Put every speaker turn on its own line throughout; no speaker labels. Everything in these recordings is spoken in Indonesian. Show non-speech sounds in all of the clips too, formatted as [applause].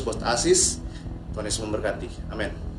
support asis Tuhan Yesus memberkati amin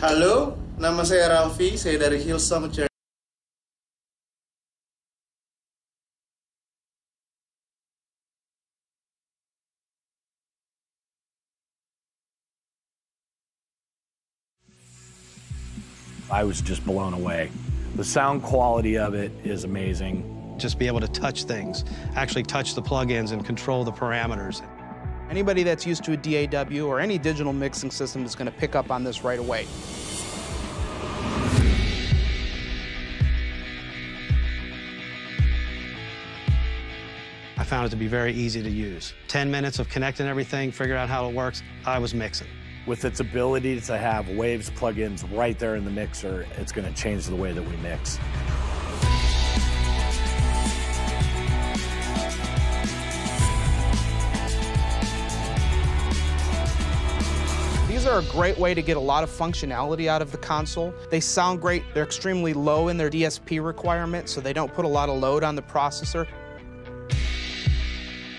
Halo, nama saya Raffi, saya dari Hillsong Church.
I was just blown away. The sound quality of it is amazing. Just be able to touch things, actually touch the plugins and control the parameters. Anybody that's
used to a DAW or any digital mixing system is going to pick up on this right away.
I found it to be very easy to use. 10 minutes of connecting everything, figuring out how it works, I was mixing. With its ability to have Waves plugins right there in
the mixer, it's going to change the way that we mix.
are a great way to get a lot of functionality out of the console. They sound great, they're extremely low in their DSP requirement, so they don't put a lot of load on the
processor.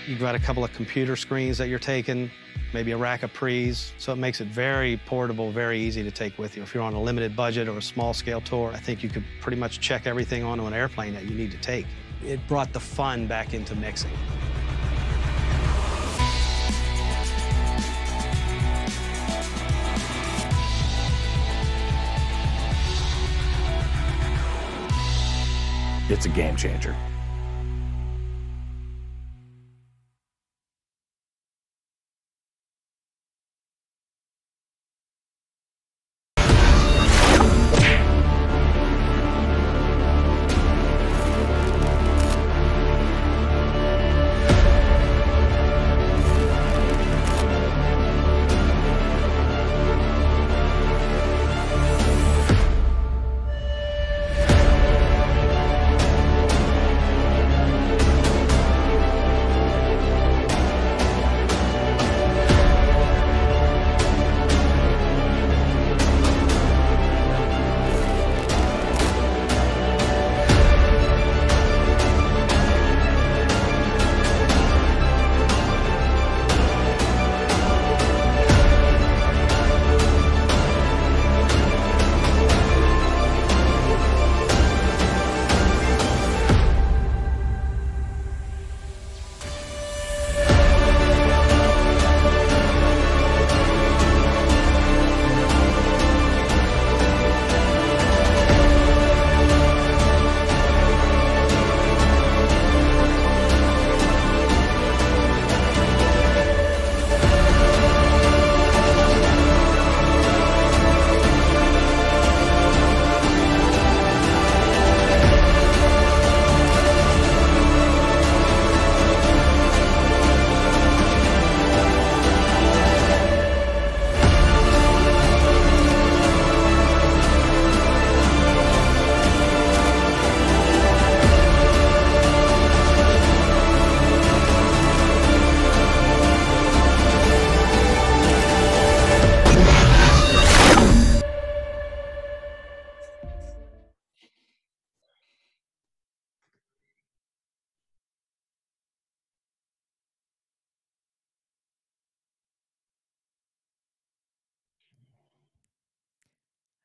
You've got a couple of computer screens that you're taking, maybe a rack of pre's, so it makes it very portable, very easy to take with you. If you're on a limited budget or a small scale tour, I think you could pretty much check everything onto an airplane that you need to take. It brought the fun back into mixing.
It's a game changer.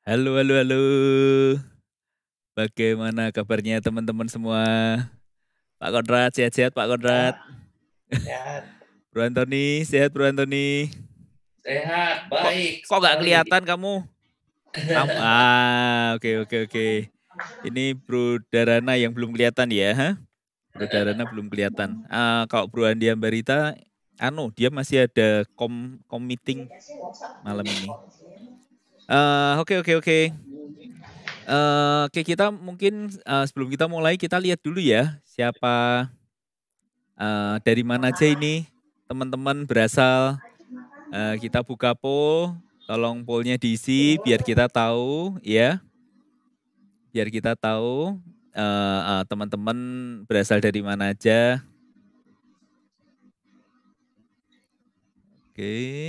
Halo, halo, halo. Bagaimana kabarnya teman-teman semua? Pak Konrad, sehat-sehat Pak Konrad? Ah, sehat. [laughs] Bro Antoni, sehat Bro Antoni? Sehat, baik. Kok, kok gak kelihatan kamu? [laughs] ah, oke, oke, oke. Ini Bro Darana yang belum kelihatan ya, ha? Bro Darana belum kelihatan. Ah, kalau Bro Andi Ambarita, anu, dia masih ada kom, kom meeting malam ini. Eh, oke oke oke. Eh, oke kita mungkin uh, sebelum kita mulai kita lihat dulu ya siapa uh, dari mana aja ini teman-teman berasal. Uh, kita buka poll, tolong pollnya diisi biar kita tahu ya, biar kita tahu teman-teman uh, uh, berasal dari mana aja. Oke. Okay.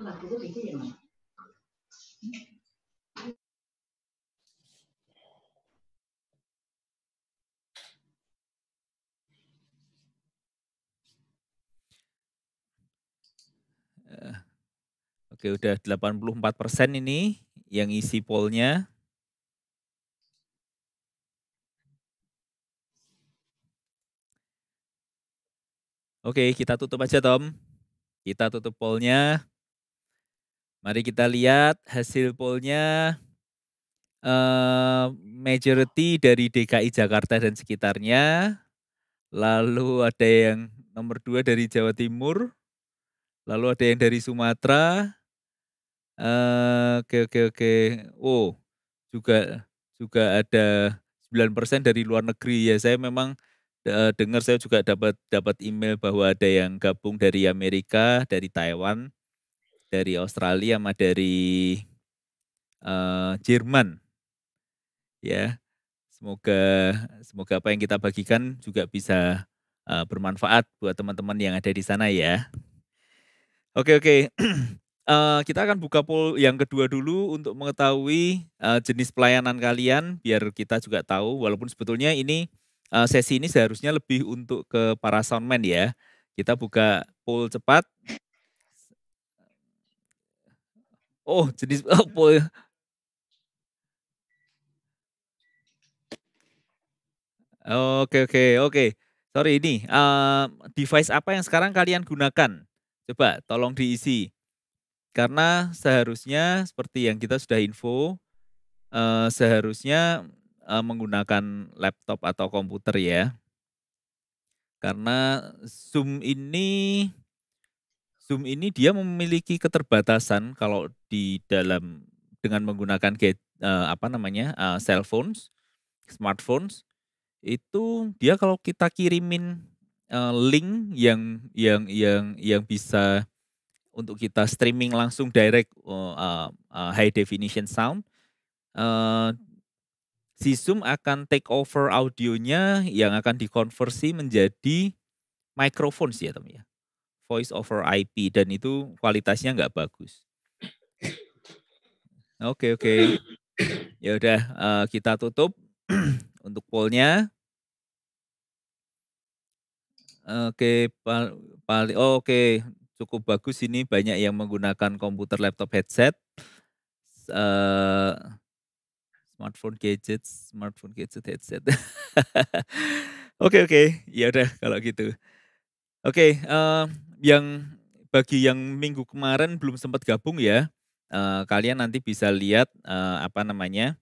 Nah, gitu eh, oke udah delapan Oke, udah 84% ini yang isi polnya. Oke, kita tutup aja Tom. Kita tutup polnya. Mari kita lihat hasil pollnya. Uh, majority dari DKI Jakarta dan sekitarnya. Lalu ada yang nomor dua dari Jawa Timur. Lalu ada yang dari Sumatera. Uh, oke, oke, oke. Oh, juga juga ada 9% dari luar negeri. Ya, saya memang uh, dengar saya juga dapat dapat email bahwa ada yang gabung dari Amerika, dari Taiwan, dari Australia sama dari uh, Jerman ya semoga semoga apa yang kita bagikan juga bisa uh, bermanfaat buat teman-teman yang ada di sana ya oke oke uh, [clears throat] kita akan buka poll yang kedua dulu untuk mengetahui uh, jenis pelayanan kalian biar kita juga tahu walaupun sebetulnya ini uh, sesi ini seharusnya lebih untuk ke para soundman ya kita buka poll cepat Oh, jenis apa ya? Oke, oke, oke. Sorry ini, uh, device apa yang sekarang kalian gunakan? Coba tolong diisi. Karena seharusnya seperti yang kita sudah info, uh, seharusnya uh, menggunakan laptop atau komputer ya. Karena Zoom ini Zoom ini dia memiliki keterbatasan kalau di dalam dengan menggunakan uh, apa namanya uh, cell phones, smartphones itu dia kalau kita kirimin uh, link yang yang yang yang bisa untuk kita streaming langsung direct uh, uh, high definition sound, uh, si Zoom akan take over audionya yang akan dikonversi menjadi microphones ya teman ya voice over IP dan itu kualitasnya nggak bagus. Oke oke, okay. ya udah uh, kita tutup [clears throat] untuk pollnya. Oke, okay, oh, oke okay. cukup bagus ini banyak yang menggunakan komputer, laptop, headset, uh, smartphone, gadget, smartphone, gadget, headset. [laughs] Oke oke, okay, okay. ya udah kalau gitu. Oke, okay, uh, eh, yang bagi yang minggu kemarin belum sempat gabung ya, uh, kalian nanti bisa lihat uh, apa namanya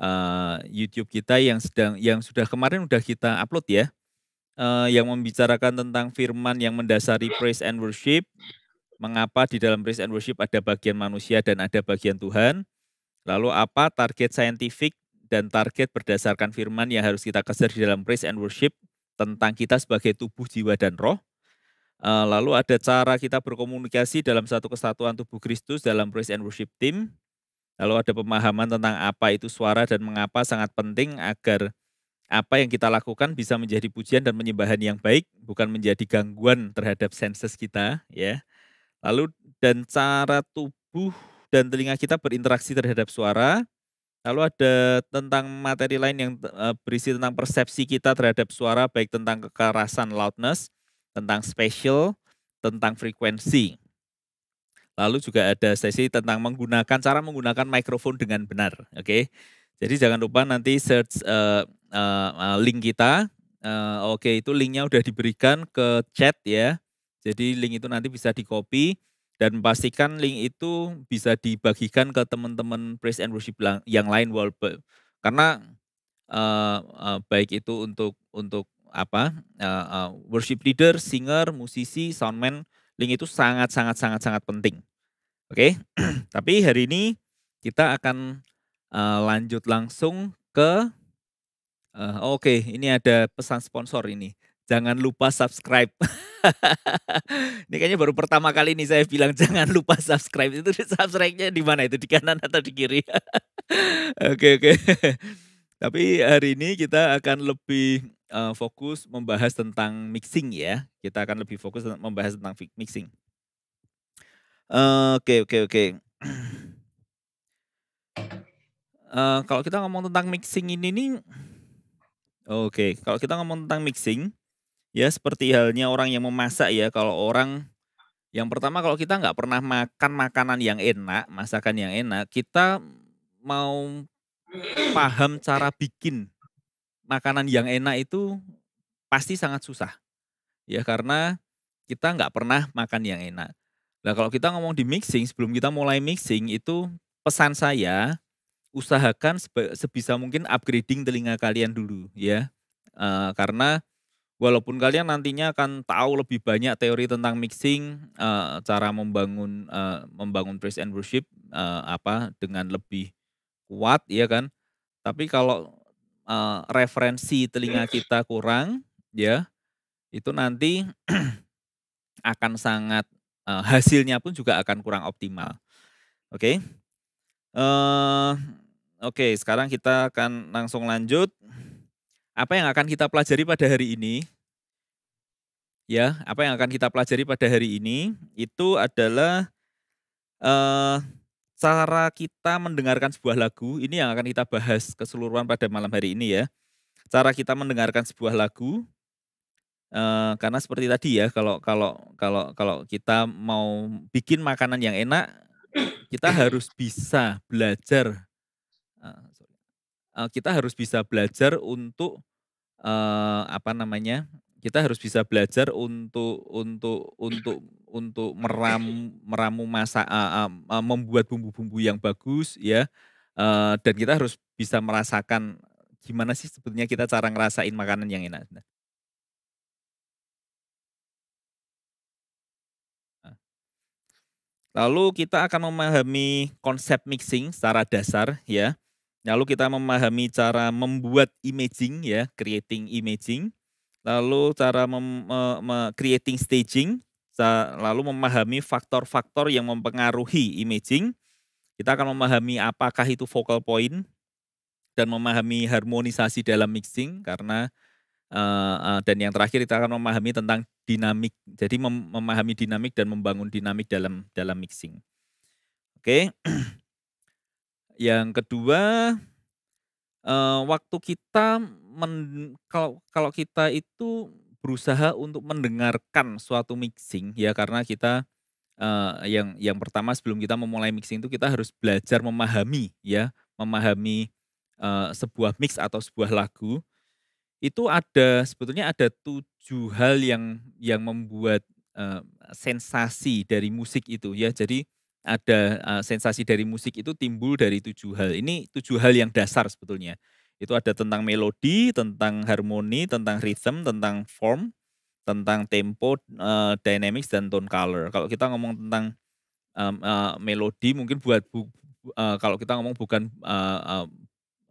uh, YouTube kita yang sedang yang sudah kemarin sudah kita upload ya, uh, yang membicarakan tentang firman yang mendasari praise and worship, mengapa di dalam praise and worship ada bagian manusia dan ada bagian Tuhan, lalu apa target saintifik dan target berdasarkan firman yang harus kita kejar di dalam praise and worship tentang kita sebagai tubuh, jiwa, dan roh Eh, lalu ada cara kita berkomunikasi dalam satu kesatuan tubuh Kristus dalam praise and worship team. Lalu ada pemahaman tentang apa itu suara dan mengapa sangat penting agar apa yang kita lakukan bisa menjadi pujian dan penyembahan yang baik, bukan menjadi gangguan terhadap senses kita, ya. Lalu dan cara tubuh dan telinga kita berinteraksi terhadap suara. Lalu ada tentang materi lain yang eh, berisi tentang persepsi kita terhadap suara, baik tentang kekerasan loudness, tentang spesial, tentang frekuensi. Lalu juga ada sesi tentang menggunakan cara menggunakan mikrofon dengan benar, oke. Okay? Jadi jangan lupa nanti search uh, uh, link kita. Uh, oke, okay, itu linknya udah diberikan ke chat ya. Jadi link itu nanti bisa di copy dan pastikan link itu bisa dibagikan ke teman-teman praise and worship yang lain walaupun karena uh, uh, baik itu untuk untuk apa uh, uh, worship leader, singer, musisi, soundman, link itu sangat sangat sangat sangat penting. Oke, okay? [clears throat] tapi hari ini kita akan uh, lanjut langsung ke uh, oke okay, ini ada pesan sponsor ini. Jangan lupa subscribe. [laughs] ini kayaknya baru pertama kali ini saya bilang jangan lupa subscribe. Itu subscribe-nya di mana itu di kanan atau di kiri? [laughs] Oke oke. okay, [laughs] okay. Tapi hari ini kita akan lebih uh, fokus membahas tentang mixing ya. Kita akan lebih fokus membahas tentang mixing. Oke, oke, oke. [clears throat] Kalau kita ngomong tentang mixing ini nih, oke. Okay. Kalau kita ngomong tentang mixing, ya seperti halnya orang yang memasak ya. Kalau orang yang pertama kalau kita nggak pernah makan makanan yang enak, masakan yang enak, kita mau paham cara bikin makanan yang enak itu pasti sangat susah. Ya karena kita nggak pernah makan yang enak. Nah kalau kita ngomong di mixing, sebelum kita mulai mixing itu pesan saya usahakan sebisa mungkin upgrading telinga kalian dulu ya. E, karena walaupun kalian nantinya akan tahu lebih banyak teori tentang mixing, e, cara membangun e, membangun praise and worship e, apa dengan lebih kuat ya kan. Tapi kalau uh, referensi telinga kita kurang ya itu nanti [clears throat] akan sangat uh, hasilnya pun juga akan kurang optimal. Oke. Okay? Uh, Oke, okay, sekarang kita akan langsung lanjut. Apa yang akan kita pelajari pada hari ini? Ya, apa yang akan kita pelajari pada hari ini itu adalah uh, cara kita mendengarkan sebuah lagu ini yang akan kita bahas keseluruhan pada malam hari ini ya. Cara kita mendengarkan sebuah lagu uh, karena seperti tadi ya kalau kalau kalau kalau kita mau bikin makanan yang enak kita harus bisa belajar uh, kita harus bisa belajar untuk apa namanya kita harus bisa belajar untuk untuk untuk untuk meram meramu masa uh, uh, membuat bumbu-bumbu yang bagus ya uh, dan kita harus bisa merasakan gimana sih sebetulnya kita cara ngerasain makanan yang enak. Nah. nah. Lalu kita akan memahami konsep mixing secara dasar ya. Lalu kita memahami cara membuat imaging ya, creating imaging lalu cara mem, me, creating staging, lalu memahami faktor-faktor yang mempengaruhi imaging. Kita akan memahami apakah itu focal point dan memahami harmonisasi dalam mixing karena uh, uh, dan yang terakhir kita akan memahami tentang dinamik. Jadi mem memahami dinamik dan membangun dinamik dalam dalam mixing. Oke. Okay. [clears throat] yang kedua uh, waktu kita men, kalau kalau kita itu berusaha untuk mendengarkan suatu mixing ya karena kita uh, yang yang pertama sebelum kita memulai mixing itu kita harus belajar memahami ya memahami uh, sebuah mix atau sebuah lagu itu ada sebetulnya ada tujuh hal yang yang membuat uh, sensasi dari musik itu ya jadi ada uh, sensasi dari musik itu timbul dari tujuh hal ini tujuh hal yang dasar sebetulnya itu ada tentang melodi, tentang harmoni, tentang rhythm, tentang form, tentang tempo, uh, dynamics dan tone color. Kalau kita ngomong tentang um, uh, melodi mungkin buat bu, uh, kalau kita ngomong bukan uh, uh,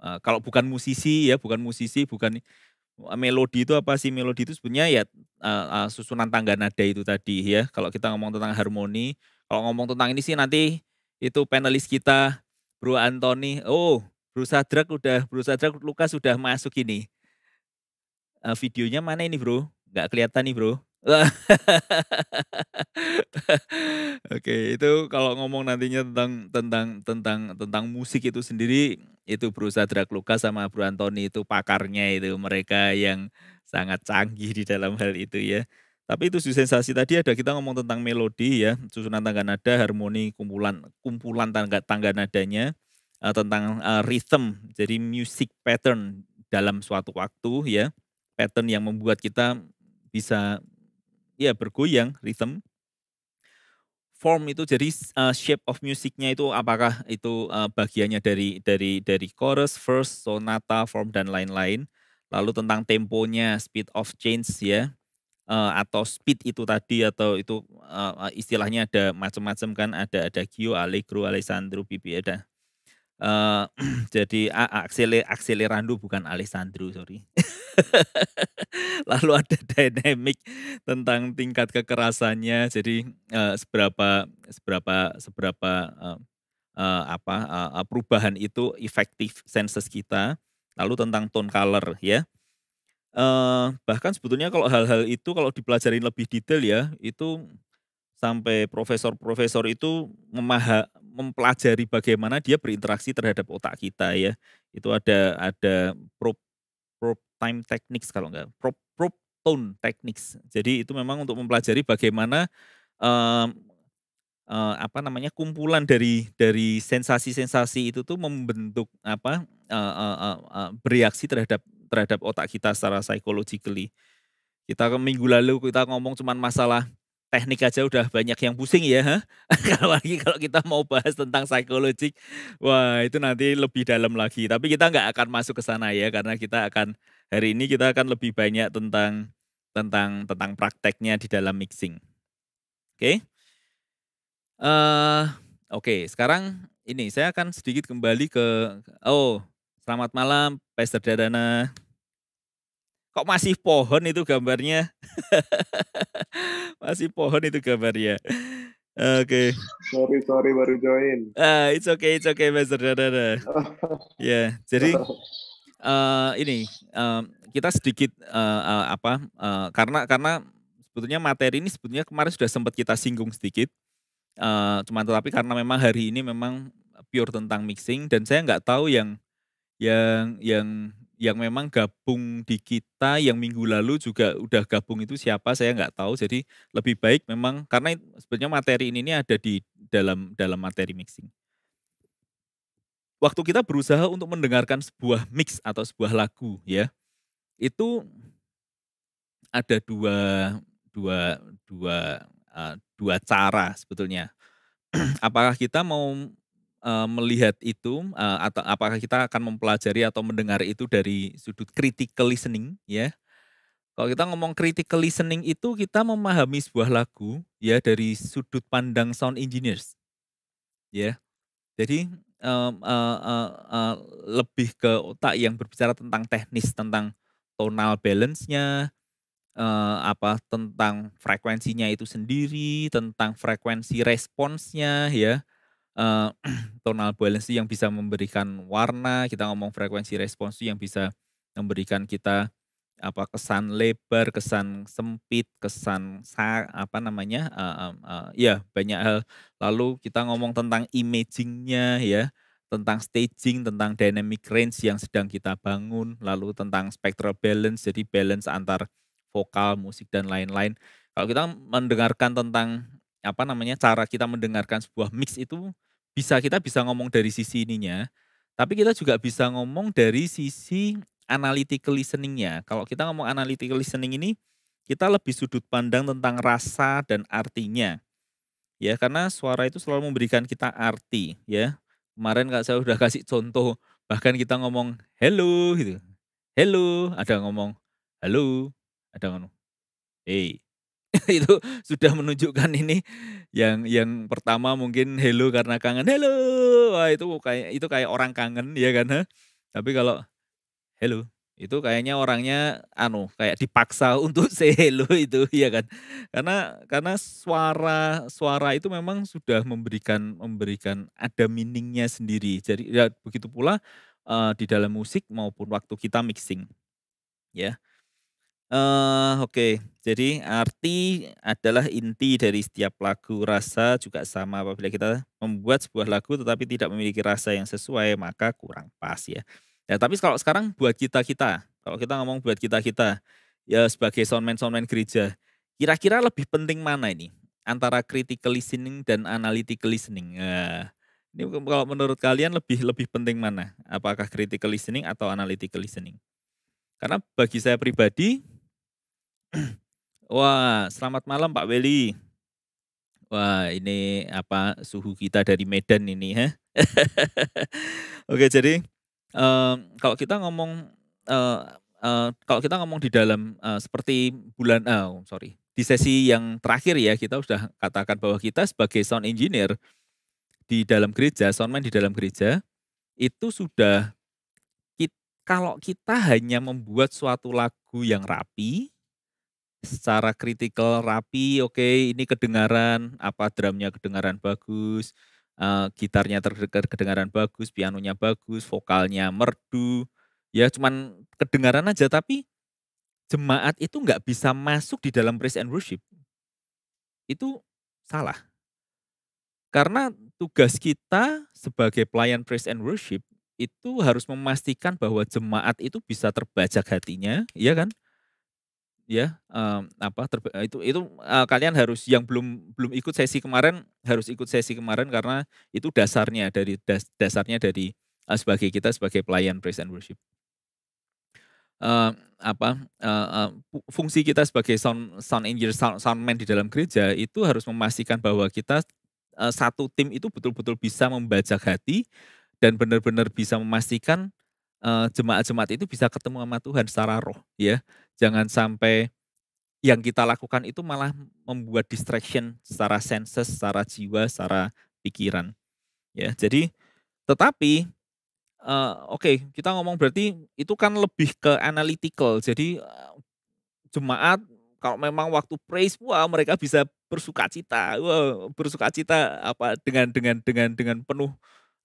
uh, kalau bukan musisi ya, bukan musisi, bukan melodi itu apa sih? Melodi itu sebenarnya ya uh, uh, susunan tangga nada itu tadi ya. Kalau kita ngomong tentang harmoni, kalau ngomong tentang ini sih nanti itu panelis kita Bro Anthony. Oh, berusaha drag udah berusaha drag Lukas sudah masuk ini. Uh, videonya mana ini, Bro? Nggak kelihatan nih, Bro. [laughs] Oke, itu kalau ngomong nantinya tentang tentang tentang tentang musik itu sendiri itu berusaha drag Lukas sama Bro Antoni itu pakarnya itu mereka yang sangat canggih di dalam hal itu ya. Tapi itu sensasi tadi ada kita ngomong tentang melodi ya, susunan tangga nada, harmoni, kumpulan kumpulan tangga tangga nadanya uh, tentang uh, rhythm, jadi music pattern dalam suatu waktu ya, pattern yang membuat kita bisa ya bergoyang rhythm. Form itu jadi uh, shape of musicnya itu apakah itu uh, bagiannya dari dari dari chorus, verse, sonata, form dan lain-lain. Lalu tentang temponya, speed of change ya, uh, atau speed itu tadi atau itu uh, istilahnya ada macam-macam kan ada ada Gio, Allegro, Alessandro, Bibi ada Uh, [clears throat] jadi aksele, akselerando bukan Alessandro, sorry. [laughs] Lalu ada dynamic tentang tingkat kekerasannya. Jadi uh, seberapa seberapa seberapa uh, uh, apa uh, perubahan itu efektif senses kita. Lalu tentang tone color ya. Uh, bahkan sebetulnya kalau hal-hal itu kalau dipelajarin lebih detail ya, itu sampai profesor-profesor itu memaham mempelajari bagaimana dia berinteraksi terhadap otak kita ya. Itu ada ada prop prop time techniques kalau enggak prop prop tone techniques. Jadi itu memang untuk mempelajari bagaimana um, uh, apa namanya kumpulan dari dari sensasi-sensasi itu tuh membentuk apa uh, uh, uh, uh, bereaksi terhadap terhadap otak kita secara psychologically. Kita minggu lalu kita ngomong cuman masalah teknik aja udah banyak yang pusing ya. kalau [laughs] lagi kalau kita mau bahas tentang psikologi, wah itu nanti lebih dalam lagi. Tapi kita nggak akan masuk ke sana ya karena kita akan hari ini kita akan lebih banyak tentang tentang tentang prakteknya di dalam mixing. Oke. Okay? Uh, eh, oke, okay, sekarang ini saya akan sedikit kembali ke oh, selamat malam Pastor Dadana. Kok masih pohon itu gambarnya? [laughs] Masih pohon itu gambarnya. Oke. Okay.
Sorry sorry baru join.
Ah, uh, it's okay it's okay Mas [laughs] ya, yeah, jadi uh, [laughs] ini uh, kita sedikit uh, uh, apa uh, karena karena sebetulnya materi ini sebetulnya kemarin sudah sempat kita singgung sedikit. Uh, cuman tetapi karena memang hari ini memang pure tentang mixing dan saya nggak tahu yang yang yang yang memang gabung di kita yang minggu lalu juga udah gabung itu siapa saya nggak tahu jadi lebih baik memang karena sebenarnya materi ini, ini ada di dalam dalam materi mixing waktu kita berusaha untuk mendengarkan sebuah mix atau sebuah lagu ya itu ada dua dua dua eh, dua cara sebetulnya [clears throat] apakah kita mau Eh, melihat itu uh, atau apakah kita akan mempelajari atau mendengar itu dari sudut critical listening ya. Kalau kita ngomong critical listening itu kita memahami sebuah lagu ya dari sudut pandang sound engineers. Ya. Jadi um, uh, uh, uh, lebih ke otak yang berbicara tentang teknis, tentang tonal balance-nya, uh, apa tentang frekuensinya itu sendiri, tentang frekuensi responsnya ya uh, [clears throat] tonal balance yang bisa memberikan warna, kita ngomong frekuensi responsi yang bisa memberikan kita apa kesan lebar, kesan sempit, kesan sa, apa namanya, uh, uh, uh, ya banyak hal. Lalu kita ngomong tentang imagingnya ya, tentang staging, tentang dynamic range yang sedang kita bangun, lalu tentang spectral balance, jadi balance antar vokal, musik dan lain-lain. Kalau kita mendengarkan tentang apa namanya cara kita mendengarkan sebuah mix itu bisa kita bisa ngomong dari sisi ininya, tapi kita juga bisa ngomong dari sisi analytical listeningnya. Kalau kita ngomong analytical listening ini, kita lebih sudut pandang tentang rasa dan artinya. Ya, karena suara itu selalu memberikan kita arti, ya. Kemarin Kak saya sudah kasih contoh, bahkan kita ngomong hello gitu. Hello, ada ngomong halo, ada ngomong hey, [laughs] itu sudah menunjukkan ini yang yang pertama mungkin hello karena kangen hello wah itu kayak itu kayak orang kangen ya kan ha? tapi kalau hello itu kayaknya orangnya anu kayak dipaksa [laughs] untuk say hello itu ya kan karena karena suara suara itu memang sudah memberikan memberikan ada meaningnya sendiri jadi ya begitu pula uh, di dalam musik maupun waktu kita mixing ya Uh, Oke, jadi arti adalah inti dari setiap lagu. Rasa juga sama apabila kita membuat sebuah lagu tetapi tidak memiliki rasa yang sesuai maka kurang pas ya. Ya, tapi kalau sekarang buat kita-kita, kalau kita ngomong buat kita-kita ya sebagai soundman-soundman gereja, kira-kira lebih penting mana ini? Antara critical listening dan analytical listening. Uh, ini kalau menurut kalian lebih lebih penting mana? Apakah critical listening atau analytical listening? Karena bagi saya pribadi, [clears throat] Wah, selamat malam Pak Weli. Wah, ini apa suhu kita dari Medan ini ya. [laughs] Oke, jadi um, kalau kita ngomong uh, uh, kalau kita ngomong di dalam uh, seperti bulan oh, sorry, di sesi yang terakhir ya kita sudah katakan bahwa kita sebagai sound engineer di dalam gereja, soundman di dalam gereja itu sudah kita, kalau kita hanya membuat suatu lagu yang rapi, secara kritikal rapi oke okay, ini kedengaran apa drumnya kedengaran bagus uh, gitarnya kedengaran bagus pianonya bagus vokalnya merdu ya cuman kedengaran aja tapi jemaat itu nggak bisa masuk di dalam praise and worship itu salah karena tugas kita sebagai pelayan praise and worship itu harus memastikan bahwa jemaat itu bisa terbajak hatinya, ya kan? ya um, apa ter, eh, itu itu uh, kalian harus yang belum belum ikut sesi kemarin harus ikut sesi kemarin karena itu dasarnya dari das, dasarnya dari uh, sebagai kita sebagai pelayan praise and worship uh, apa uh, uh, fungsi kita sebagai sound sound engineer sound, sound man di dalam gereja itu harus memastikan bahwa kita uh, satu tim itu betul-betul bisa membaca hati dan benar-benar bisa memastikan Eh, jemaat-jemaat itu bisa ketemu sama Tuhan secara roh ya. Jangan sampai yang kita lakukan itu malah membuat distraction secara senses, secara jiwa, secara pikiran. Ya, jadi tetapi uh, oke, okay, kita ngomong berarti itu kan lebih ke analytical. Jadi uh, jemaat kalau memang waktu praise wah mereka bisa bersuka bersukacita wah cita apa dengan dengan dengan dengan penuh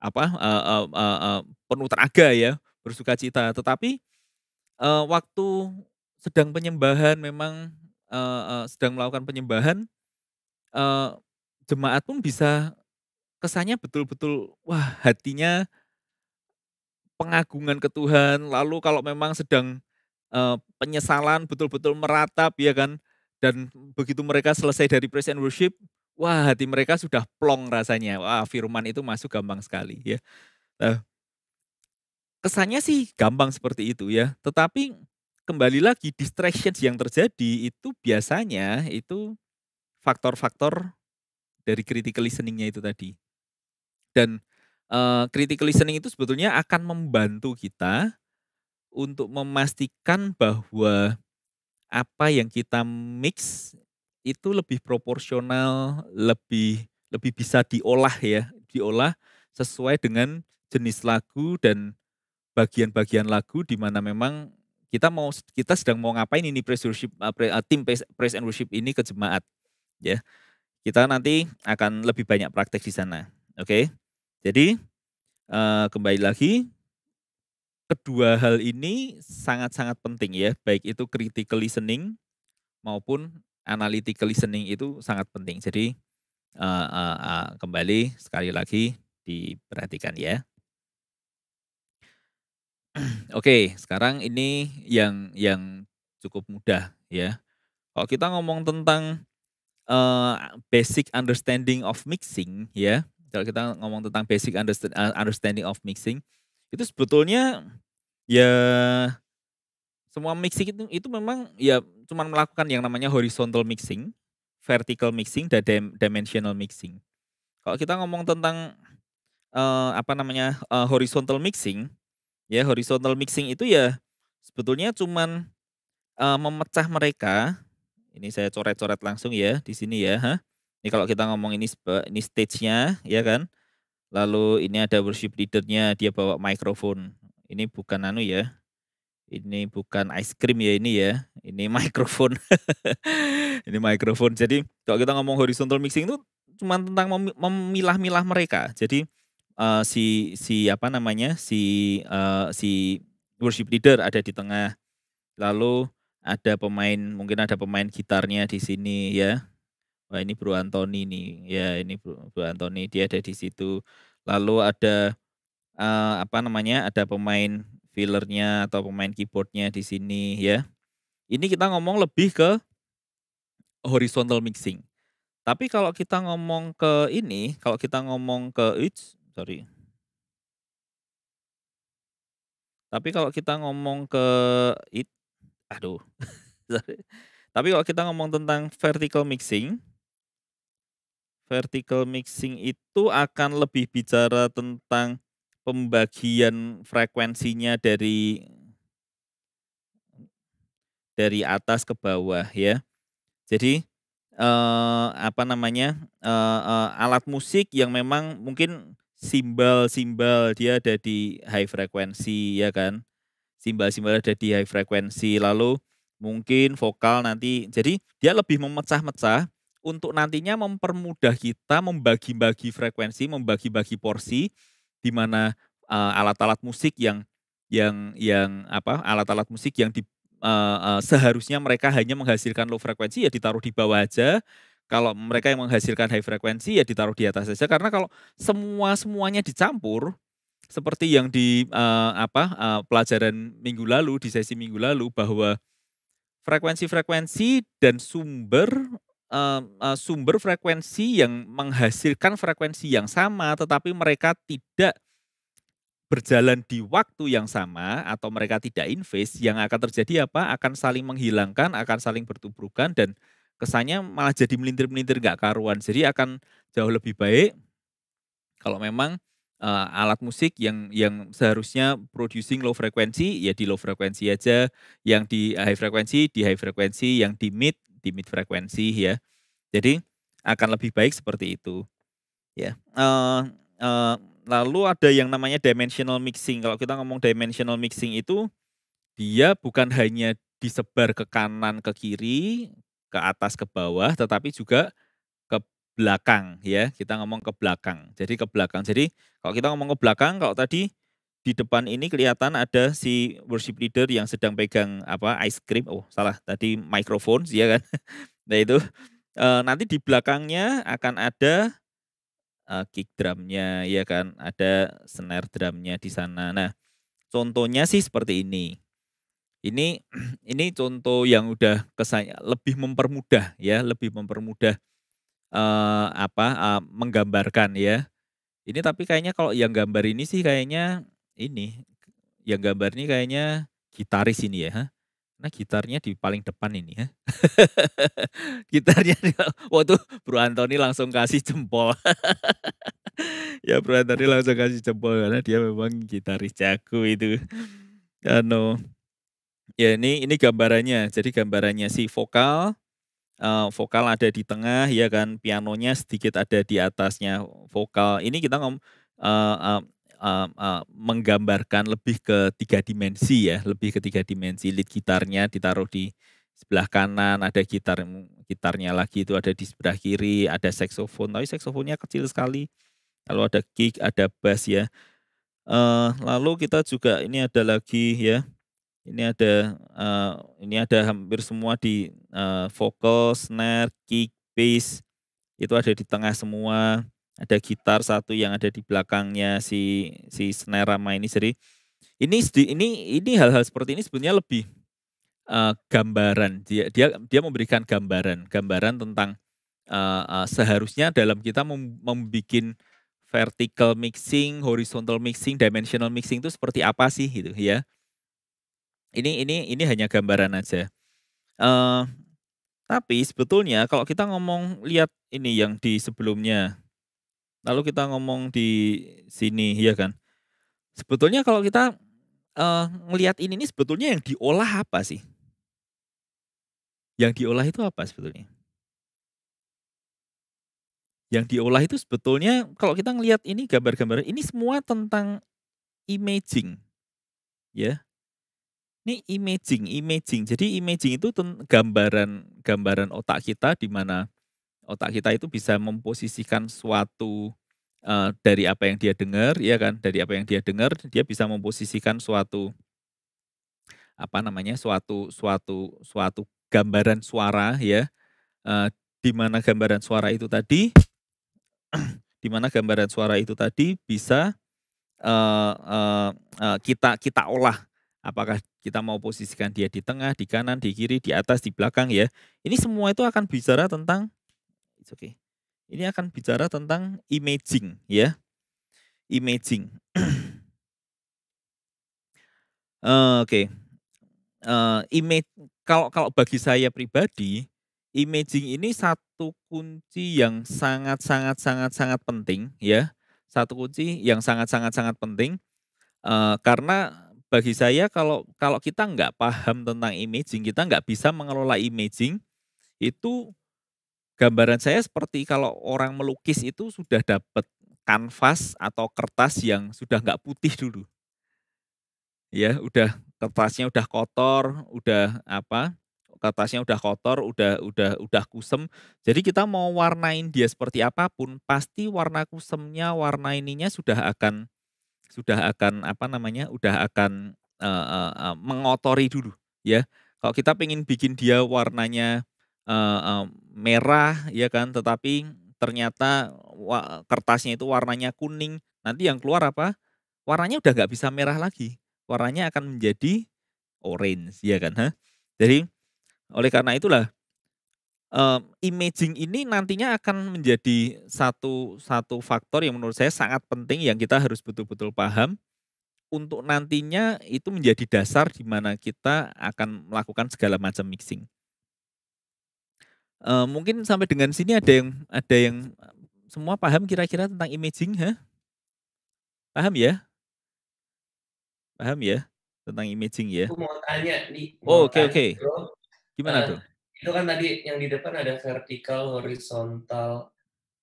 apa uh, uh, uh, uh, penuh tenaga ya bersuka cita. Tetapi uh, waktu sedang penyembahan memang uh, uh, sedang melakukan penyembahan uh, jemaat pun bisa kesannya betul-betul wah hatinya pengagungan ke Tuhan. Lalu kalau memang sedang uh, penyesalan betul-betul meratap ya kan dan begitu mereka selesai dari praise and worship, wah hati mereka sudah plong rasanya. Wah firman itu masuk gampang sekali ya. Nah, kesannya sih gampang seperti itu ya. Tetapi kembali lagi distractions yang terjadi itu biasanya itu faktor-faktor dari critical listeningnya itu tadi. Dan uh, critical listening itu sebetulnya akan membantu kita untuk memastikan bahwa apa yang kita mix itu lebih proporsional, lebih lebih bisa diolah ya, diolah sesuai dengan jenis lagu dan bagian-bagian lagu di mana memang kita mau kita sedang mau ngapain ini praise worship eh, eh, tim praise and worship ini ke jemaat ya kita nanti akan lebih banyak praktek di sana oke okay? jadi eh, kembali lagi kedua hal ini sangat-sangat penting ya baik itu critical listening maupun analytical listening itu sangat penting jadi kembali sekali lagi diperhatikan ya [clears throat] Oke, sekarang ini yang yang cukup mudah ya. Kalau kita ngomong tentang uh, basic understanding of mixing ya, kalau kita ngomong tentang basic eh, understanding of mixing, itu sebetulnya ya semua mixing itu itu memang ya cuma melakukan yang namanya horizontal mixing, vertical mixing dan dimensional mixing. Kalau kita ngomong tentang uh, apa namanya uh, horizontal mixing, Ya horizontal mixing itu ya sebetulnya cuman uh, memecah mereka. Ini saya coret-coret langsung ya di sini ya. Huh? Ini kalau kita ngomong ini ini stage-nya ya kan. Lalu ini ada worship leadernya dia bawa mikrofon. Ini bukan anu ya. Ini bukan ice cream ya ini ya. Ini [laughs] mikrofon. ini mikrofon. Jadi kalau kita ngomong horizontal mixing itu cuman tentang memilah-milah mereka. Jadi uh, si si apa namanya si uh, si worship leader ada di tengah lalu ada pemain mungkin ada pemain gitarnya di sini ya wah ini Bro Antoni nih ya ini Bro, Bro Antoni dia ada di situ lalu ada uh, apa namanya ada pemain fillernya atau pemain keyboardnya di sini ya ini kita ngomong lebih ke horizontal mixing tapi kalau kita ngomong ke ini kalau kita ngomong ke it's sorry. Tapi kalau kita ngomong ke it, aduh, [laughs] Tapi kalau kita ngomong tentang vertical mixing, vertical mixing itu akan lebih bicara tentang pembagian frekuensinya dari dari atas ke bawah ya. Jadi eh, apa namanya eh, eh, alat musik yang memang mungkin simbal-simbal dia ada di high frequency ya kan simbal-simbal ada di high frequency lalu mungkin vokal nanti jadi dia lebih memecah-mecah untuk nantinya mempermudah kita membagi-bagi frekuensi membagi-bagi porsi di mana uh, alat-alat musik yang yang yang apa alat-alat musik yang di, uh, uh, seharusnya mereka hanya menghasilkan low frekuensi ya ditaruh di bawah aja kalau mereka yang menghasilkan high frekuensi ya ditaruh di atas saja karena kalau semua semuanya dicampur seperti yang di uh, apa uh, pelajaran minggu lalu di sesi minggu lalu bahwa frekuensi-frekuensi dan sumber uh, uh, sumber frekuensi yang menghasilkan frekuensi yang sama tetapi mereka tidak berjalan di waktu yang sama atau mereka tidak invest yang akan terjadi apa akan saling menghilangkan akan saling bertubrukan dan kesannya malah jadi melintir-melintir gak karuan. Jadi akan jauh lebih baik kalau memang uh, alat musik yang yang seharusnya producing low frekuensi ya di low frekuensi aja, yang di high frekuensi di high frekuensi yang di mid di mid frekuensi ya. Jadi akan lebih baik seperti itu. Ya. Uh, uh, lalu ada yang namanya dimensional mixing. Kalau kita ngomong dimensional mixing itu dia bukan hanya disebar ke kanan ke kiri ke atas ke bawah tetapi juga ke belakang ya. Kita ngomong ke belakang. Jadi ke belakang. Jadi kalau kita ngomong ke belakang kalau tadi di depan ini kelihatan ada si worship leader yang sedang pegang apa ice cream oh salah tadi microphone ya kan [laughs] nah itu e, nanti di belakangnya akan ada e, kick drumnya ya kan ada snare drumnya di sana nah contohnya sih seperti ini ini [clears throat] ini contoh yang udah kesanya lebih mempermudah ya, lebih mempermudah eh, apa eh, menggambarkan ya. Ini tapi kayaknya kalau yang gambar ini sih kayaknya ini yang gambar ini kayaknya gitaris ini ya. Nah gitarnya di paling depan ini ya. [laughs] gitarnya waktu Bro Antoni langsung kasih jempol. [laughs] ya Bro Antoni langsung kasih jempol karena dia memang gitaris jago itu. Ano, ya ini ini gambarannya. Jadi gambarannya si vokal uh, vokal ada di tengah ya kan, pianonya sedikit ada di atasnya vokal. Ini kita ngom uh, uh, uh, uh, menggambarkan lebih ke tiga dimensi ya, lebih ke tiga dimensi. Lead gitarnya ditaruh di sebelah kanan, ada gitar gitarnya lagi itu ada di sebelah kiri, ada saxophone Tapi saksofonnya kecil sekali. Lalu ada kick, ada bass ya. Uh, lalu kita juga ini ada lagi ya ini ada uh, ini ada hampir semua di uh, eh, vocal, snare, kick, bass itu ada di tengah semua. Ada gitar satu yang ada di belakangnya si si snare rama ini. Jadi ini ini ini hal-hal seperti ini sebenarnya lebih uh, gambaran. Dia dia dia memberikan gambaran, gambaran tentang uh, uh, seharusnya dalam kita mem membuat vertical mixing, horizontal mixing, dimensional mixing itu seperti apa sih gitu ya. Ini ini ini hanya gambaran aja. Uh, tapi sebetulnya kalau kita ngomong lihat ini yang di sebelumnya, lalu kita ngomong di sini, ya kan? Sebetulnya kalau kita uh, ini, ini sebetulnya yang diolah apa sih? Yang diolah itu apa sebetulnya? Yang diolah itu sebetulnya kalau kita ngelihat ini gambar-gambar ini semua tentang imaging, ya ini imaging, imaging. Jadi imaging itu gambaran gambaran otak kita di mana otak kita itu bisa memposisikan suatu uh, dari apa yang dia dengar, ya kan? Dari apa yang dia dengar, dia bisa memposisikan suatu apa namanya? suatu suatu suatu gambaran suara ya. Uh, di mana gambaran suara itu tadi [clears throat] di mana gambaran suara itu tadi bisa uh, uh, uh, kita kita olah apakah kita mau posisikan dia di tengah, di kanan, di kiri, di atas, di belakang ya. Ini semua itu akan bicara tentang it's okay. Ini akan bicara tentang imaging ya. Imaging. uh, [clears throat] Oke. Okay. Uh, eh, image kalau kalau bagi saya pribadi, imaging ini satu kunci yang sangat sangat sangat sangat penting ya. Satu kunci yang sangat sangat sangat penting uh, karena bagi saya kalau kalau kita nggak paham tentang imaging, kita nggak bisa mengelola imaging, itu gambaran saya seperti kalau orang melukis itu sudah dapat kanvas atau kertas yang sudah nggak putih dulu. Ya, udah kertasnya udah kotor, udah apa? Kertasnya udah kotor, udah udah udah kusem. Jadi kita mau warnain dia seperti apapun, pasti warna kusemnya, warna ininya sudah akan sudah akan apa namanya udah akan uh, uh, uh, mengotori dulu ya kalau kita pengen bikin dia warnanya uh, uh, merah ya kan tetapi ternyata kertasnya itu warnanya kuning nanti yang keluar apa warnanya udah nggak bisa merah lagi warnanya akan menjadi orange ya kan ha jadi oleh karena itulah uh, imaging ini nantinya akan menjadi satu satu faktor yang menurut saya sangat penting yang kita harus betul-betul paham untuk nantinya itu menjadi dasar di mana kita akan melakukan segala macam mixing. Uh, mungkin sampai dengan sini ada yang ada yang semua paham kira-kira tentang imaging, ha? Paham ya? Paham ya tentang imaging ya? Aku
mau tanya nih. Oh, oke oke. Okay, gitu.
okay. Gimana uh, tuh?
itu kan tadi yang di depan ada vertikal, horizontal,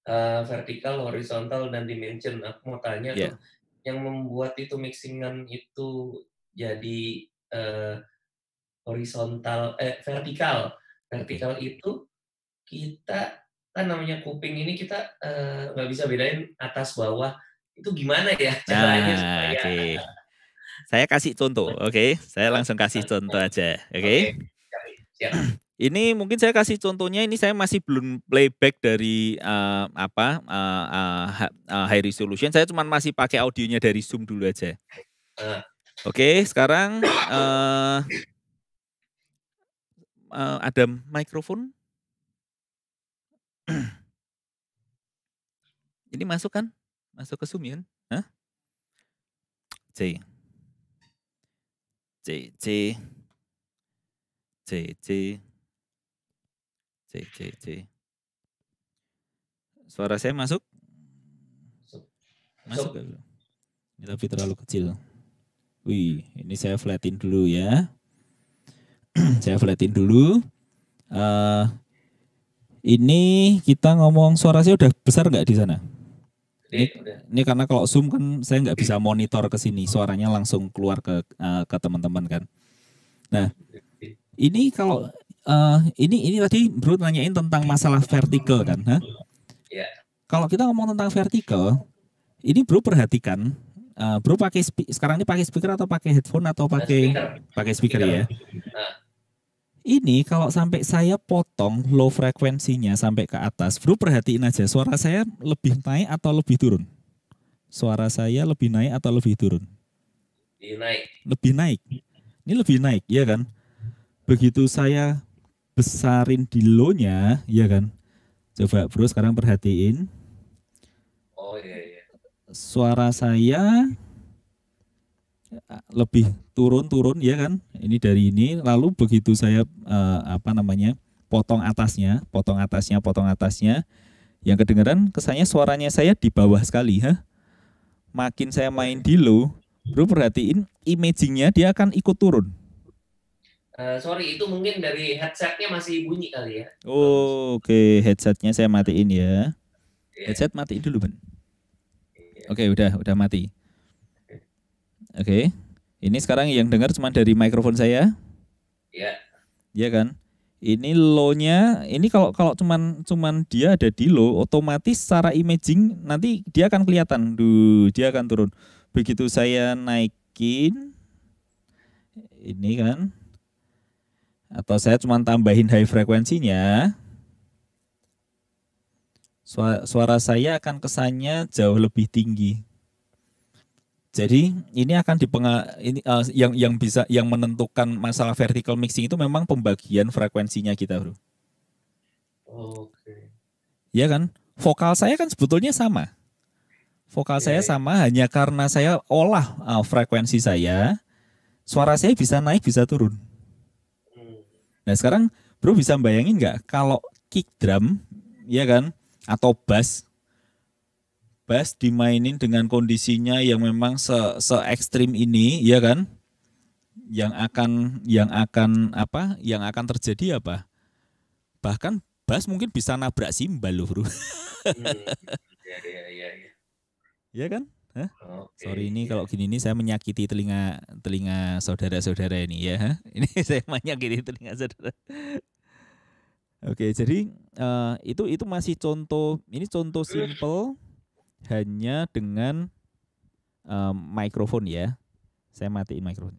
uh, vertikal, horizontal dan dimension. Aku mau tanya yeah. tuh, iya. yang membuat itu mixingan itu jadi uh, horizontal, eh vertikal, vertikal okay. itu kita kan namanya kuping ini kita eh, nggak uh, bisa bedain atas bawah itu gimana ya [laughs] caranya nah, supaya okay.
[laughs] saya kasih contoh, oke? Okay? Saya langsung kasih contoh aja, oke? Okay? okay. Ini mungkin saya kasih contohnya ini saya masih belum playback dari uh, apa uh, uh, high resolution. Saya cuma masih pakai audionya dari Zoom dulu aja. Uh. Oke, okay, sekarang uh, uh, ada mikrofon. [clears throat] Ini masuk kan? Masuk ke Zoom ya?
C. C, C. C, C.
Cek, cek, cek. Suara saya masuk? Masuk. Masuk. Ini tapi terlalu kecil. Wih, ini saya flatin dulu ya. [clears throat] saya flatin dulu. Uh, ini kita ngomong suara saya udah besar nggak di sana? Ini, ini karena kalau zoom kan saya nggak bisa monitor ke sini, suaranya langsung keluar ke uh, ke teman-teman kan. Nah, ini kalau uh, ini ini tadi Bro nanyain tentang masalah vertikal kan, ha? Iya. Kalau kita ngomong tentang vertikal, ini Bro perhatikan, uh, Bro pakai sekarang ini pakai speaker atau pakai headphone atau pakai speaker. pakai speaker, ya? speaker. ya? Nah. Ini kalau sampai saya potong low frekuensinya sampai ke atas, Bro perhatiin aja suara saya lebih naik atau lebih turun. Suara saya lebih naik atau lebih turun? Lebih naik. Lebih naik. Ini lebih naik, ya kan? Begitu saya besarin di low-nya, ya kan? Coba bro sekarang perhatiin. Oh iya iya. Suara saya eh, lebih turun-turun ya kan? Ini dari ini lalu begitu saya eh, apa namanya? potong atasnya, potong atasnya, potong atasnya. Yang kedengeran, kesannya suaranya saya di bawah sekali, ha? Makin saya main di low, bro perhatiin imagingnya dia akan ikut turun.
Eh, sorry, itu mungkin dari headsetnya masih bunyi kali ya.
Oh, Oke, okay. headsetnya saya matiin ya. Yeah. Headset matiin dulu, Ben. Yeah. Oke, okay, udah udah mati. Oke, okay. ini sekarang yang dengar cuma dari mikrofon saya. Iya. Yeah. Iya kan? Ini low-nya, ini kalau kalau cuman cuman dia ada di low, otomatis secara imaging nanti dia akan kelihatan, duh, dia akan turun. Begitu saya naikin, ini kan, atau saya cuma tambahin high frekuensinya, suara, saya akan kesannya jauh lebih tinggi. Jadi ini akan dipenga ini uh, yang yang bisa yang menentukan masalah vertical mixing itu memang pembagian frekuensinya kita, Bro. Oke. Ya kan? Vokal saya kan sebetulnya sama. Vokal okay. Iya, saya iya. sama hanya karena saya olah uh, frekuensi saya, suara saya bisa naik bisa turun. Nah sekarang bro bisa bayangin nggak kalau kick drum, ya kan, atau bass, bass dimainin dengan kondisinya yang memang se, se ekstrim ini, ya kan? Yang akan yang akan apa? Yang akan terjadi apa? Bahkan bass mungkin bisa nabrak simbal loh, bro. Iya, iya, iya, iya ya kan? Okay. Sorry ini kalau gini ini saya menyakiti telinga telinga saudara-saudara ini ya. [laughs] Ini saya menyakiti telinga saudara. Oke, okay, jadi uh, itu itu masih contoh. Ini contoh simple hanya dengan um, mikrofon ya. Saya matiin mikrofon.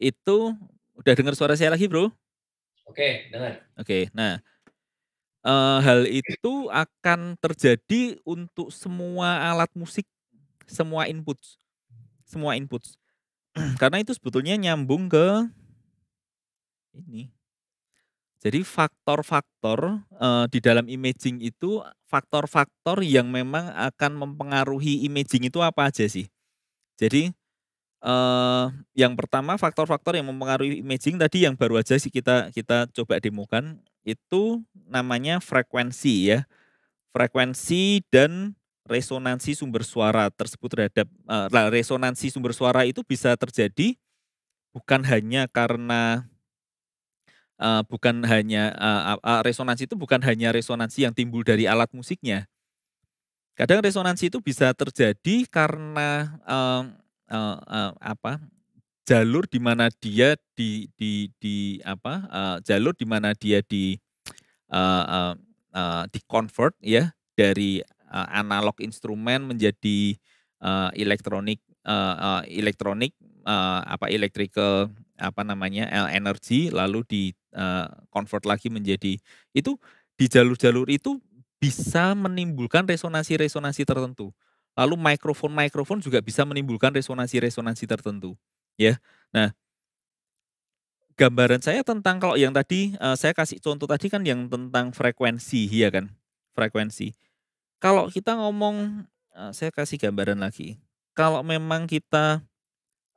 Itu udah dengar suara saya lagi, Bro? Oke,
okay, dengar.
Oke, okay, nah uh, hal itu akan terjadi untuk semua alat musik, semua input, semua input. [clears throat] Karena itu sebetulnya nyambung ke ini. Jadi faktor-faktor uh, di dalam imaging itu, faktor-faktor yang memang akan mempengaruhi imaging itu apa aja sih? Jadi Uh, yang pertama faktor-faktor yang mempengaruhi imaging tadi yang baru aja sih kita kita coba demokan itu namanya frekuensi ya frekuensi dan resonansi sumber suara tersebut terhadap uh, resonansi sumber suara itu bisa terjadi bukan hanya karena uh, bukan hanya uh, uh, resonansi itu bukan hanya resonansi yang timbul dari alat musiknya kadang resonansi itu bisa terjadi karena uh, uh, uh, apa jalur di mana dia di di di apa uh, jalur di mana dia di uh, uh, uh, di convert ya dari uh, analog instrumen menjadi uh, elektronik uh, uh, elektronik uh, apa electrical apa namanya uh, energy lalu di uh, convert lagi menjadi itu di jalur-jalur itu bisa menimbulkan resonansi-resonansi tertentu. Lalu mikrofon-mikrofon juga bisa menimbulkan resonansi-resonansi tertentu,
ya. Nah,
gambaran saya tentang kalau yang tadi uh, saya kasih contoh tadi kan yang tentang frekuensi, ya kan? Frekuensi. Kalau kita ngomong uh, saya kasih gambaran lagi. Kalau memang kita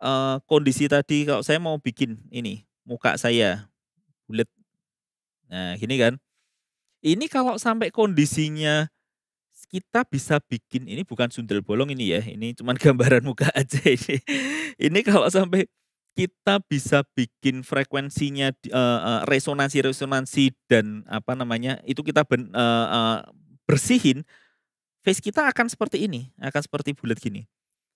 uh, kondisi tadi kalau saya mau bikin ini muka saya bulat. Nah, gini kan. Ini kalau sampai kondisinya kita bisa bikin ini bukan sundel bolong ini ya, ini cuman [laughs] gambaran muka aja ini. Ini kalau sampai kita bisa bikin frekuensinya uh, resonansi-resonansi dan apa namanya itu kita ben, uh, uh, bersihin face kita akan seperti ini akan seperti bulat gini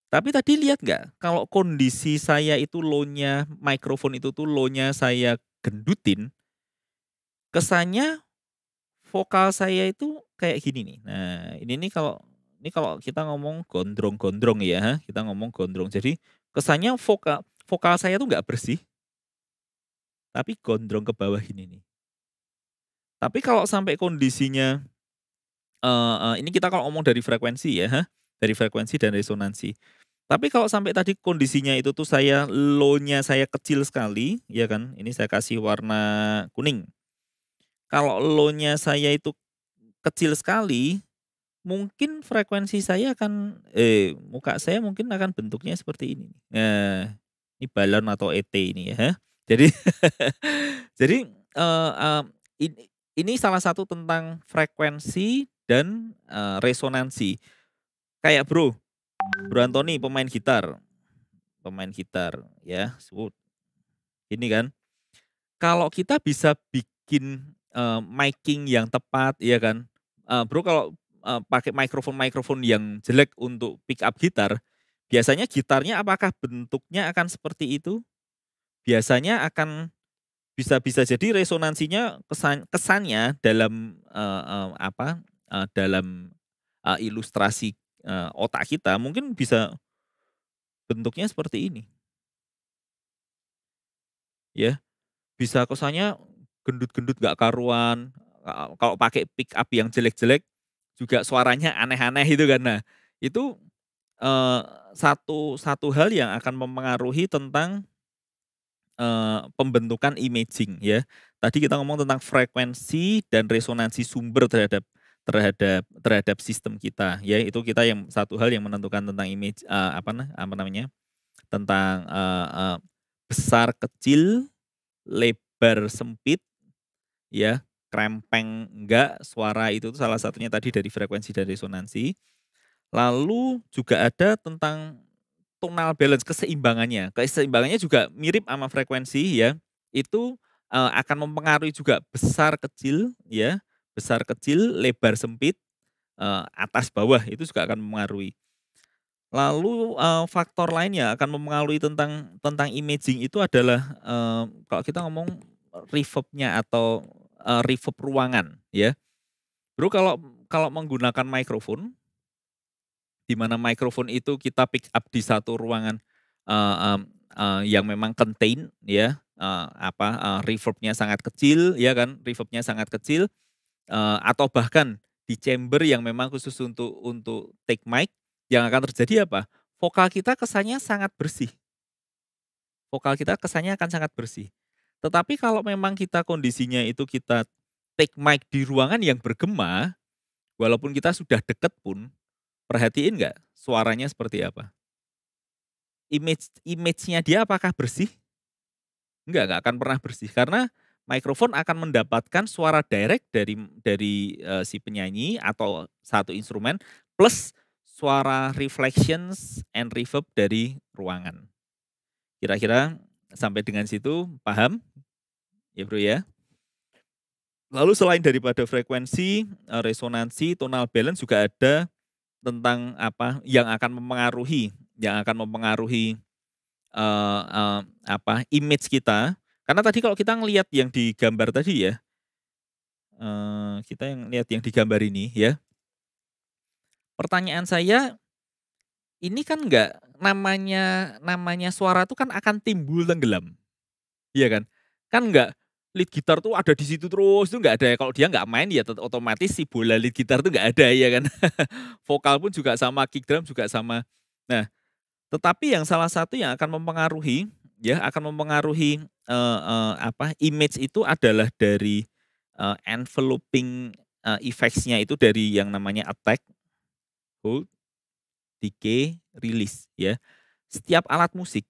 tapi tadi lihat nggak kalau kondisi saya itu nya mikrofon itu tuh nya saya gendutin kesannya vokal saya itu kayak gini nih. Nah, ini nih kalau ini kalau kita ngomong gondrong-gondrong ya, kita ngomong gondrong. Jadi kesannya vokal vokal saya tuh nggak bersih, tapi gondrong ke bawah ini nih. Tapi kalau sampai kondisinya uh, uh, ini kita kalau ngomong dari frekuensi ya, huh? dari frekuensi dan resonansi. Tapi kalau sampai tadi kondisinya itu tuh saya low-nya saya kecil sekali, ya kan? Ini saya kasih warna kuning kalau low-nya saya itu kecil sekali, mungkin frekuensi saya akan eh muka saya mungkin akan bentuknya seperti ini. Nah, ini balon atau ET ini ya. Eh. Jadi [laughs] jadi uh, eh, uh, ini, ini salah satu tentang frekuensi dan uh, resonansi. Kayak bro, bro Anthony pemain gitar, pemain gitar ya, ini kan. Kalau kita bisa bikin uh, miking yang tepat ya kan uh, bro kalau uh, pakai mikrofon mikrofon yang jelek untuk pick up gitar biasanya gitarnya apakah bentuknya akan seperti itu biasanya akan bisa bisa jadi resonansinya kesan kesannya dalam uh, uh, apa uh, dalam uh, ilustrasi uh, otak kita mungkin bisa bentuknya seperti ini ya bisa kesannya gendut-gendut gak karuan. Kalau pakai pick up yang jelek-jelek juga suaranya aneh-aneh itu kan. Nah, itu eh, satu satu hal yang akan mempengaruhi tentang eh, pembentukan imaging ya. Tadi kita ngomong tentang frekuensi dan resonansi sumber terhadap terhadap terhadap sistem kita ya itu kita yang satu hal yang menentukan tentang image eh, apa nah, apa namanya tentang eh, eh, besar kecil lebar sempit ya krempeng enggak suara itu tuh salah satunya tadi dari frekuensi dan resonansi lalu juga ada tentang tonal balance keseimbangannya keseimbangannya juga mirip sama frekuensi ya itu e, akan mempengaruhi juga besar kecil ya besar kecil lebar sempit e, atas bawah itu juga akan mempengaruhi Lalu e, faktor lainnya akan mempengaruhi tentang tentang imaging itu adalah e, kalau kita ngomong reverbnya atau uh, reverb ruangan ya. Bro kalau kalau menggunakan mikrofon di mana mikrofon itu kita pick up di satu ruangan uh, um, uh, yang memang contain ya uh, apa uh, reverbnya sangat kecil ya kan reverbnya sangat kecil uh, atau bahkan di chamber yang memang khusus untuk untuk take mic yang akan terjadi apa vokal kita kesannya sangat bersih vokal kita kesannya akan sangat bersih tetapi kalau memang kita kondisinya itu kita take mic di ruangan yang bergema, walaupun kita sudah deket pun, perhatiin nggak suaranya seperti apa? Image image-nya dia apakah bersih? Enggak, nggak akan pernah bersih karena mikrofon akan mendapatkan suara direct dari dari uh, si penyanyi atau satu instrumen plus suara reflections and reverb dari ruangan. Kira-kira sampai dengan situ paham? ya bro ya. Lalu selain daripada frekuensi, eh, resonansi, tonal balance juga ada tentang apa yang akan mempengaruhi, yang akan mempengaruhi uh, uh, apa image kita. Karena tadi kalau kita ngelihat yang digambar tadi ya, uh, kita yang lihat yang digambar ini ya. Pertanyaan saya, ini kan nggak namanya namanya suara itu kan akan timbul tenggelam, iya kan? Kan nggak lead gitar tuh ada di situ terus itu nggak ada ya kalau dia nggak main ya otomatis si bola lead gitar tuh nggak ada ya kan [laughs] vokal pun juga sama kick drum juga sama nah tetapi yang salah satu yang akan mempengaruhi ya akan mempengaruhi uh, uh, apa image itu adalah dari uh, enveloping uh, effects-nya itu dari yang namanya attack hold decay release ya setiap alat musik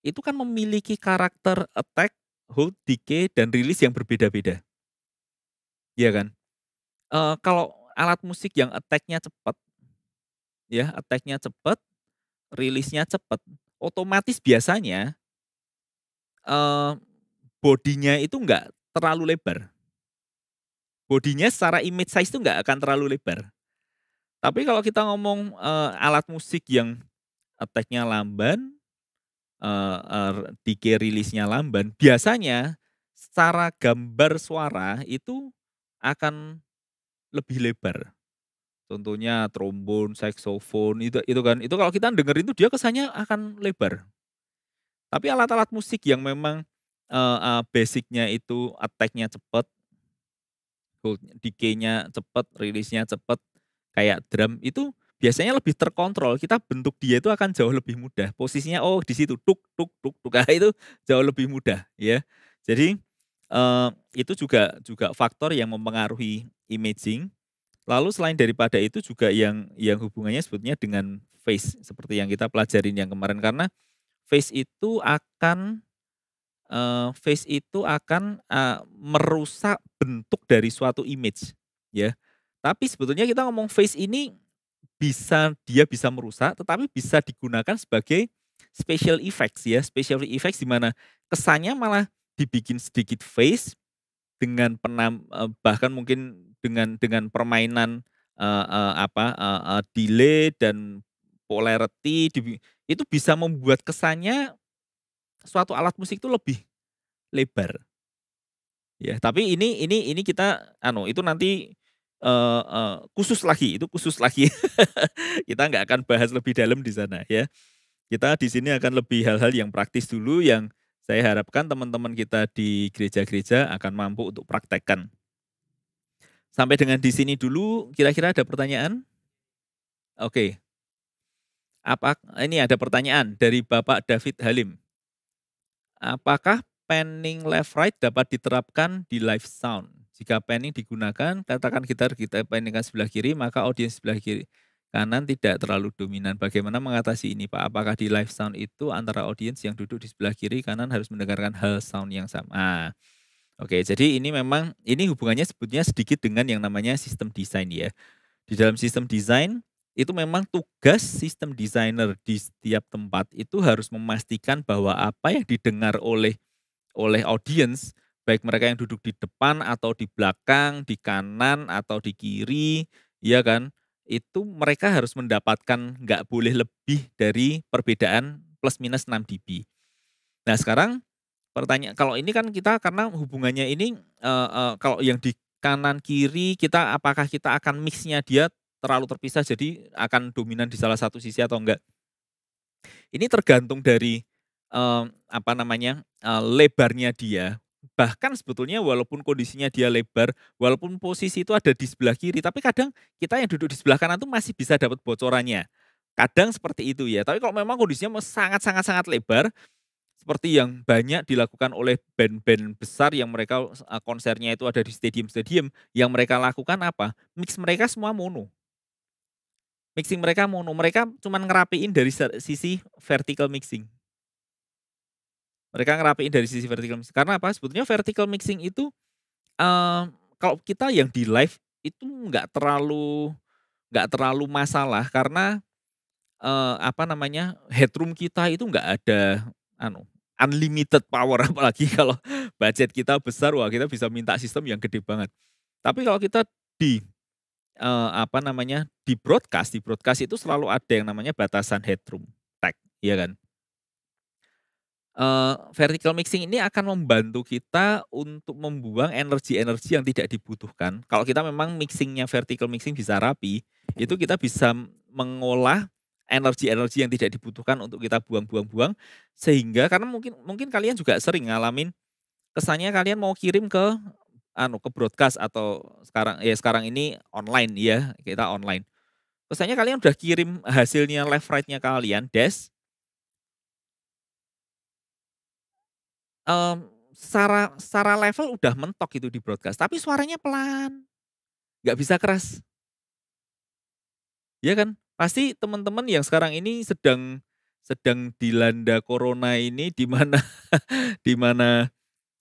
itu kan memiliki karakter attack hold, decay, dan rilis yang berbeda-beda. Iya kan? Uh, kalau alat musik yang attack-nya cepat, ya attack-nya cepat, rilisnya cepat, otomatis biasanya uh, eh, bodinya itu nggak terlalu lebar. Bodinya secara image size itu nggak akan terlalu lebar. Tapi kalau kita ngomong uh, alat musik yang attack-nya lamban, uh, eh, uh, er, DK rilisnya lamban, biasanya secara gambar suara itu akan lebih lebar. tentunya trombon, saksofon itu itu kan itu kalau kita dengerin itu dia kesannya akan lebar. Tapi alat-alat musik yang memang uh, uh, basicnya itu attacknya cepet cepat, cepet rilisnya cepet kayak drum itu biasanya lebih terkontrol kita bentuk dia itu akan jauh lebih mudah posisinya oh di situ tuk tuk tuk tuk [laughs] nah, itu jauh lebih mudah ya jadi eh, itu juga juga faktor yang mempengaruhi imaging lalu selain daripada itu juga yang yang hubungannya sebetulnya dengan face seperti yang kita pelajarin yang kemarin karena face itu akan eh, face itu akan eh, merusak bentuk dari suatu image ya tapi sebetulnya kita ngomong face ini bisa dia bisa merusak tetapi bisa digunakan sebagai special effects ya special effects di mana kesannya malah dibikin sedikit face dengan penam eh, bahkan mungkin dengan dengan permainan uh, uh, apa uh, uh, delay dan polarity itu bisa membuat kesannya suatu alat musik itu lebih lebar ya tapi ini ini ini kita anu itu nanti uh, uh, khusus lagi itu khusus lagi [laughs] kita nggak akan bahas lebih dalam di sana ya kita di sini akan lebih hal-hal yang praktis dulu yang saya harapkan teman-teman kita di gereja-gereja akan mampu untuk praktekkan sampai dengan di sini dulu kira-kira ada pertanyaan oke apa ini ada pertanyaan dari Bapak David Halim apakah panning left right dapat diterapkan di live sound jika panning digunakan, katakan gitar kita panningkan sebelah kiri, maka audiens sebelah kiri kanan tidak terlalu dominan. Bagaimana mengatasi ini Pak? Apakah di live sound itu antara audiens yang duduk di sebelah kiri kanan harus mendengarkan hal sound yang sama? Ah. Oke, jadi ini memang ini hubungannya sebetulnya sedikit dengan yang namanya sistem desain ya. Di dalam sistem desain itu memang tugas sistem desainer di setiap tempat itu harus memastikan bahwa apa yang didengar oleh oleh audiens baik mereka yang duduk di depan atau di belakang, di kanan atau di kiri, ya kan? Itu mereka harus mendapatkan nggak boleh lebih dari perbedaan plus minus 6 dB. Nah sekarang pertanyaan kalau ini kan kita karena hubungannya ini uh, uh, kalau yang di kanan kiri kita apakah kita akan mixnya dia terlalu terpisah jadi akan dominan di salah satu sisi atau enggak? Ini tergantung dari eh, apa namanya eh, lebarnya dia bahkan sebetulnya walaupun kondisinya dia lebar, walaupun posisi itu ada di sebelah kiri, tapi kadang kita yang duduk di sebelah kanan itu masih bisa dapat bocorannya. Kadang seperti itu ya. Tapi kalau memang kondisinya sangat-sangat-sangat lebar, seperti yang banyak dilakukan oleh band-band besar yang mereka e, konsernya itu ada di stadium-stadium, yang mereka lakukan apa? Mix mereka semua mono. Mixing mereka mono, mereka cuma ngerapiin dari sisi vertical mixing mereka ngerapiin dari sisi vertical mixing karena apa sebetulnya vertical mixing itu um, kalau kita yang di live itu nggak terlalu nggak terlalu masalah karena uh, apa namanya headroom kita itu nggak ada anu unlimited power [laughs] apalagi kalau budget kita besar wah kita bisa minta sistem yang gede banget tapi kalau kita di uh, apa namanya di broadcast di broadcast itu selalu ada yang namanya batasan headroom tag ya kan uh, vertical mixing ini akan membantu kita untuk membuang energi-energi yang tidak dibutuhkan. Kalau kita memang mixingnya vertical mixing bisa rapi, itu kita bisa mengolah energi-energi yang tidak dibutuhkan untuk kita buang-buang-buang sehingga karena mungkin mungkin kalian juga sering ngalamin kesannya kalian mau kirim ke anu ke broadcast atau sekarang ya sekarang ini online ya kita online kesannya kalian udah kirim hasilnya left right-nya kalian dash um, secara secara level udah mentok itu di broadcast, tapi suaranya pelan, nggak bisa keras. Ya kan? Pasti teman-teman yang sekarang ini sedang sedang dilanda corona ini di mana [laughs] di mana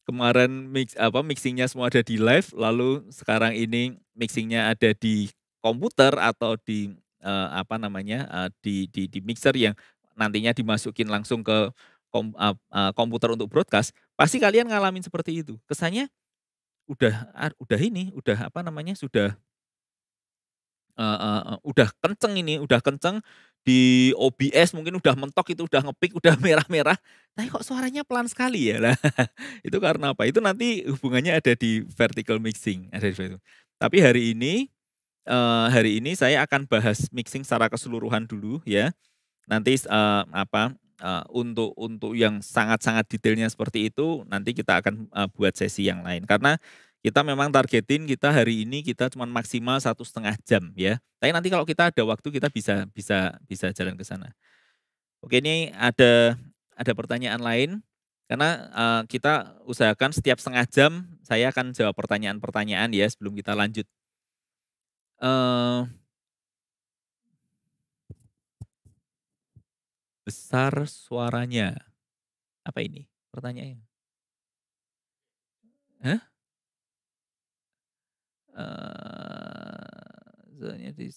kemarin mix apa mixingnya semua ada di live, lalu sekarang ini mixingnya ada di komputer atau di uh, apa namanya uh, di di di mixer yang nantinya dimasukin langsung ke kom, uh, uh, komputer untuk broadcast, pasti kalian ngalamin seperti itu. Kesannya udah uh, udah ini, udah apa namanya? sudah uh, uh, uh, udah kenceng ini, udah kenceng di OBS mungkin udah mentok itu udah ngepick udah [laughs] merah-merah tapi kok suaranya pelan sekali ya lah [laughs] itu karena apa itu nanti hubungannya ada di vertical mixing ada di tapi hari ini e, hari ini saya akan bahas mixing secara keseluruhan dulu ya nanti e, apa uh, untuk untuk yang sangat-sangat detailnya seperti itu nanti kita akan uh, buat sesi yang lain karena kita memang targetin kita hari ini kita cuma maksimal satu setengah jam ya. Tapi nanti kalau kita ada waktu kita bisa bisa bisa jalan ke sana. Oke ini ada ada pertanyaan lain karena uh, kita usahakan setiap setengah jam saya akan jawab pertanyaan-pertanyaan ya sebelum kita lanjut. Uh, besar suaranya. Apa ini pertanyaannya? Hah? Soalnya eh, di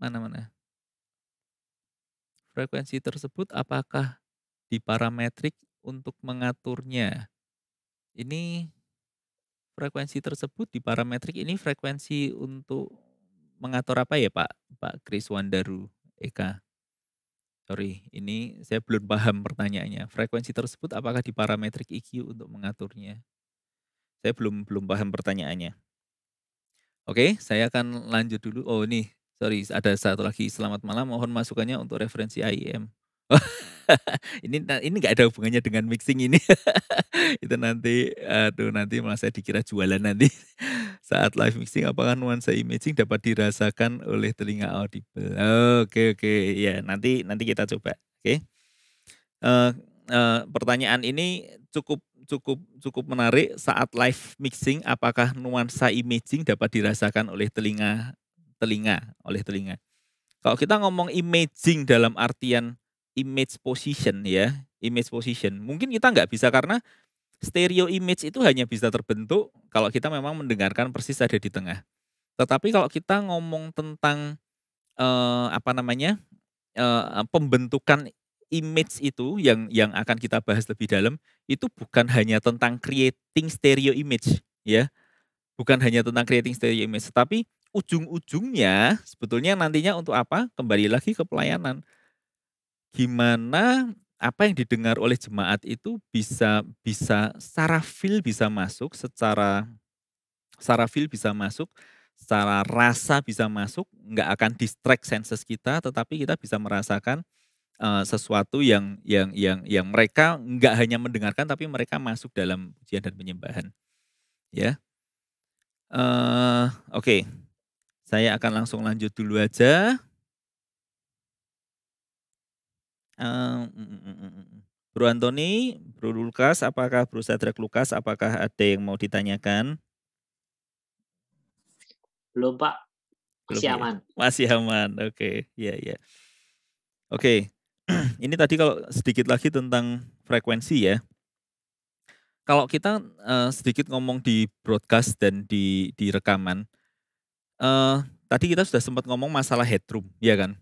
mana-mana. Frekuensi tersebut apakah di parametrik untuk mengaturnya? Ini frekuensi tersebut di parametrik ini frekuensi untuk mengatur apa ya Pak Pak Chris Wandaru? Eka. Sorry, ini saya belum paham pertanyaannya. Frekuensi tersebut apakah di parametrik EQ untuk mengaturnya? Saya belum belum paham pertanyaannya. Oke, saya akan lanjut dulu. Oh, ini sorry, ada satu lagi. Selamat malam, mohon masukannya untuk referensi IEM. [laughs] ini nah, ini nggak ada hubungannya dengan mixing ini. [laughs] Itu nanti aduh nanti malah saya dikira jualan nanti saat live mixing apakah nuansa imaging dapat dirasakan oleh telinga audible? Oke oke okay. ya nanti nanti kita coba. Oke. Okay. Uh, eh, uh, eh, pertanyaan ini cukup cukup cukup menarik saat live mixing apakah nuansa imaging dapat dirasakan oleh telinga telinga oleh telinga. Kalau kita ngomong imaging dalam artian image position ya, image position. Mungkin kita nggak bisa karena stereo image itu hanya bisa terbentuk kalau kita memang mendengarkan persis ada di tengah. Tetapi kalau kita ngomong tentang eh, apa namanya eh, pembentukan image itu yang yang akan kita bahas lebih dalam itu bukan hanya tentang creating stereo image ya bukan hanya tentang creating stereo image tapi ujung-ujungnya sebetulnya nantinya untuk apa kembali lagi ke pelayanan gimana apa yang didengar oleh jemaat itu bisa bisa secara feel bisa masuk secara secara feel bisa masuk secara rasa bisa masuk nggak akan distract senses kita tetapi kita bisa merasakan uh, sesuatu yang yang yang yang mereka nggak hanya mendengarkan tapi mereka masuk dalam pujian dan penyembahan ya uh, oke okay. saya akan langsung lanjut dulu aja Mm, mm, mm, bro Antoni, Bro Lukas, apakah Bro Sadrak Lukas, apakah ada yang mau ditanyakan? Belum Pak, masih ya? aman. Masih aman, oke, okay. ya yeah, ya. Yeah. Oke, okay. [clears throat] ini tadi kalau sedikit lagi tentang frekuensi ya. Kalau kita uh, sedikit ngomong di broadcast dan di di rekaman, uh, tadi kita sudah sempat ngomong masalah headroom, ya kan?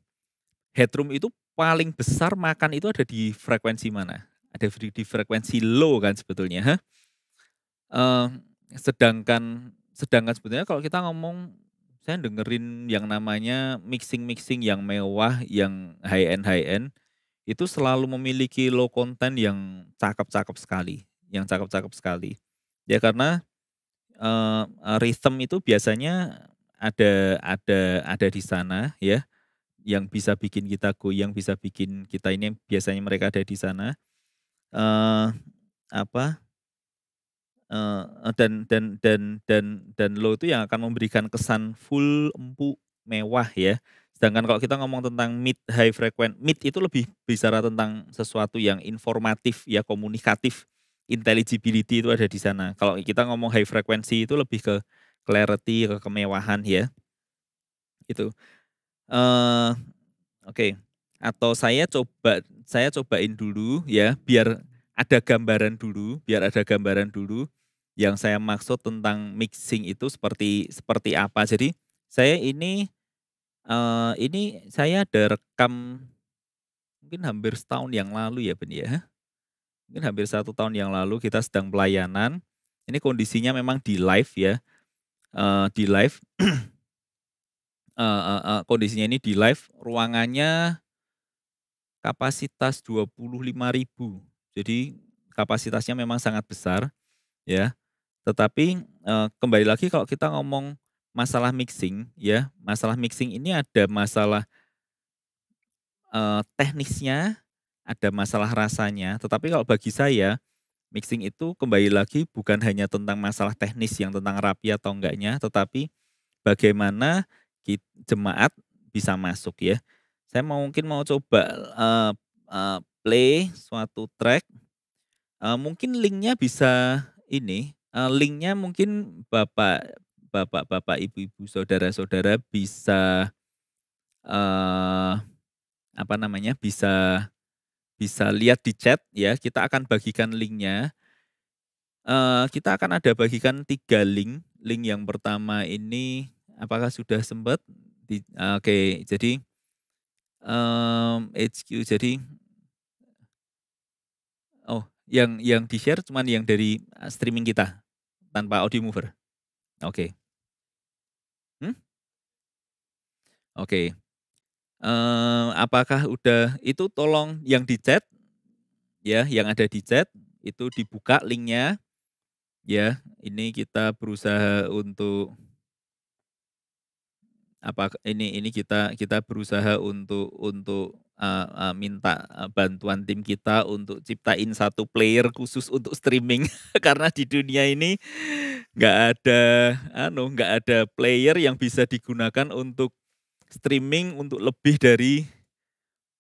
Headroom itu paling besar makan itu ada di frekuensi mana? Ada di frekuensi low kan sebetulnya. Huh? Uh, ehm, sedangkan sedangkan sebetulnya kalau kita ngomong saya dengerin yang namanya mixing-mixing yang mewah, yang high end high end itu selalu memiliki low content yang cakep-cakep sekali, yang cakep-cakep sekali. Ya karena uh, rhythm itu biasanya ada ada ada di sana ya yang bisa bikin kita goyang, bisa bikin kita ini biasanya mereka ada di sana. Uh, apa uh, dan dan dan dan dan lo itu yang akan memberikan kesan full empuk mewah ya sedangkan kalau kita ngomong tentang mid high frequent mid itu lebih bicara tentang sesuatu yang informatif ya komunikatif intelligibility itu ada di sana kalau kita ngomong high frequency itu lebih ke clarity ke kemewahan ya itu uh, oke okay. atau saya coba saya cobain dulu ya biar ada gambaran dulu biar ada gambaran dulu yang saya maksud tentang mixing itu seperti seperti apa jadi saya ini uh, ini saya ada rekam mungkin hampir setahun yang lalu ya Ben ya mungkin hampir satu tahun yang lalu kita sedang pelayanan ini kondisinya memang di live ya uh, di live [clears throat] uh, uh, uh, kondisinya ini di live ruangannya kapasitas 25.000. Jadi kapasitasnya memang sangat besar ya. Tetapi uh, kembali lagi kalau kita ngomong masalah mixing ya, masalah mixing ini ada masalah uh, teknisnya, ada masalah rasanya. Tetapi kalau bagi saya mixing itu kembali lagi bukan hanya tentang masalah teknis yang tentang rapi atau enggaknya, tetapi bagaimana jemaat bisa masuk ya. Saya mau mungkin mau coba uh, uh, play suatu track. Uh, mungkin linknya bisa ini. Uh, linknya mungkin bapak bapak bapak ibu ibu saudara saudara bisa uh, apa namanya bisa bisa lihat di chat ya. Kita akan bagikan linknya. Uh, kita akan ada bagikan tiga link. Link yang pertama ini Apakah sudah sempat? Di, eh, Oke, okay, jadi um, HQ jadi oh yang yang di share cuman yang dari eh, streaming kita tanpa audio mover. Oke. Okay. Hmm? Oke. Okay. Um, apakah udah itu tolong yang di chat ya yang ada di chat itu dibuka linknya ya ini kita berusaha untuk apa ini ini kita kita berusaha untuk untuk uh, uh, minta eh, bantuan tim kita untuk ciptain satu player khusus untuk streaming [laughs] karena di dunia ini nggak ada anu nggak ada player yang bisa digunakan untuk streaming untuk lebih dari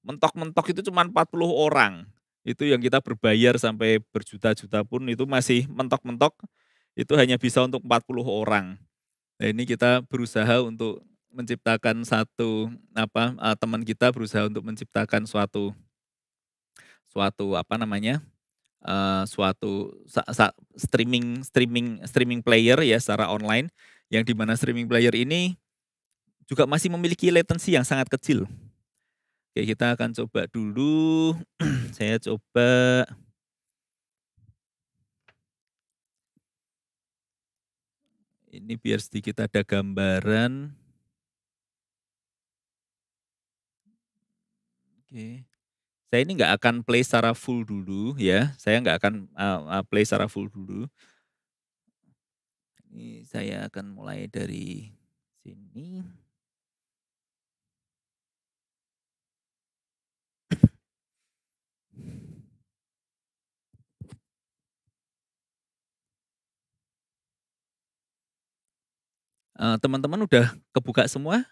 mentok-mentok itu cuma 40 orang itu yang kita berbayar sampai berjuta-juta pun itu masih mentok-mentok itu hanya bisa untuk 40 orang. Nah ini kita berusaha untuk menciptakan satu apa uh, teman kita berusaha untuk menciptakan suatu suatu apa namanya uh, suatu sa, sa, streaming streaming streaming player ya secara online yang dimana streaming player ini juga masih memiliki latency yang sangat kecil. Oke kita akan coba dulu [clears throat] saya coba ini biar sedikit ada gambaran. Oke. Saya ini nggak akan play secara full dulu ya. Saya nggak akan uh, play secara full dulu. Ini saya akan mulai dari sini. Eh, teman-teman uh, udah kebuka semua?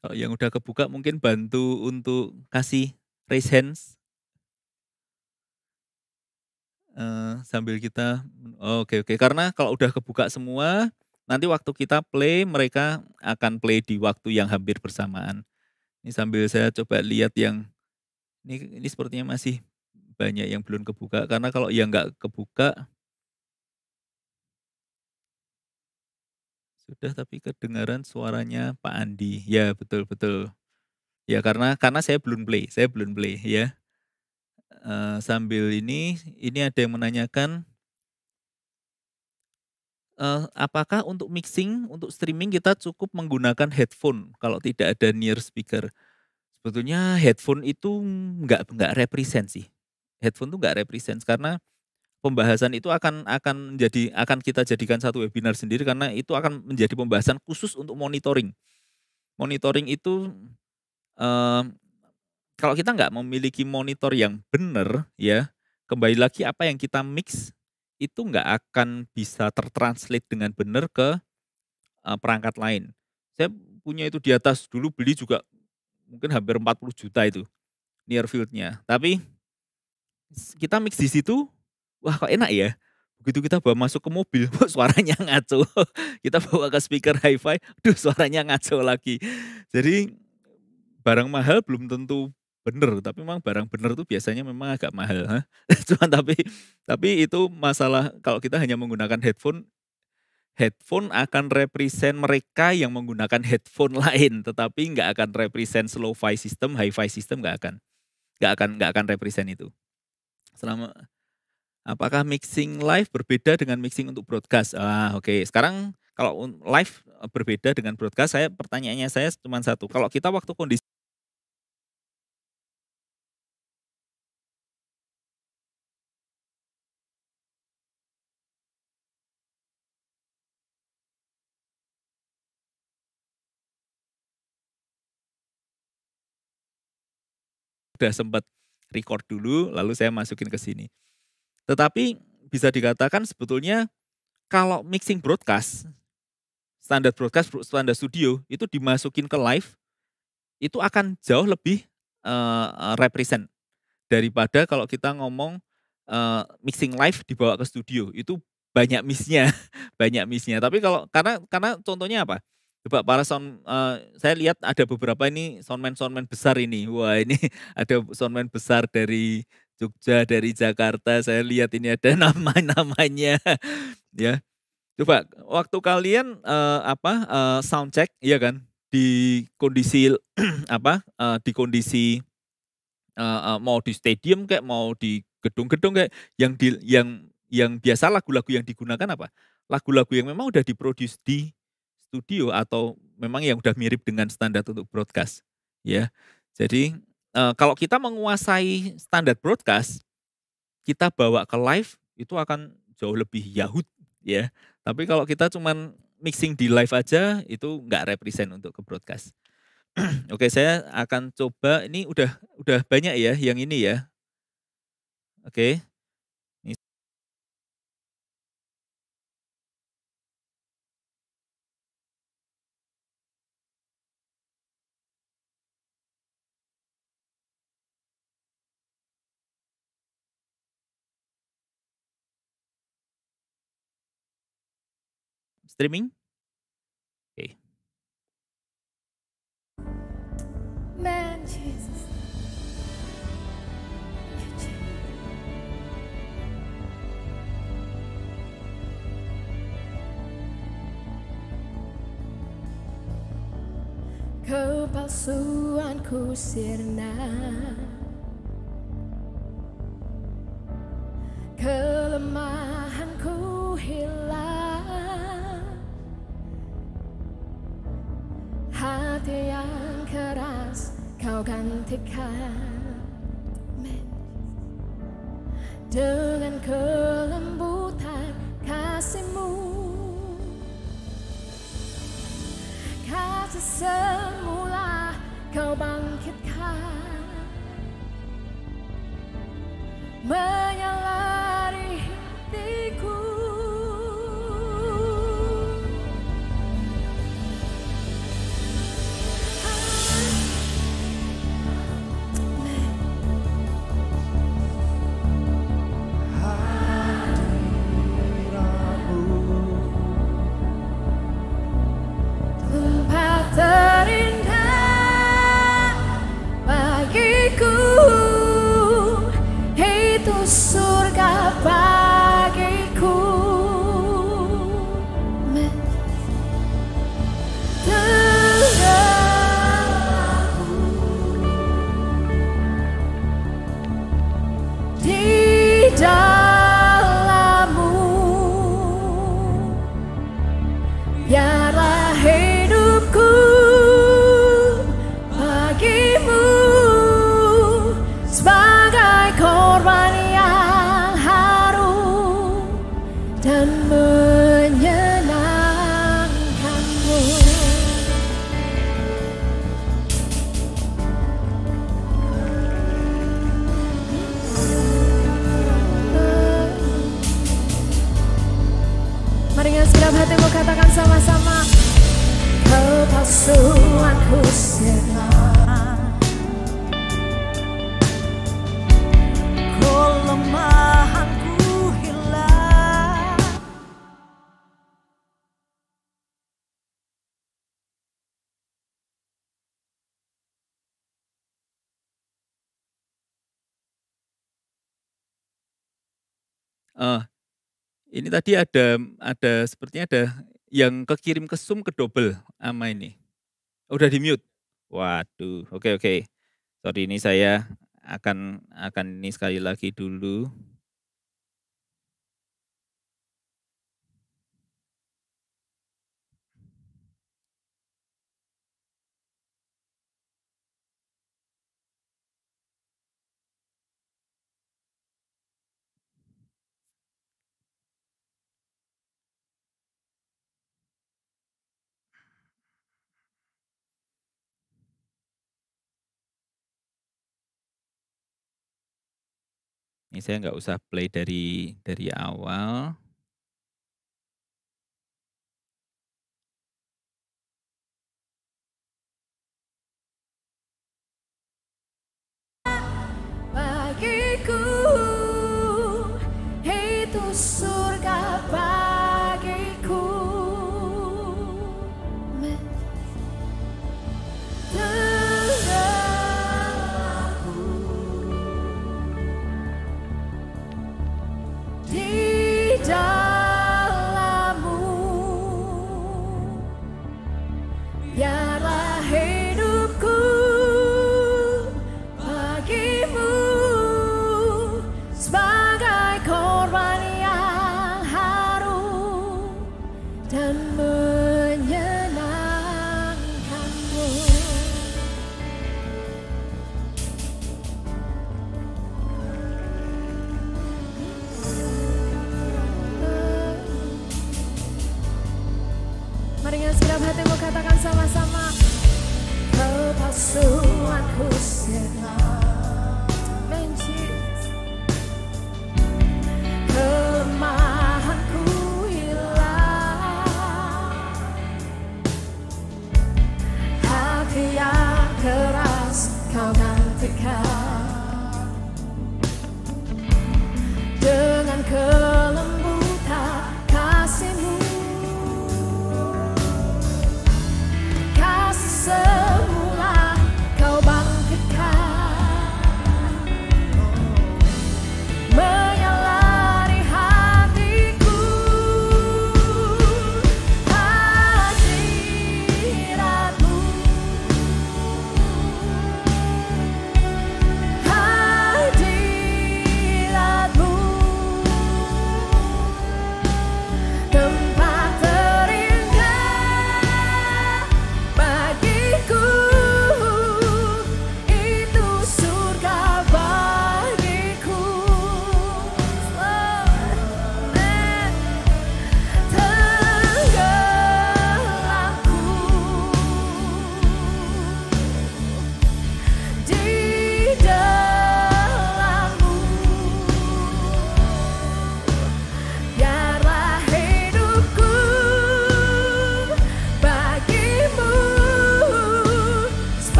Kalau yang udah kebuka mungkin bantu untuk kasih raise hands. Uh, sambil kita oh, oke okay, oke okay. karena kalau udah kebuka semua nanti waktu kita play mereka akan play di waktu yang hampir bersamaan. Ini sambil saya coba lihat yang ini ini sepertinya masih banyak yang belum kebuka karena kalau yang nggak kebuka sudah tapi kedengaran suaranya Pak Andi. Ya, betul betul. Ya karena karena saya belum play, saya belum play ya. Uh, sambil ini ini ada yang menanyakan uh, apakah untuk mixing, untuk streaming kita cukup menggunakan headphone kalau tidak ada near speaker? Sebetulnya headphone itu nggak nggak represent sih. Headphone tuh nggak represent karena pembahasan itu akan akan menjadi akan kita jadikan satu webinar sendiri karena itu akan menjadi pembahasan khusus untuk monitoring. Monitoring itu eh, kalau kita nggak memiliki monitor yang benar ya kembali lagi apa yang kita mix itu nggak akan bisa tertranslate dengan benar ke eh, perangkat lain. Saya punya itu di atas dulu beli juga mungkin hampir 40 juta itu near fieldnya. Tapi kita mix di situ wah kok enak ya begitu kita bawa masuk ke mobil [laughs] suaranya ngaco kita bawa ke speaker hi-fi tuh suaranya ngaco lagi jadi barang mahal belum tentu bener tapi memang barang bener tuh biasanya memang agak mahal [laughs] cuma tapi tapi itu masalah kalau kita hanya menggunakan headphone headphone akan represent mereka yang menggunakan headphone [laughs] lain tetapi nggak akan represent slow fi system hi-fi system nggak akan nggak akan nggak akan represent itu selama Apakah mixing live berbeda dengan mixing untuk broadcast? Ah, oke. Okay. Sekarang kalau live eh, berbeda dengan broadcast, saya pertanyaannya saya cuma satu. Kalau kita waktu kondisi sudah sempat record dulu, lalu saya masukin ke sini. Tetapi bisa dikatakan sebetulnya kalau mixing broadcast, standar broadcast, standar studio itu dimasukin ke live, itu akan jauh lebih uh, represent daripada kalau kita ngomong uh, mixing live dibawa ke studio itu banyak missnya, [laughs] banyak missnya. Tapi kalau karena karena contohnya apa? Coba para sound, uh, saya lihat ada beberapa ini soundman soundman besar ini. Wah ini [laughs] ada soundman besar dari Jogja dari Jakarta saya lihat ini ada [laughs] nama-namanya ya coba waktu kalian uh, apa uh, sound check ya kan di kondisi [clears throat] apa uh, di kondisi uh, uh, mau di stadium kayak mau di gedung-gedung kayak yang di yang yang biasa lagu-lagu yang digunakan apa lagu-lagu yang memang udah diproduksi di studio atau memang yang udah mirip dengan standar untuk broadcast ya jadi Eh, kalau kita menguasai standar broadcast, kita bawa ke live itu akan jauh lebih yahut ya. Tapi kalau kita cuman mixing di live aja itu nggak represent untuk ke broadcast. [clears throat] Oke, saya akan coba ini udah udah banyak ya yang ini ya. Oke. streaming. Okay.
Man, Jesus. Kepalsuanku sirna Kelemahanku hilang hati yang keras kau gantikan
dengan
kelembutan kasihmu kasih
semula kau bangkitkan menyalari
uh, ini tadi ada ada sepertinya ada yang kekirim ke Zoom ke double ama ini. Udah di mute. Waduh. Oke okay, oke. Okay. Sorry ini saya akan akan ini sekali lagi dulu.
Ini saya nggak usah play dari dari awal.
Bagiku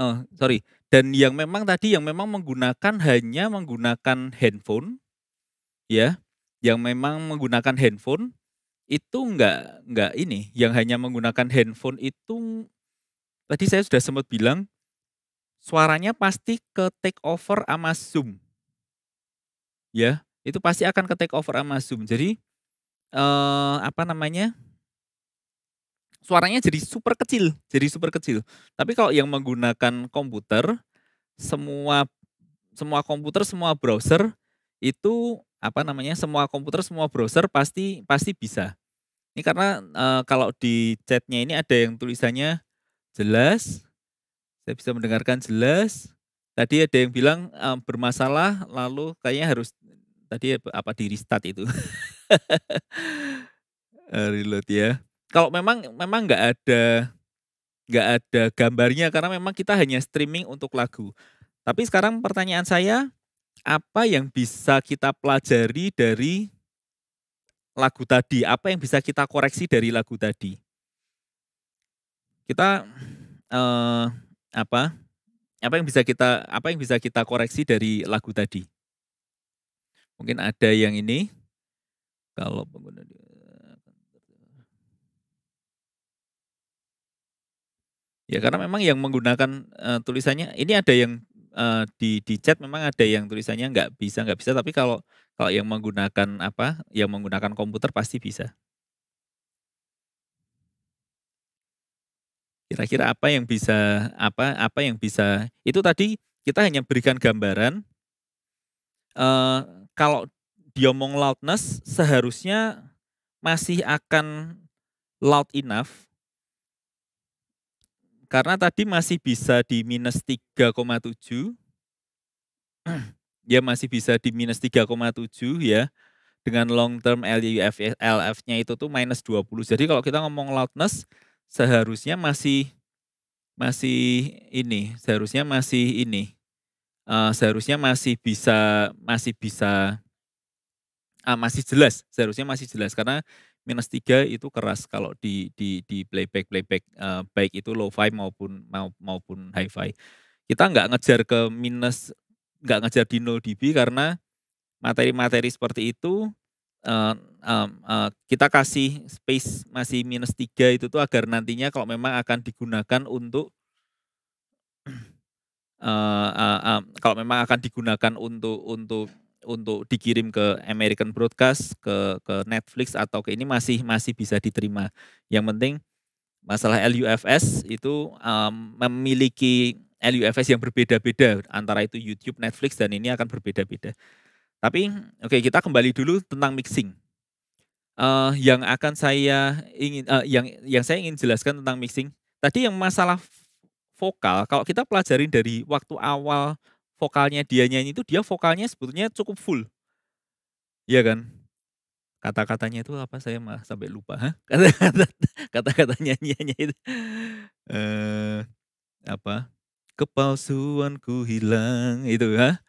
oh sorry dan yang memang tadi yang memang menggunakan hanya menggunakan handphone ya yang memang menggunakan handphone itu enggak enggak ini yang hanya menggunakan handphone itu tadi saya sudah sempat bilang suaranya pasti ke take over sama Zoom ya itu pasti akan ke take over sama Zoom jadi eh, apa namanya suaranya jadi super kecil, jadi super kecil. Tapi kalau yang menggunakan komputer, semua semua komputer, semua browser itu apa namanya? Semua komputer, semua browser pasti pasti bisa. Ini karena e, kalau di chatnya ini ada yang tulisannya jelas, saya bisa mendengarkan jelas. Tadi ada yang bilang e, bermasalah, lalu kayaknya harus tadi apa di restart itu. [laughs] reload ya kalau memang memang nggak ada nggak ada gambarnya karena memang kita hanya streaming untuk lagu. Tapi sekarang pertanyaan saya, apa yang bisa kita pelajari dari lagu tadi? Apa yang bisa kita koreksi dari lagu tadi? Kita eh, apa? Apa yang bisa kita apa yang bisa kita koreksi dari lagu tadi? Mungkin ada yang ini. Kalau pengguna di Ya karena memang yang menggunakan uh, tulisannya ini ada yang uh, di di chat memang ada yang tulisannya nggak bisa nggak bisa tapi kalau kalau yang menggunakan apa yang menggunakan komputer pasti bisa. Kira-kira apa yang bisa apa apa yang bisa itu tadi kita hanya berikan gambaran uh, kalau diomong loudness seharusnya masih akan loud enough karena tadi masih bisa di minus 3,7. [clears throat] Ya masih bisa di minus 3,7 ya. Dengan long term LF-nya itu tuh minus 20. Jadi kalau kita ngomong loudness seharusnya masih masih ini, seharusnya masih ini. Uh, seharusnya masih bisa masih bisa uh, masih jelas, seharusnya masih jelas karena minus tiga itu keras kalau di di di playback playback uh, baik itu low five maupun maupun high five Kita nggak ngejar ke minus nggak ngejar di 0 dB karena materi-materi seperti itu uh, uh, uh, kita kasih space masih minus tiga itu tuh agar nantinya kalau memang akan digunakan untuk uh, uh, uh, kalau memang akan digunakan untuk untuk untuk dikirim ke American Broadcast, ke ke Netflix atau ke ini masih masih bisa diterima. Yang penting masalah LUFS itu um, memiliki LUFS yang berbeda-beda antara itu YouTube, Netflix dan ini akan berbeda-beda. Tapi oke okay, kita kembali dulu tentang mixing. Uh, yang akan saya ingin uh, yang yang saya ingin jelaskan tentang mixing. Tadi yang masalah vokal kalau kita pelajarin dari waktu awal vokalnya dia nyanyi itu dia vokalnya sebetulnya cukup full. Iya kan? Kata-katanya itu apa saya mah sampai lupa. [laughs] Kata-kata kata nyanyiannya itu eh apa? Kepalsuanku hilang itu ya.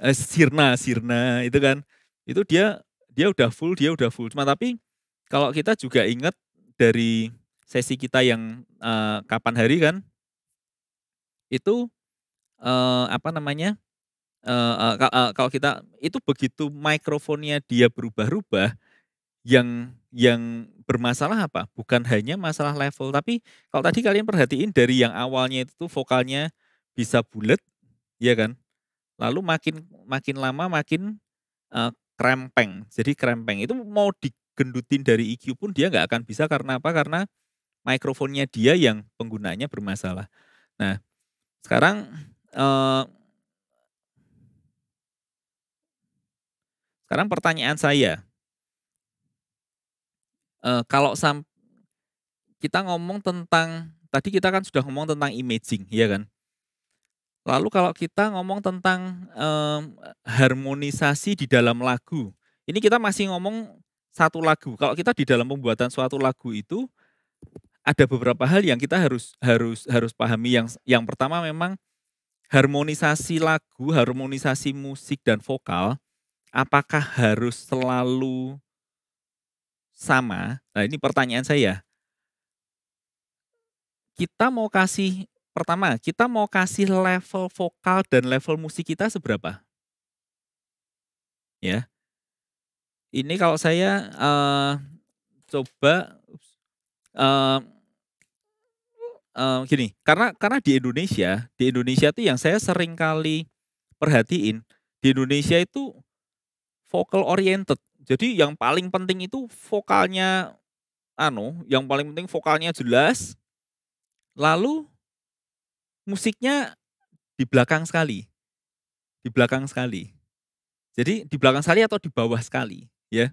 Eh, sirna, sirna itu kan. Itu dia dia udah full, dia udah full. Cuma tapi kalau kita juga ingat dari sesi kita yang uh, kapan hari kan itu uh, apa namanya uh, uh, uh, kalau kita itu begitu mikrofonnya dia berubah-ubah yang yang bermasalah apa bukan hanya masalah level tapi kalau tadi kalian perhatiin dari yang awalnya itu vokalnya bisa bulat ya kan lalu makin makin lama makin uh, krempeng jadi krempeng itu mau digendutin dari EQ pun dia nggak akan bisa karena apa karena mikrofonnya dia yang penggunanya bermasalah nah sekarang sekarang pertanyaan saya, uh, kalau sam kita ngomong tentang tadi kita kan sudah ngomong tentang imaging, ya kan? Lalu kalau kita ngomong tentang um, harmonisasi di dalam lagu, ini kita masih ngomong satu lagu. Kalau kita di dalam pembuatan suatu lagu itu ada beberapa hal yang kita harus harus harus pahami. Yang yang pertama memang harmonisasi lagu, harmonisasi musik dan vokal apakah harus selalu sama? Nah, ini pertanyaan saya. Kita mau kasih pertama, kita mau kasih level vokal dan level musik kita seberapa? Ya. Ini kalau saya uh, coba uh, uh, gini, karena karena di Indonesia, di Indonesia tuh yang saya sering kali perhatiin, di Indonesia itu vocal oriented. Jadi yang paling penting itu vokalnya anu, yang paling penting vokalnya jelas. Lalu musiknya di belakang sekali. Di belakang sekali. Jadi di belakang sekali atau di bawah sekali, ya.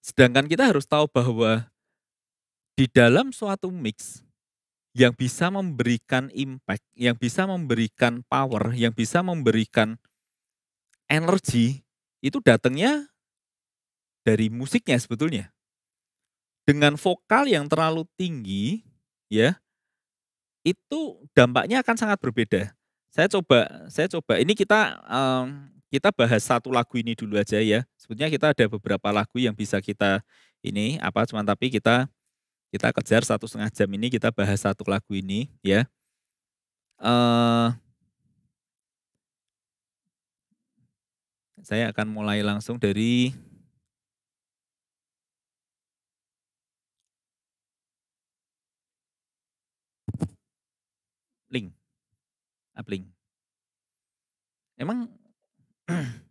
Sedangkan kita harus tahu bahwa di dalam suatu mix yang bisa memberikan impact, yang bisa memberikan power, yang bisa memberikan energi itu datangnya dari musiknya sebetulnya. Dengan vokal yang terlalu tinggi ya, itu dampaknya akan sangat berbeda. Saya coba, saya coba. Ini kita um, kita bahas satu lagu ini dulu aja ya. Sebetulnya kita ada beberapa lagu yang bisa kita ini apa cuman tapi kita kita kejar satu setengah jam ini kita bahas satu lagu ini ya. Uh, saya akan mulai langsung dari link uplink. Ah, Emang [clears throat]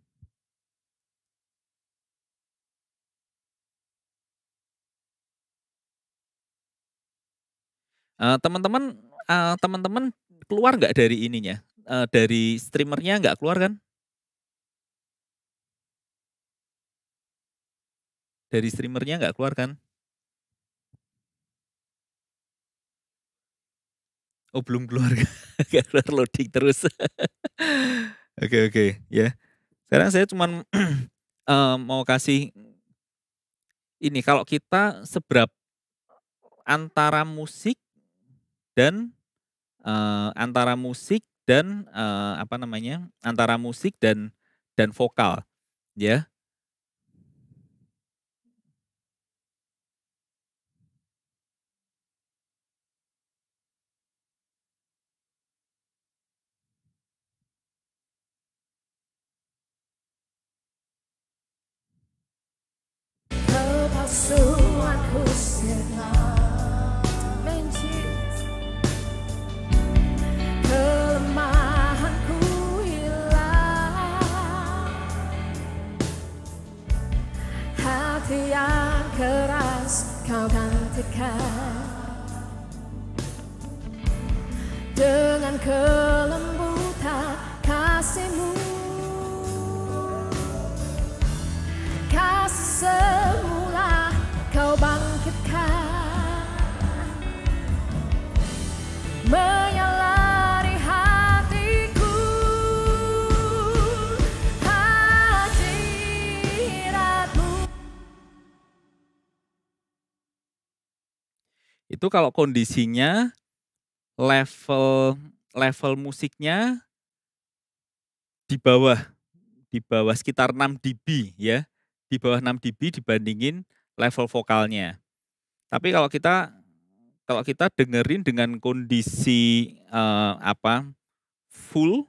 Eh, teman-teman uh, teman-teman keluar nggak dari ininya uh, dari streamernya nggak keluar kan dari streamernya nggak keluar kan oh belum keluar [laughs] nggak keluar loading terus [laughs] oke oke okay, okay,
ya sekarang saya
cuma uh, [clears throat] mau kasih ini kalau kita seberapa antara musik dan uh, antara musik dan uh, apa namanya antara musik dan dan vokal ya
Terpasu aku
kau katakan dengan kelembutan kasihmu
kasih semula kau bangkitkan
itu kalau kondisinya level level musiknya di bawah di bawah sekitar 6 dB ya. Di bawah 6 dB dibandingin level vokalnya. Tapi kalau kita kalau kita dengerin dengan kondisi uh, apa full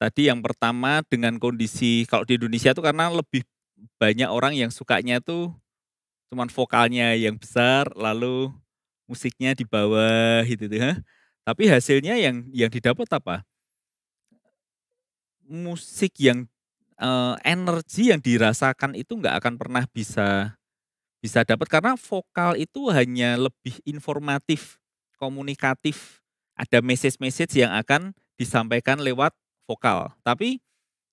Tadi yang pertama dengan kondisi kalau di Indonesia tuh karena lebih banyak orang yang sukanya tuh cuman vokalnya yang besar lalu musiknya di bawah gitu tuh. Tapi hasilnya yang yang didapat apa? Musik yang e, energi yang dirasakan itu nggak akan pernah bisa bisa dapat karena vokal itu hanya lebih informatif, komunikatif. Ada message-message yang akan disampaikan lewat vokal. Tapi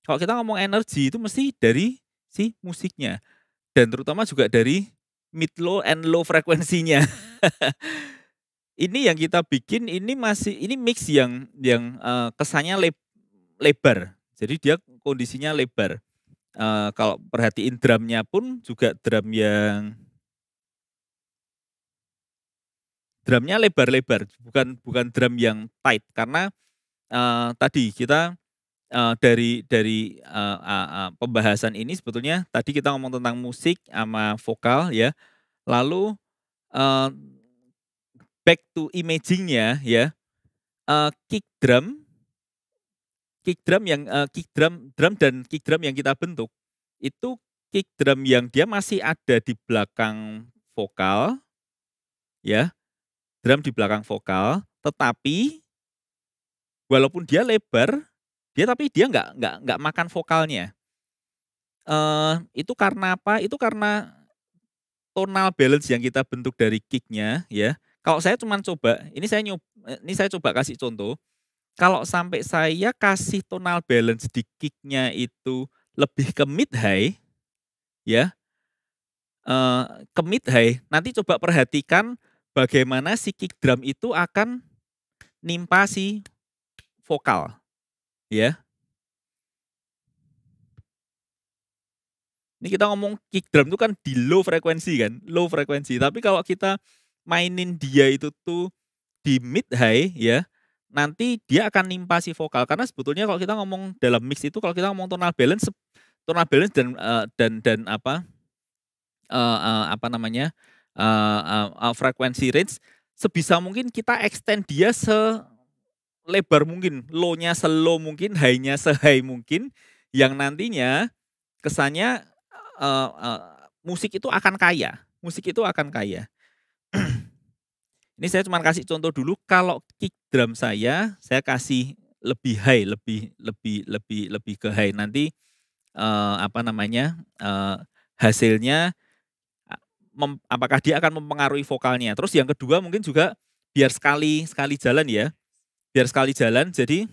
kalau kita ngomong energi itu mesti dari si musiknya dan terutama juga dari mid low and low frekuensinya. [laughs] ini yang kita bikin ini masih ini mix yang yang eh, kesannya lebar. Jadi dia kondisinya lebar. Uh, kalau perhatiin drumnya pun juga drum yang drumnya lebar-lebar, bukan bukan drum yang tight karena uh, tadi kita uh, dari dari uh, uh, uh, pembahasan ini sebetulnya tadi kita ngomong tentang musik sama vokal ya. Lalu uh, back to imagingnya ya. Uh, kick drum kick drum yang uh, kick drum drum dan kick drum yang kita bentuk itu kick drum yang dia masih ada di belakang vokal ya. Drum di belakang vokal, tetapi walaupun dia lebar dia tapi dia nggak nggak nggak makan vokalnya uh, itu karena apa itu karena tonal balance yang kita bentuk dari kicknya ya kalau saya cuma coba ini saya nyob, eh, ini saya coba kasih contoh kalau sampai saya kasih tonal balance di kicknya itu lebih ke mid high ya uh, ke mid high nanti coba perhatikan bagaimana si kick drum itu akan nimpa si vokal Ya, Ini kita ngomong kick drum itu kan di low frekuensi kan, low frekuensi. Tapi kalau kita mainin dia itu tuh di mid high ya, nanti dia akan nimpa si vokal karena sebetulnya kalau kita ngomong dalam mix itu kalau kita ngomong tonal balance tonal balance dan uh, dan dan apa uh, uh, apa namanya uh, uh, uh, frekuensi range sebisa mungkin kita extend dia se lebar mungkin, low-nya selo mungkin, high-nya sehigh mungkin, yang nantinya kesannya uh, uh, musik itu akan kaya, musik itu akan kaya. [clears throat] Ini saya cuma kasih contoh dulu. Kalau kick drum saya, saya kasih lebih high, lebih lebih lebih lebih ke high. Nanti uh, apa namanya uh, hasilnya mem, apakah dia akan mempengaruhi vokalnya. Terus yang kedua mungkin juga biar sekali sekali jalan ya biar sekali jalan jadi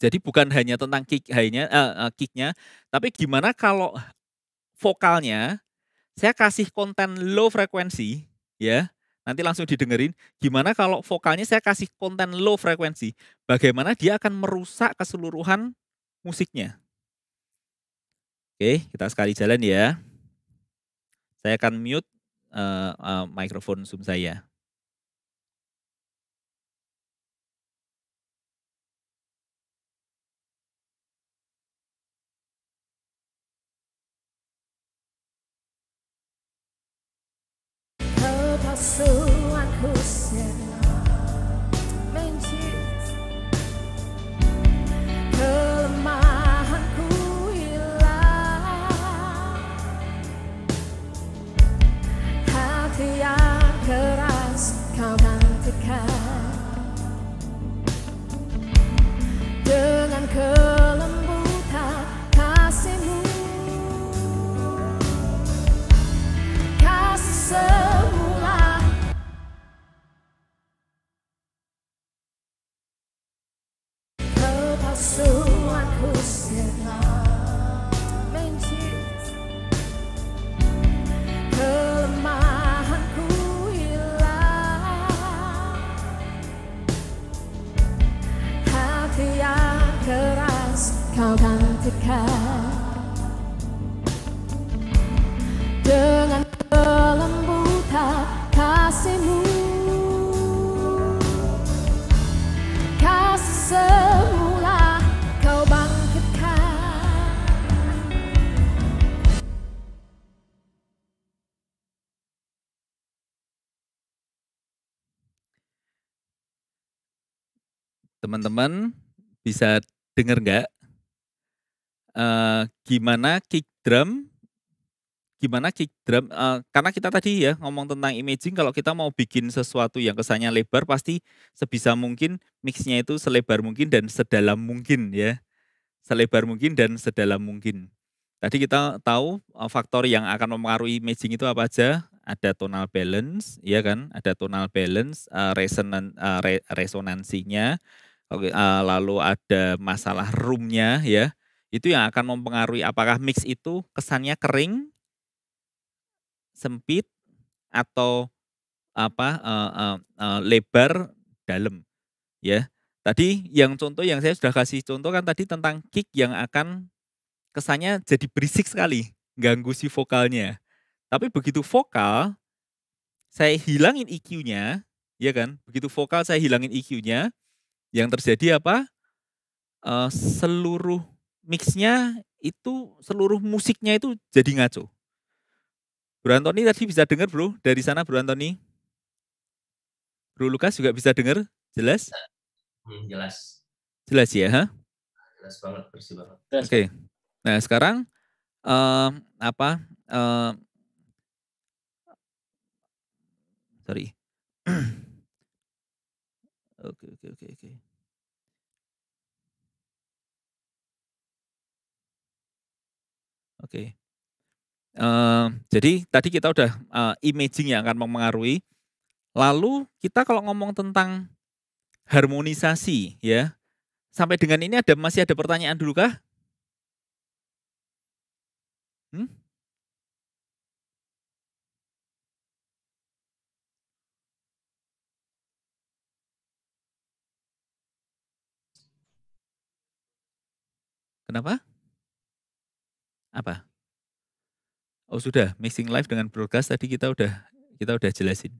jadi bukan hanya tentang kick hanya uh, kicknya, tapi gimana kalau vokalnya saya kasih konten low frekuensi, ya. Nanti langsung didengerin. Gimana kalau vokalnya saya kasih konten low frekuensi? Bagaimana dia akan merusak keseluruhan musiknya? Oke, kita sekali jalan ya. Saya akan mute uh, uh, mikrofon Zoom saya.
kau gantikan
dengan kelembutan kasihmu kasih semula kau bangkitkan
teman-teman bisa dengar nggak uh, gimana kick drum gimana kick drum uh, karena kita tadi ya ngomong tentang imaging kalau kita mau bikin sesuatu yang kesannya lebar pasti sebisa mungkin mixnya itu selebar mungkin dan sedalam mungkin ya selebar mungkin dan sedalam mungkin tadi kita tahu uh, faktor yang akan mempengaruhi imaging itu apa aja ada tonal balance ya kan ada tonal balance uh, resonan uh, re, resonansinya uh, lalu ada masalah roomnya ya itu yang akan mempengaruhi apakah mix itu kesannya kering, sempit atau apa uh, uh, uh, lebar dalam ya tadi yang contoh yang saya sudah kasih contoh kan tadi tentang kick yang akan kesannya jadi berisik sekali ganggu si vokalnya tapi begitu vokal saya hilangin eq nya ya kan begitu vokal saya hilangin eq nya yang terjadi apa uh, seluruh mixnya itu seluruh musiknya itu jadi ngaco. Bro Antoni tadi bisa dengar bro dari sana Bro Antoni. Bro Lukas juga bisa dengar, jelas?
Hmm, jelas. Jelas ya, ha? Jelas banget, bersih banget.
Oke. Okay. Nah sekarang uh, apa? Uh, sorry. [clears throat] Oke oke oke oke. Oke. Okay. Uh, jadi tadi kita udah uh, imaging yang akan mempengaruhi. Lalu kita kalau ngomong tentang harmonisasi ya. Sampai dengan ini ada masih ada pertanyaan dulu kah? Hmm? Kenapa? Apa? Oh sudah, mixing live dengan broadcast tadi kita udah kita udah jelasin.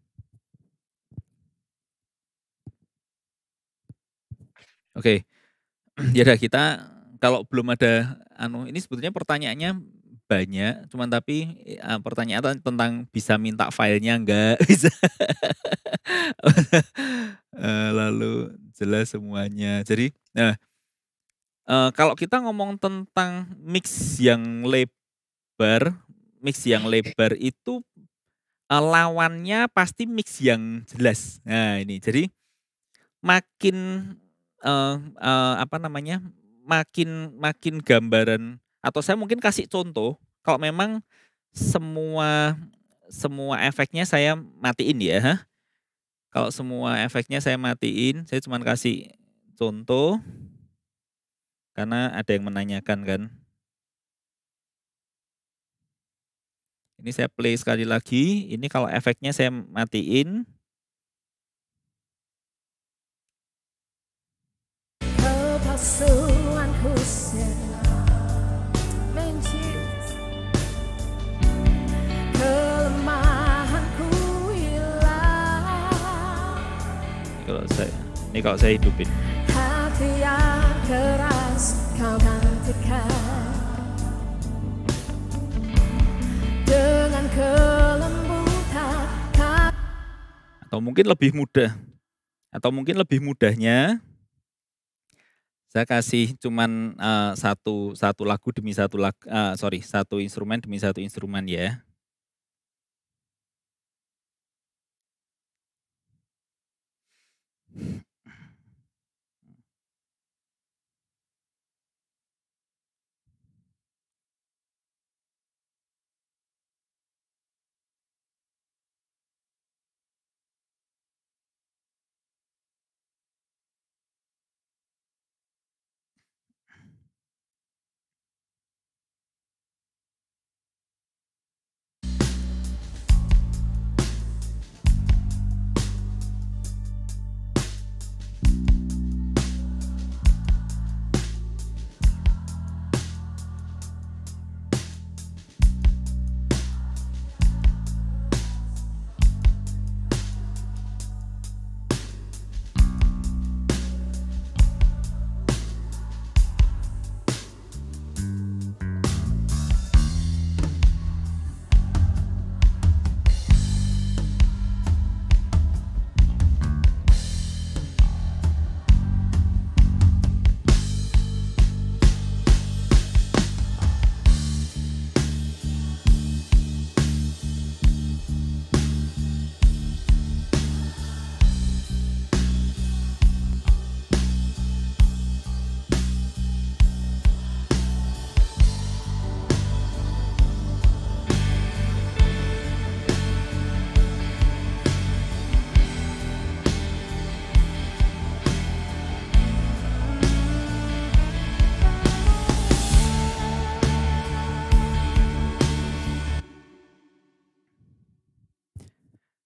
Oke, okay. [clears throat] ya kita kalau belum ada anu ini sebetulnya pertanyaannya banyak, cuman tapi eh, pertanyaan tentang bisa minta filenya enggak [laughs] bisa. [laughs] Eh, lalu jelas semuanya. Jadi, nah Uh, kalau kita ngomong tentang mix yang lebar, mix yang lebar itu uh, lawannya pasti mix yang jelas. Nah ini jadi makin uh, uh, apa namanya makin makin gambaran atau saya mungkin kasih contoh kalau memang semua semua efeknya saya matiin ya. Kalau semua efeknya saya matiin, saya cuma kasih contoh. Karena ada yang menanyakan kan. Ini saya play sekali lagi. Ini kalau efeknya saya matiin. kalau saya ini kalau saya hidupin
hati yang
atau mungkin lebih mudah Atau mungkin lebih mudahnya saya kasih cuman uh, satu satu lagu demi satu lagu uh, eh, sorry satu instrumen demi satu instrumen ya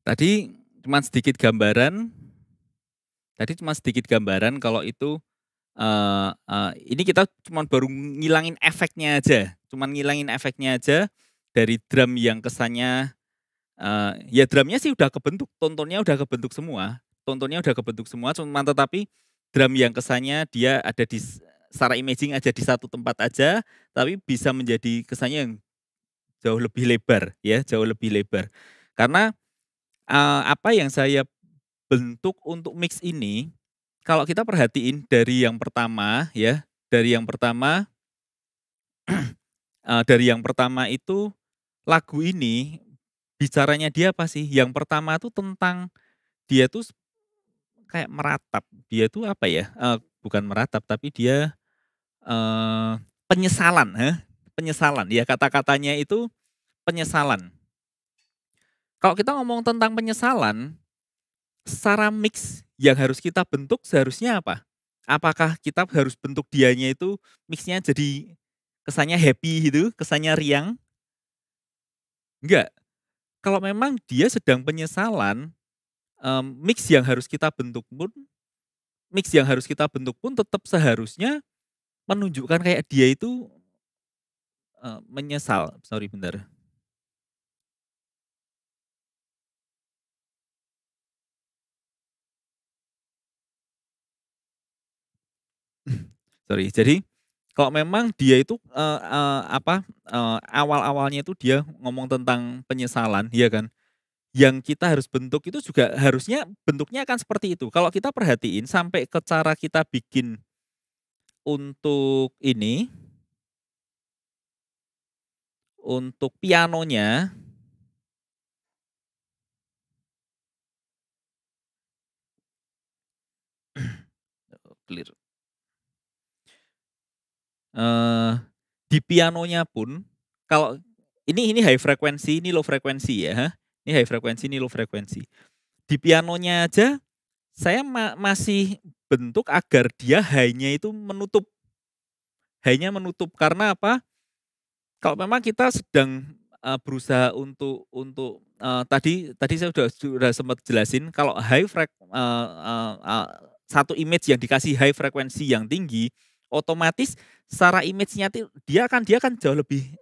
Tadi cuma sedikit gambaran. Tadi cuma sedikit gambaran kalau itu uh, uh, ini kita cuma baru ngilangin efeknya aja, cuma ngilangin efeknya aja dari drum yang kesannya uh, ya drumnya sih udah kebentuk, tontonnya udah kebentuk semua, tontonnya udah kebentuk semua, cuma tetapi drum yang kesannya dia ada di secara imaging aja di satu tempat aja, tapi bisa menjadi kesannya yang jauh lebih lebar ya, jauh lebih lebar. Karena Eh, apa yang saya bentuk untuk mix ini kalau kita perhatiin dari yang pertama ya dari yang pertama [clears throat] eh, dari yang pertama itu lagu ini bicaranya dia apa sih yang pertama itu tentang dia tuh kayak meratap dia tuh apa ya eh, bukan meratap tapi dia penyesalan penyesalan ya kata-katanya itu penyesalan kalau kita ngomong tentang penyesalan, secara mix yang harus kita bentuk seharusnya apa? Apakah kita harus bentuk dianya itu mixnya jadi kesannya happy gitu, kesannya riang? Enggak. Kalau memang dia sedang penyesalan, mix yang harus kita bentuk pun, mix yang harus kita bentuk pun tetap seharusnya menunjukkan kayak dia itu eh, menyesal. Sorry, bentar. [clears throat] sorry jadi kalau memang dia itu uh, uh, apa uh, eh, awal awalnya itu dia ngomong tentang penyesalan ya kan yang kita harus bentuk itu juga harusnya bentuknya akan seperti itu kalau kita perhatiin sampai ke cara kita bikin untuk ini untuk pianonya [clears throat] oh, clear Eh, di pianonya pun kalau ini ini high frekuensi, ini low frekuensi ya. Ini high frekuensi, ini low frekuensi. Di pianonya aja saya ma masih bentuk agar dia high-nya itu menutup high-nya menutup karena apa? Kalau memang kita sedang uh, berusaha untuk untuk uh, tadi tadi saya sudah sudah sempat jelasin kalau high frek uh, uh, uh, satu image yang dikasih high frekuensi yang tinggi otomatis secara image-nya dia akan dia akan jauh lebih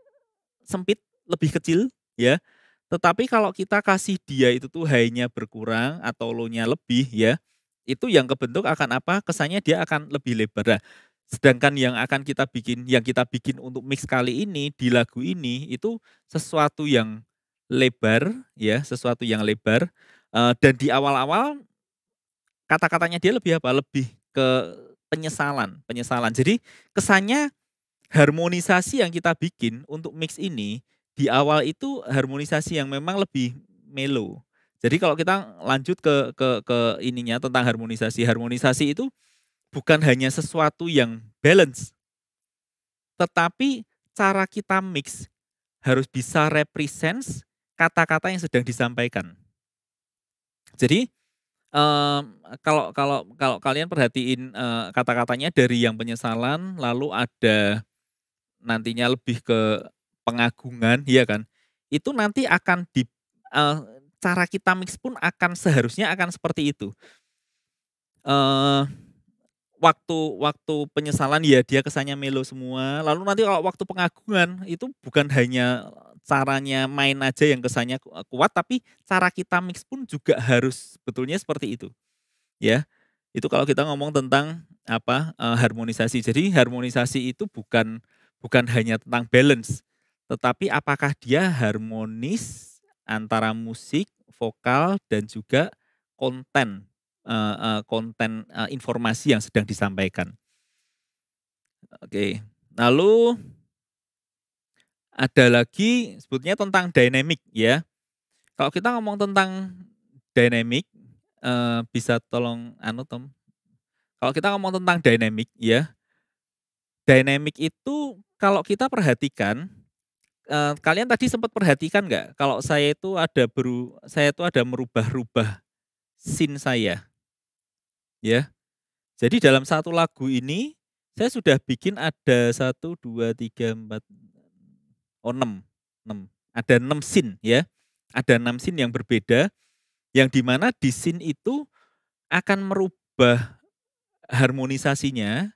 sempit, lebih kecil ya. Tetapi kalau kita kasih dia itu tuh high-nya berkurang atau low-nya lebih ya, itu yang kebentuk akan apa? Kesannya dia akan lebih lebar. Nah, sedangkan yang akan kita bikin, yang kita bikin untuk mix kali ini di lagu ini itu sesuatu yang lebar ya, sesuatu yang lebar eh, dan di awal-awal kata-katanya dia lebih apa? Lebih ke penyesalan, penyesalan. Jadi kesannya harmonisasi yang kita bikin untuk mix ini di awal itu harmonisasi yang memang lebih melo. Jadi kalau kita lanjut ke ke ke ininya tentang harmonisasi, harmonisasi itu bukan hanya sesuatu yang balance, tetapi cara kita mix harus bisa represent kata-kata yang sedang disampaikan. Jadi um, kalau kalau kalau kalian perhatiin uh, kata-katanya dari yang penyesalan lalu ada nantinya lebih ke pengagungan ya kan itu nanti akan di uh, cara kita mix pun akan seharusnya akan seperti itu uh, waktu waktu penyesalan ya dia kesannya melo semua lalu nanti kalau waktu pengagungan itu bukan hanya caranya main aja yang kesannya eh, kuat tapi cara kita mix pun juga harus betulnya seperti itu ya itu kalau kita ngomong tentang apa e, harmonisasi jadi harmonisasi itu bukan bukan hanya tentang balance tetapi apakah dia harmonis antara musik vokal dan juga konten e, e, konten e, informasi yang sedang disampaikan oke lalu ada lagi sebutnya tentang dynamic ya. Kalau kita ngomong tentang dynamic eh, bisa tolong anu Tom. Kalau kita ngomong tentang dynamic ya. Dynamic itu kalau kita perhatikan eh, kalian tadi sempat perhatikan nggak kalau saya itu ada beru saya itu ada merubah-rubah sin saya. Ya. Jadi dalam satu lagu ini saya sudah bikin ada satu dua tiga empat oh 6, 6. Ada 6 sin ya. Ada 6 sin yang berbeda yang dimana di sin itu akan merubah harmonisasinya,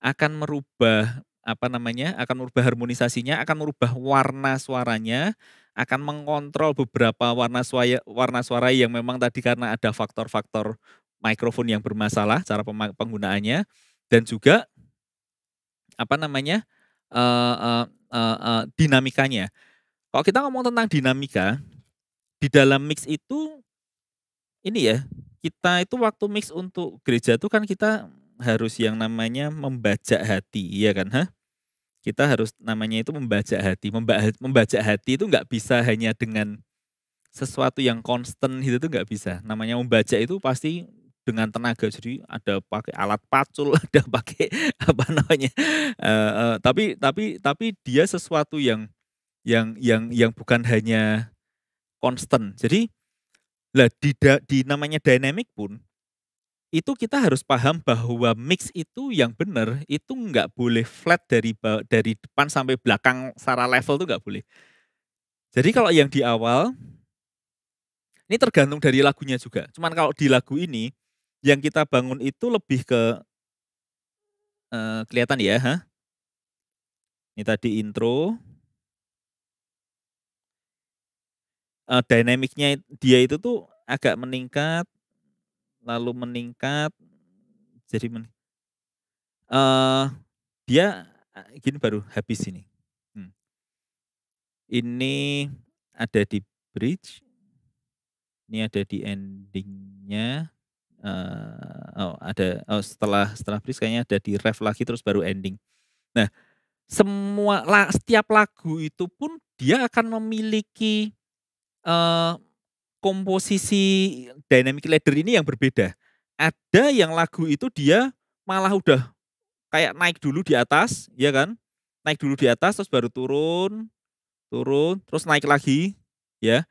akan merubah apa namanya, akan merubah harmonisasinya, akan merubah warna suaranya, akan mengontrol beberapa warna suara warna suara yang memang tadi karena ada faktor-faktor mikrofon yang bermasalah cara penggunaannya dan juga apa namanya uh, uh, uh, uh, dinamikanya. Kalau kita ngomong tentang dinamika di dalam mix itu ini ya kita itu waktu mix untuk gereja itu kan kita harus yang namanya membaca hati, ya kan, Hah? Kita harus namanya itu membaca hati. membaca hati itu nggak bisa hanya dengan sesuatu yang konstan itu tuh nggak bisa. Namanya membaca itu pasti dengan tenaga jadi ada pakai alat pacul [laughs] ada pakai apa namanya uh, uh, tapi tapi tapi dia sesuatu yang yang yang yang bukan hanya konstan jadi lah di di namanya dynamic pun itu kita harus paham bahwa mix itu yang benar itu nggak boleh flat dari dari depan sampai belakang secara level itu nggak boleh. Jadi kalau yang di awal ini tergantung dari lagunya juga. Cuman kalau di lagu ini yang kita bangun itu lebih ke uh, kelihatan ya, huh? Ini tadi intro. Uh, eh, dynamicnya dia itu tuh agak meningkat, lalu meningkat, jadi men uh, dia gini baru habis ini. Hmm. Ini ada di bridge, ini ada di endingnya, uh, oh ada oh setelah setelah bridge kayaknya ada di ref lagi terus baru ending. Nah, semua la, setiap lagu itu pun dia akan memiliki uh, komposisi dynamic ladder ini yang berbeda. Ada yang lagu itu dia malah udah kayak naik dulu di atas, ya kan? Naik dulu di atas terus baru turun, turun, terus naik lagi, ya.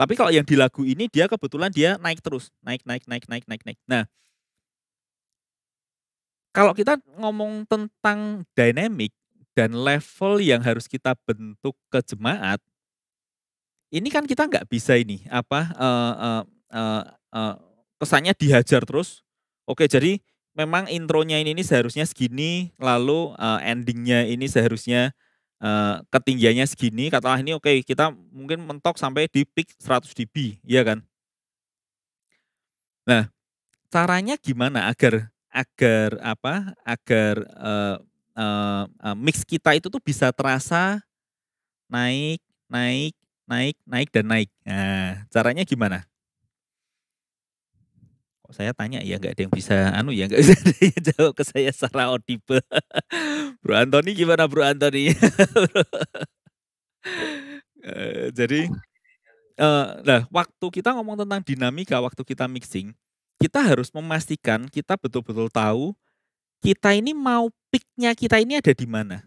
Tapi kalau yang di lagu ini dia kebetulan dia naik terus, naik naik naik naik naik naik. Nah, kalau kita ngomong tentang dynamic dan level yang harus kita bentuk ke jemaat, ini kan kita nggak bisa ini apa uh, uh, uh, uh, kesannya dihajar terus. Oke, jadi memang intronya ini, ini seharusnya segini, lalu uh, endingnya ini seharusnya uh, ketinggiannya segini, katalah ini oke okay, kita mungkin mentok sampai di peak 100 dB, ya kan? Nah, caranya gimana agar agar apa? Agar uh, uh, uh, mix kita itu tuh bisa terasa naik, naik, naik, naik dan naik. Nah, caranya gimana? saya tanya ya nggak ada yang bisa anu ya nggak [laughs] bisa jawab ke saya secara audible. [laughs] Bro Antoni gimana Bro Antoni? [laughs] Eh, jadi eh, nah waktu kita ngomong tentang dinamika waktu kita mixing, kita harus memastikan kita betul-betul tahu kita ini mau picknya kita ini ada di mana.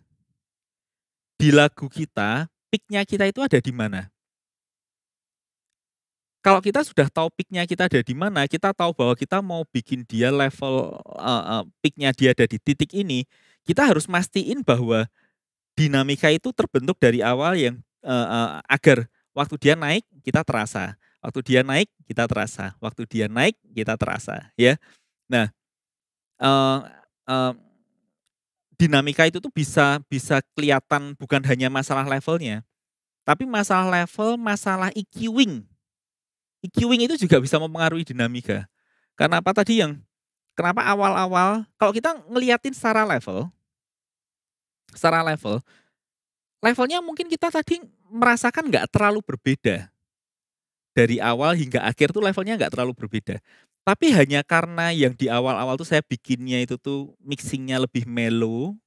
Di lagu kita, picknya kita itu ada di mana kalau kita sudah tahu peaknya kita ada di mana, kita tahu bahwa kita mau bikin dia level uh, uh, peaknya dia ada di titik ini, kita harus mastiin bahwa dinamika itu terbentuk dari awal yang uh, uh, agar waktu dia naik kita terasa, waktu dia naik kita terasa, waktu dia naik kita terasa, ya. Nah, uh, uh, dinamika itu tuh bisa bisa kelihatan bukan hanya masalah levelnya, tapi masalah level, masalah EQing EQing itu juga bisa mempengaruhi dinamika. Karena apa tadi yang kenapa awal-awal kalau kita ngeliatin secara level secara level levelnya mungkin kita tadi merasakan nggak terlalu berbeda dari awal hingga akhir tuh levelnya nggak terlalu berbeda tapi hanya karena yang di awal-awal tuh saya bikinnya itu tuh mixingnya lebih mellow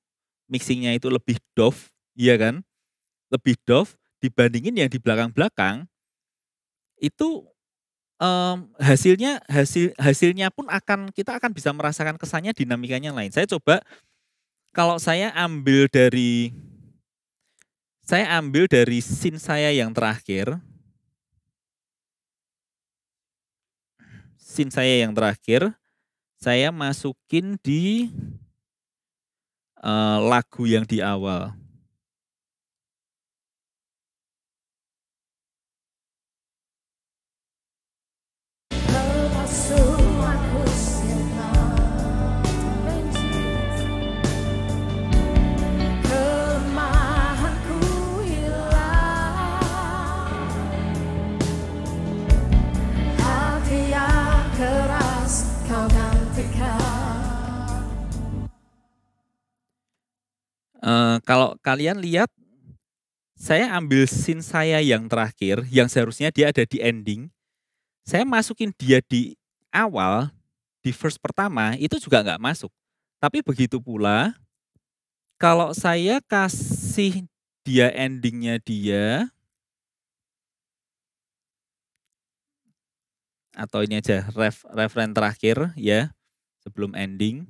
mixingnya itu lebih doff iya kan lebih doff dibandingin yang di belakang-belakang itu um, hasilnya hasil hasilnya pun akan kita akan bisa merasakan kesannya dinamikanya yang lain. Saya coba kalau saya ambil dari saya ambil dari scene saya yang terakhir. Scene saya yang terakhir, saya masukin di uh, lagu yang di awal. Eh, kalau kalian lihat, saya ambil scene saya yang terakhir, yang seharusnya dia ada di ending. Saya masukin dia di awal, di first pertama, itu juga nggak masuk. Tapi begitu pula, kalau saya kasih dia endingnya dia, atau ini aja ref, referen terakhir ya sebelum ending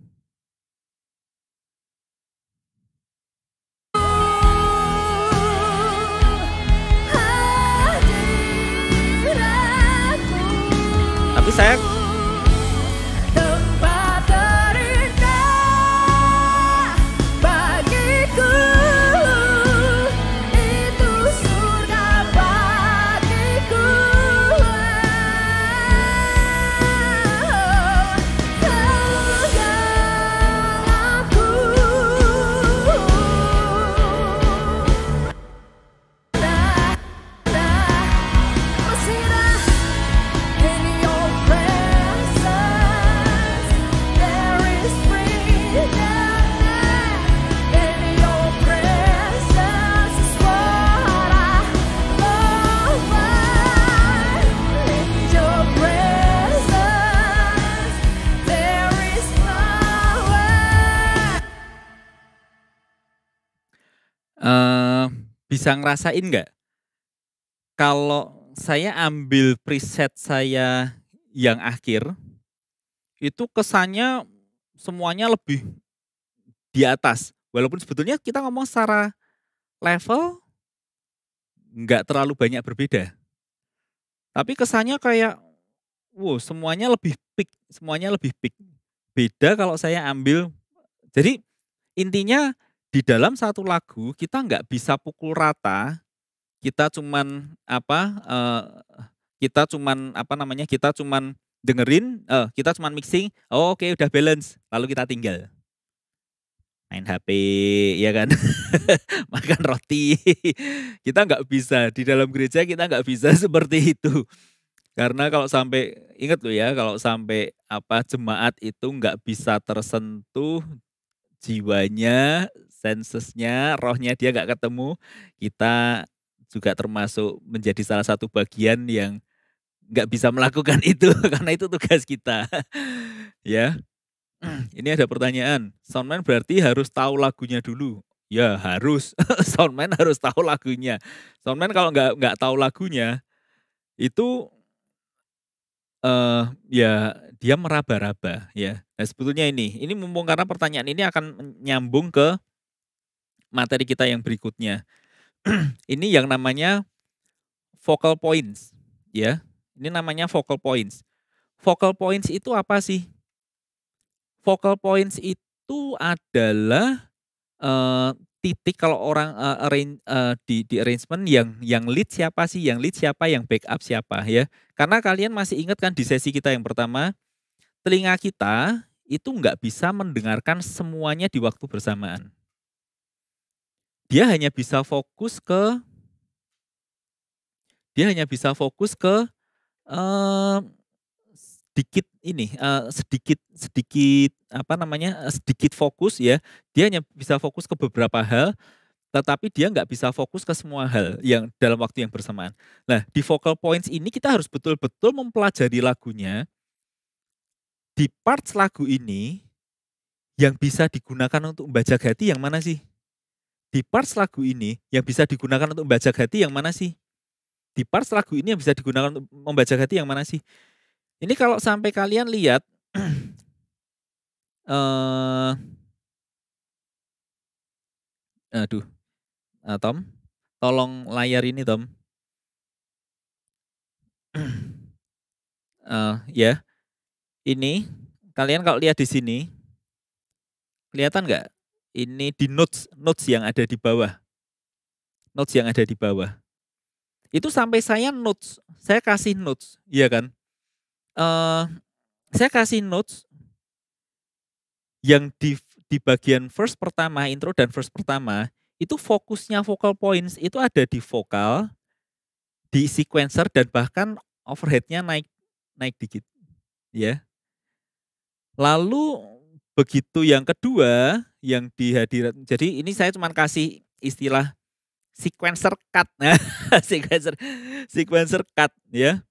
xác uh, bisa ngerasain nggak kalau saya ambil preset saya yang akhir itu kesannya semuanya lebih di atas walaupun sebetulnya kita ngomong secara level nggak terlalu banyak berbeda tapi kesannya kayak wow semuanya lebih peak semuanya lebih peak beda kalau saya ambil jadi intinya di dalam satu lagu kita nggak bisa pukul rata kita cuman apa eh, kita cuman apa namanya kita cuman dengerin eh, kita cuman mixing oh, oke okay, udah balance lalu kita tinggal main HP ya kan [laughs] makan roti kita nggak bisa di dalam gereja kita nggak bisa [laughs] seperti itu karena kalau sampai ingat lo ya kalau sampai apa jemaat itu nggak bisa tersentuh jiwanya sensesnya, rohnya dia gak ketemu, kita juga termasuk menjadi salah satu bagian yang nggak bisa melakukan [laughs] itu karena itu tugas kita. [laughs] ya. Hmm. Ini ada pertanyaan, soundman berarti harus tahu lagunya dulu. Ya harus, [laughs] soundman harus tahu lagunya. Soundman kalau nggak nggak tahu lagunya itu uh, ya dia meraba-raba ya. Nah sebetulnya ini, ini mumpung karena pertanyaan ini akan nyambung ke materi kita yang berikutnya. [clears throat] ini yang namanya focal points, ya. Ini namanya focal points. Focal points itu apa sih? Focal points itu adalah uh, titik kalau orang uh, arrange, uh, di di arrangement yang yang lead siapa sih, yang lead siapa, yang backup siapa ya. Karena kalian masih ingat kan di sesi kita yang pertama, telinga kita itu nggak bisa mendengarkan semuanya di waktu bersamaan dia hanya bisa fokus ke dia hanya bisa fokus ke uh, sedikit ini uh, sedikit sedikit apa namanya sedikit fokus ya dia hanya bisa fokus ke beberapa hal tetapi dia nggak bisa fokus ke semua hal yang dalam waktu yang bersamaan. Nah, di vocal points ini kita harus betul-betul mempelajari lagunya. Di parts lagu ini yang bisa digunakan untuk membaca hati yang mana sih? di parts lagu ini yang bisa digunakan untuk membaca hati yang mana sih? Di parts lagu ini yang bisa digunakan untuk membaca hati yang mana sih? Ini kalau sampai kalian lihat [clears throat] eh uh, aduh. Uh, Tom, tolong layar ini, Tom. uh, [clears throat] ya. Yeah. Ini kalian kalau lihat di sini kelihatan nggak ini di notes notes yang ada di bawah. Notes yang ada di bawah. Itu sampai saya notes, saya kasih notes, iya kan? Uh, saya kasih notes yang di di bagian first pertama, intro dan first pertama, itu fokusnya vocal points itu ada di vokal, di sequencer dan bahkan overheadnya naik naik dikit, ya. Lalu begitu yang kedua yang dihadirat. Jadi ini saya cuma kasih istilah sequencer cut. Nah, sequencer sequencer cut ya.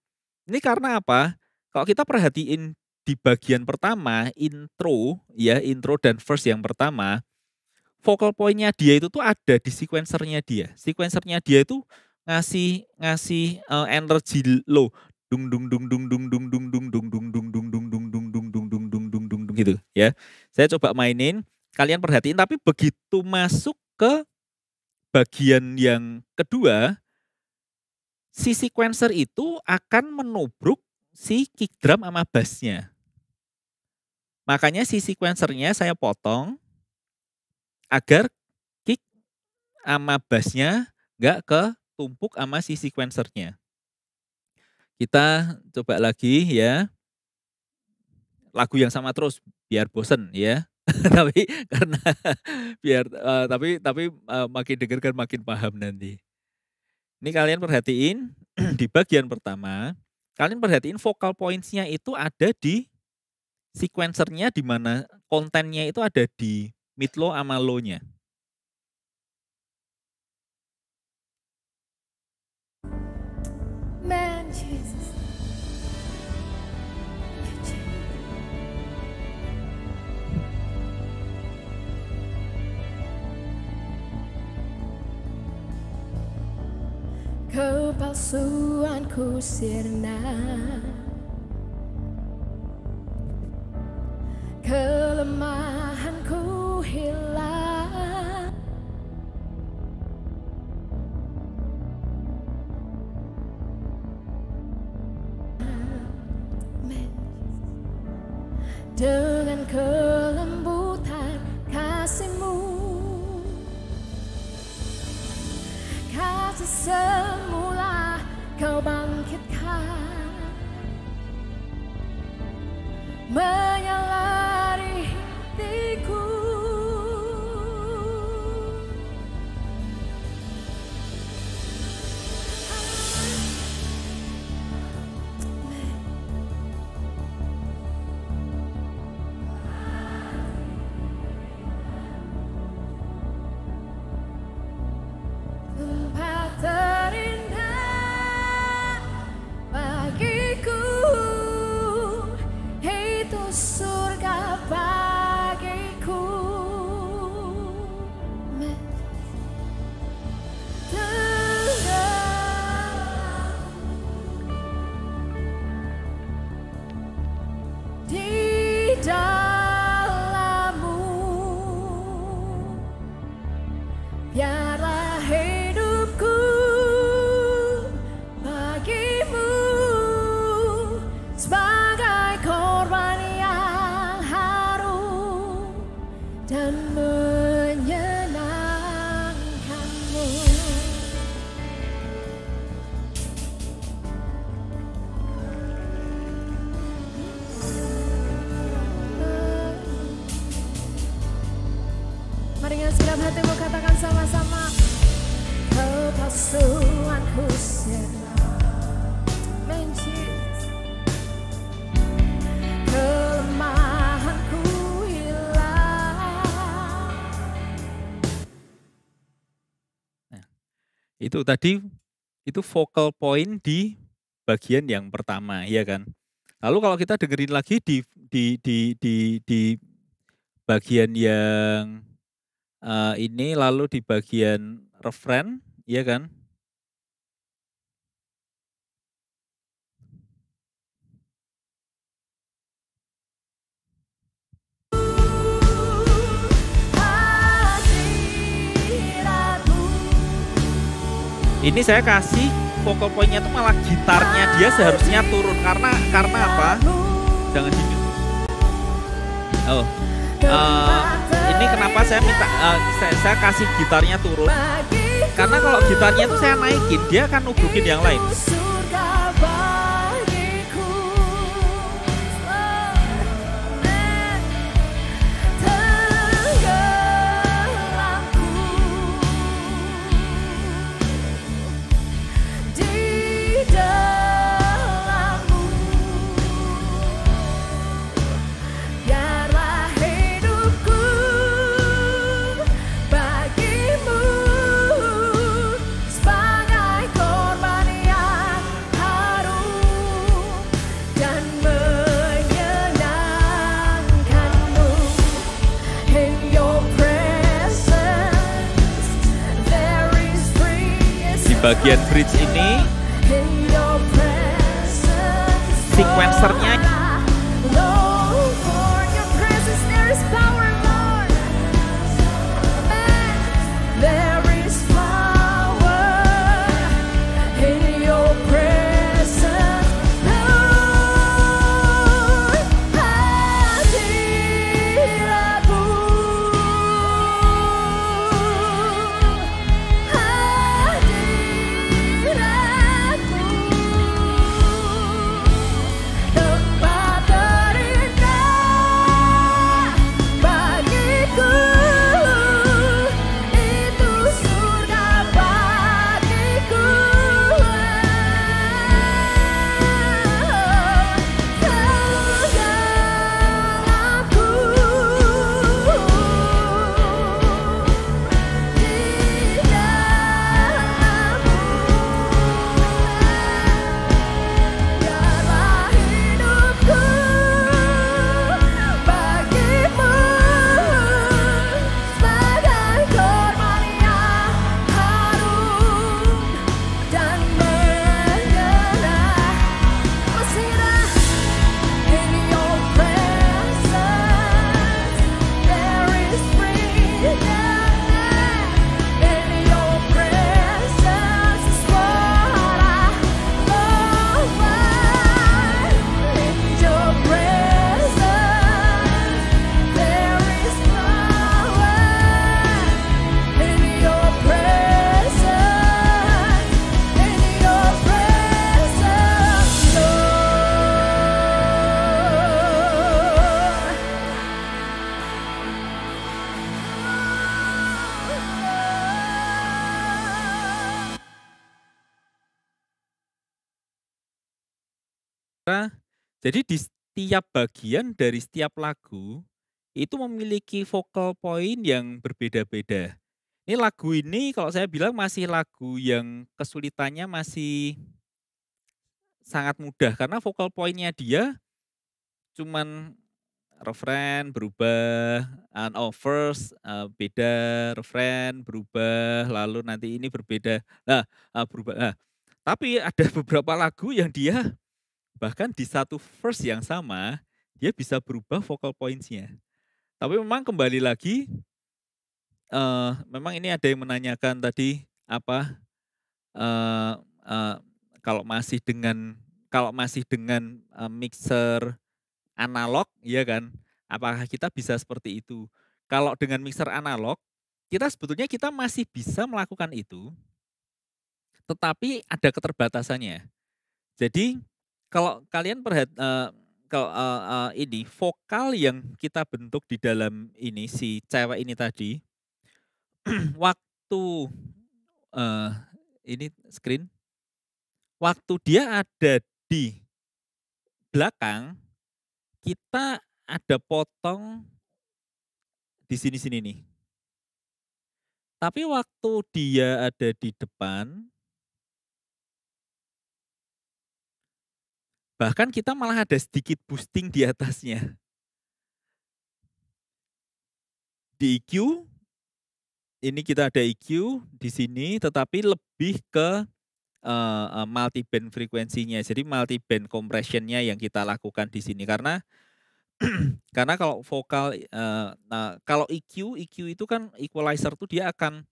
Ini karena apa? Kalau kita perhatiin di bagian pertama intro ya, intro dan verse yang pertama, focal pointnya dia itu tuh ada di sequencernya dia. Sequencernya dia itu ngasih ngasih uh, energi low dung dung dung dung dung dung dung dung dung dung dung dung dung dung dung dung dung dung dung gitu ya. Saya coba mainin kalian perhatiin tapi begitu masuk ke bagian yang kedua si sequencer itu akan menubruk si kick drum sama bassnya. Makanya si sequencernya saya potong agar kick sama bassnya nggak ke tumpuk sama si sequencernya. Kita coba lagi ya. Lagu yang sama terus biar bosen ya. [laughs] Tapi karena [laughs] biar uh, tapi tapi, uh, makin dengar kan makin paham nanti. Ini kalian perhatiin [clears throat] di bagian pertama, kalian perhatiin focal pointsnya itu ada di sequencernya di mana kontennya itu ada di mid low sama low-nya.
Man, kepalsuanku sirna
kelemahanku hilang
dengan kelembutan kasihmu hati semula
kau bangkitkan menyala
dengan segenap hatimu katakan sama-sama kepasuan
Kelemahanku hilang
nah, itu tadi itu focal point di bagian yang pertama, ya kan? Lalu kalau kita dengerin lagi di di di di, di bagian yang uh, ini lalu di bagian referen, ya kan? Ini saya kasih vokal poinnya itu malah gitarnya dia seharusnya turun karena karena apa? Jangan hidup. Oh. Uh, ini kenapa saya minta uh, saya, saya kasih gitarnya turun
karena kalau gitarnya itu saya naikin dia
akan nubukin yang lain bagian bridge ini
sequencernya
Jadi di setiap bagian dari setiap lagu itu memiliki vocal point yang berbeda-beda. Ini lagu ini kalau saya bilang masih lagu yang kesulitannya masih sangat mudah karena vocal pointnya dia cuman refrain berubah, and oh first uh, beda, refrain berubah, lalu nanti ini berbeda. Nah, uh, berubah. Nah, tapi ada [laughs] beberapa lagu yang dia bahkan di satu verse yang sama dia bisa berubah vocal pointsnya. Tapi memang kembali lagi, uh, memang ini ada yang menanyakan tadi apa uh, uh, kalau masih dengan kalau masih dengan uh, mixer analog, ya kan? Apakah kita bisa seperti itu? Kalau dengan mixer analog, kita sebetulnya kita masih bisa melakukan itu, tetapi ada keterbatasannya. Jadi kalau kalian perhat uh, kalau uh, uh, ini vokal yang kita bentuk di dalam ini si cewek ini tadi [clears throat] waktu uh, ini screen waktu dia ada di belakang kita ada potong di sini sini nih tapi waktu dia ada di depan Bahkan kita malah ada sedikit boosting di atasnya. Di EQ, ini kita ada EQ di sini, tetapi lebih ke uh, eh, eh, multi band frekuensinya. Jadi multi band compressionnya yang kita lakukan di sini karena [clears throat] karena kalau vokal uh, nah, kalau EQ EQ itu kan equalizer itu dia akan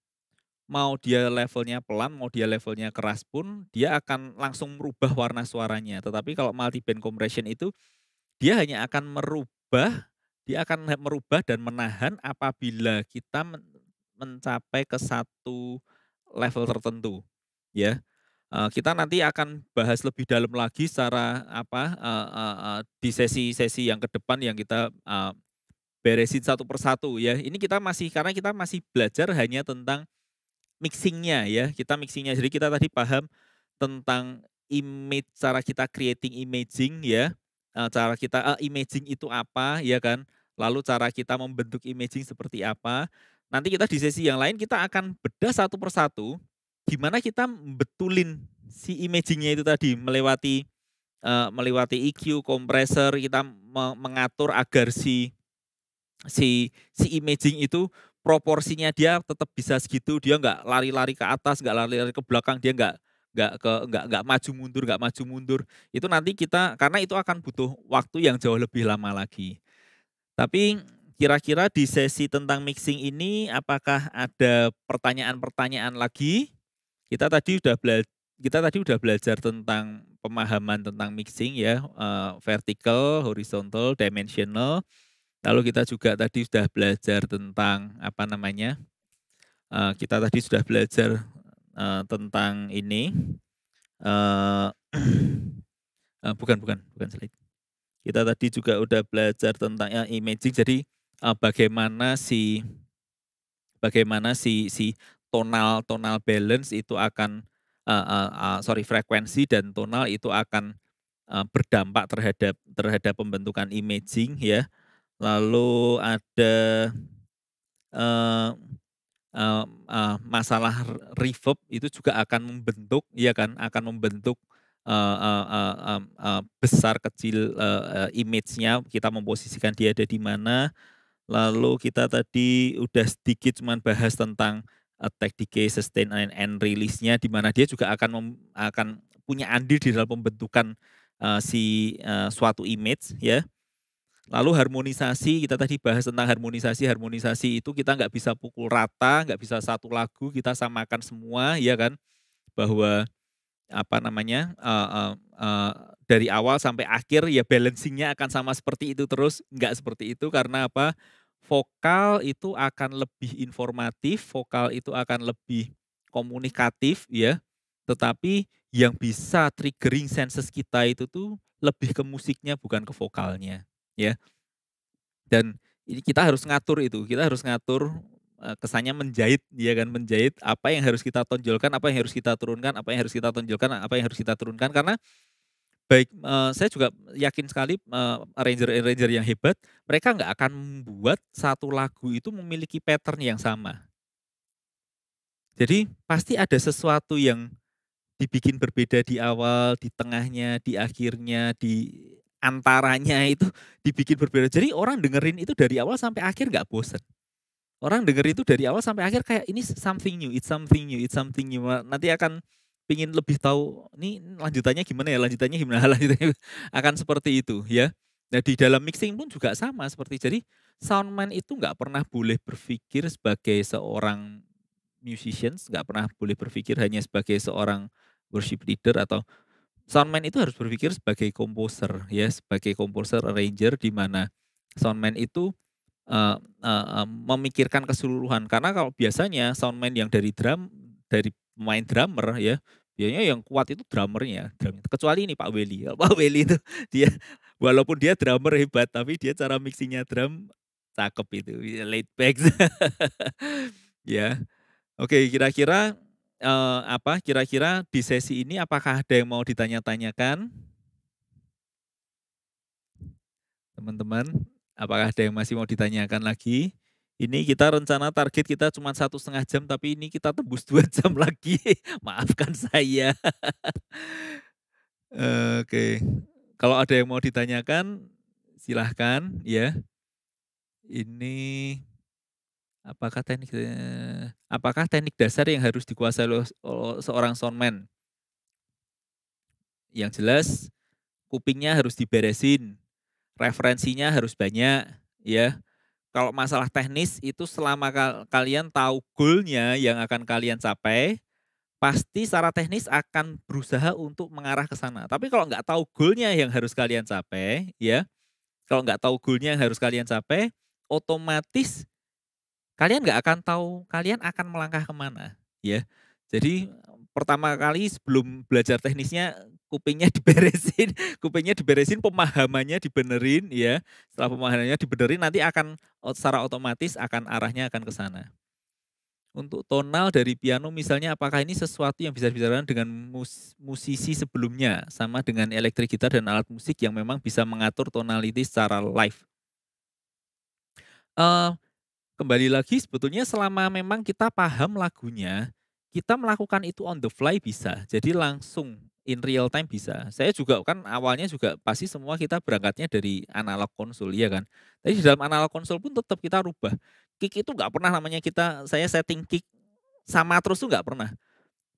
mau dia levelnya pelan, mau dia levelnya keras pun, dia akan langsung merubah warna suaranya. Tetapi kalau multi band compression itu, dia hanya akan merubah, dia akan merubah dan menahan apabila kita mencapai ke satu level tertentu, ya. Eh, kita nanti akan bahas lebih dalam lagi secara apa eh, eh, di sesi-sesi yang ke depan yang kita beresin satu persatu ya. Ini kita masih karena kita masih belajar hanya tentang mixingnya ya kita mixingnya jadi kita tadi paham tentang image cara kita creating imaging ya eh, cara kita uh, imaging itu apa ya kan lalu cara kita membentuk imaging seperti apa nanti kita di sesi yang lain kita akan bedah satu persatu gimana kita betulin si imagingnya itu tadi melewati uh, melewati EQ compressor kita mengatur agar si si si imaging itu proporsinya dia tetap bisa segitu dia nggak lari-lari ke atas nggak lari-lari ke belakang dia nggak nggak ke nggak nggak maju mundur nggak maju mundur itu nanti kita karena itu akan butuh waktu yang jauh lebih lama lagi tapi kira-kira di sesi tentang mixing ini apakah ada pertanyaan-pertanyaan lagi kita tadi sudah belajar kita tadi udah belajar tentang pemahaman tentang mixing ya uh, vertical horizontal dimensional Lalu kita juga tadi sudah belajar tentang apa namanya? Eh, kita tadi sudah belajar eh, tentang ini. Eh, [clears throat] bukan, bukan, bukan slide. Kita tadi juga udah belajar tentang ya, imaging. Jadi bagaimana si bagaimana si si tonal tonal balance itu akan uh, uh, uh, sorry frekuensi dan tonal itu akan uh, berdampak terhadap terhadap pembentukan imaging ya lalu ada uh, uh, uh, masalah reverb itu juga akan membentuk, ya kan, akan membentuk uh, uh, uh, uh, uh, besar kecil uh, uh, image-nya, kita memposisikan dia ada di mana. Lalu kita tadi udah sedikit cuman bahas tentang attack decay, sustain and, and release-nya di mana dia juga akan mem, akan punya andil di dalam pembentukan uh, si uh, suatu image ya. Lalu harmonisasi, kita tadi bahas tentang harmonisasi. Harmonisasi itu kita nggak bisa pukul rata, nggak bisa satu lagu kita samakan semua, ya kan? Bahwa apa namanya uh, uh, uh, dari awal sampai akhir ya balancingnya akan sama seperti itu terus nggak seperti itu karena apa vokal itu akan lebih informatif vokal itu akan lebih komunikatif ya tetapi yang bisa triggering senses kita itu tuh lebih ke musiknya bukan ke vokalnya ya dan ini kita harus ngatur itu kita harus ngatur kesannya menjahit ya kan menjahit apa yang harus kita tonjolkan apa yang harus kita turunkan apa yang harus kita tonjolkan apa yang harus kita turunkan karena baik saya juga yakin sekali arranger arranger yang hebat mereka nggak akan membuat satu lagu itu memiliki pattern yang sama jadi pasti ada sesuatu yang dibikin berbeda di awal di tengahnya di akhirnya di antaranya itu dibikin berbeda. Jadi orang dengerin itu dari awal sampai akhir gak bosen. Orang dengerin itu dari awal sampai akhir kayak ini something new, it's something new, it's something new. Nanti akan pingin lebih tahu ini lanjutannya gimana ya, lanjutannya gimana, [laughs] lanjutannya akan seperti itu ya. Nah di dalam mixing pun juga sama seperti jadi soundman itu nggak pernah boleh berpikir sebagai seorang musicians, nggak pernah boleh berpikir hanya sebagai seorang worship leader atau soundman itu harus berpikir sebagai komposer ya sebagai komposer arranger di mana soundman itu uh, uh, uh, memikirkan keseluruhan karena kalau biasanya soundman yang dari drum dari main drummer ya biasanya yang kuat itu drummernya drumnya kecuali ini Pak Weli ya, Pak Weli itu [laughs] dia walaupun dia drummer hebat tapi dia cara mixingnya drum cakep itu late back [laughs] ya oke kira-kira eh, apa kira-kira di sesi ini apakah ada yang mau ditanya-tanyakan? Teman-teman, apakah ada yang masih mau ditanyakan lagi? Ini kita rencana target kita cuma satu setengah jam, tapi ini kita tebus [laughs] dua jam lagi. Maafkan saya. [laughs] Oke, okay. kalau ada yang mau ditanyakan, silahkan ya. Ini Apakah teknik eh, apakah teknik dasar yang harus dikuasai oleh seorang soundman? Yang jelas kupingnya harus diberesin, referensinya harus banyak, ya. Kalau masalah teknis itu selama kalian tahu goalnya yang akan kalian capai, pasti secara teknis akan berusaha untuk mengarah ke sana. Tapi kalau nggak tahu goalnya yang harus kalian capai, ya, kalau nggak tahu goalnya yang harus kalian capai, otomatis kalian nggak akan tahu kalian akan melangkah kemana ya jadi pertama kali sebelum belajar teknisnya kupingnya [laughs] diberesin kupingnya diberesin pemahamannya dibenerin ya setelah pemahamannya dibenerin nanti akan secara otomatis akan arahnya akan ke sana untuk tonal dari piano misalnya apakah ini sesuatu yang bisa dibicarakan dengan musisi sebelumnya sama dengan elektrik gitar dan alat musik yang memang bisa mengatur tonality secara live uh, kembali lagi sebetulnya selama memang kita paham lagunya, kita melakukan itu on the fly bisa. Jadi langsung in real time bisa. Saya juga kan awalnya juga pasti semua kita berangkatnya dari analog konsol ya kan. Tapi di dalam analog konsol pun tetap kita rubah. Kick itu nggak pernah namanya kita saya setting kick sama terus tuh nggak pernah.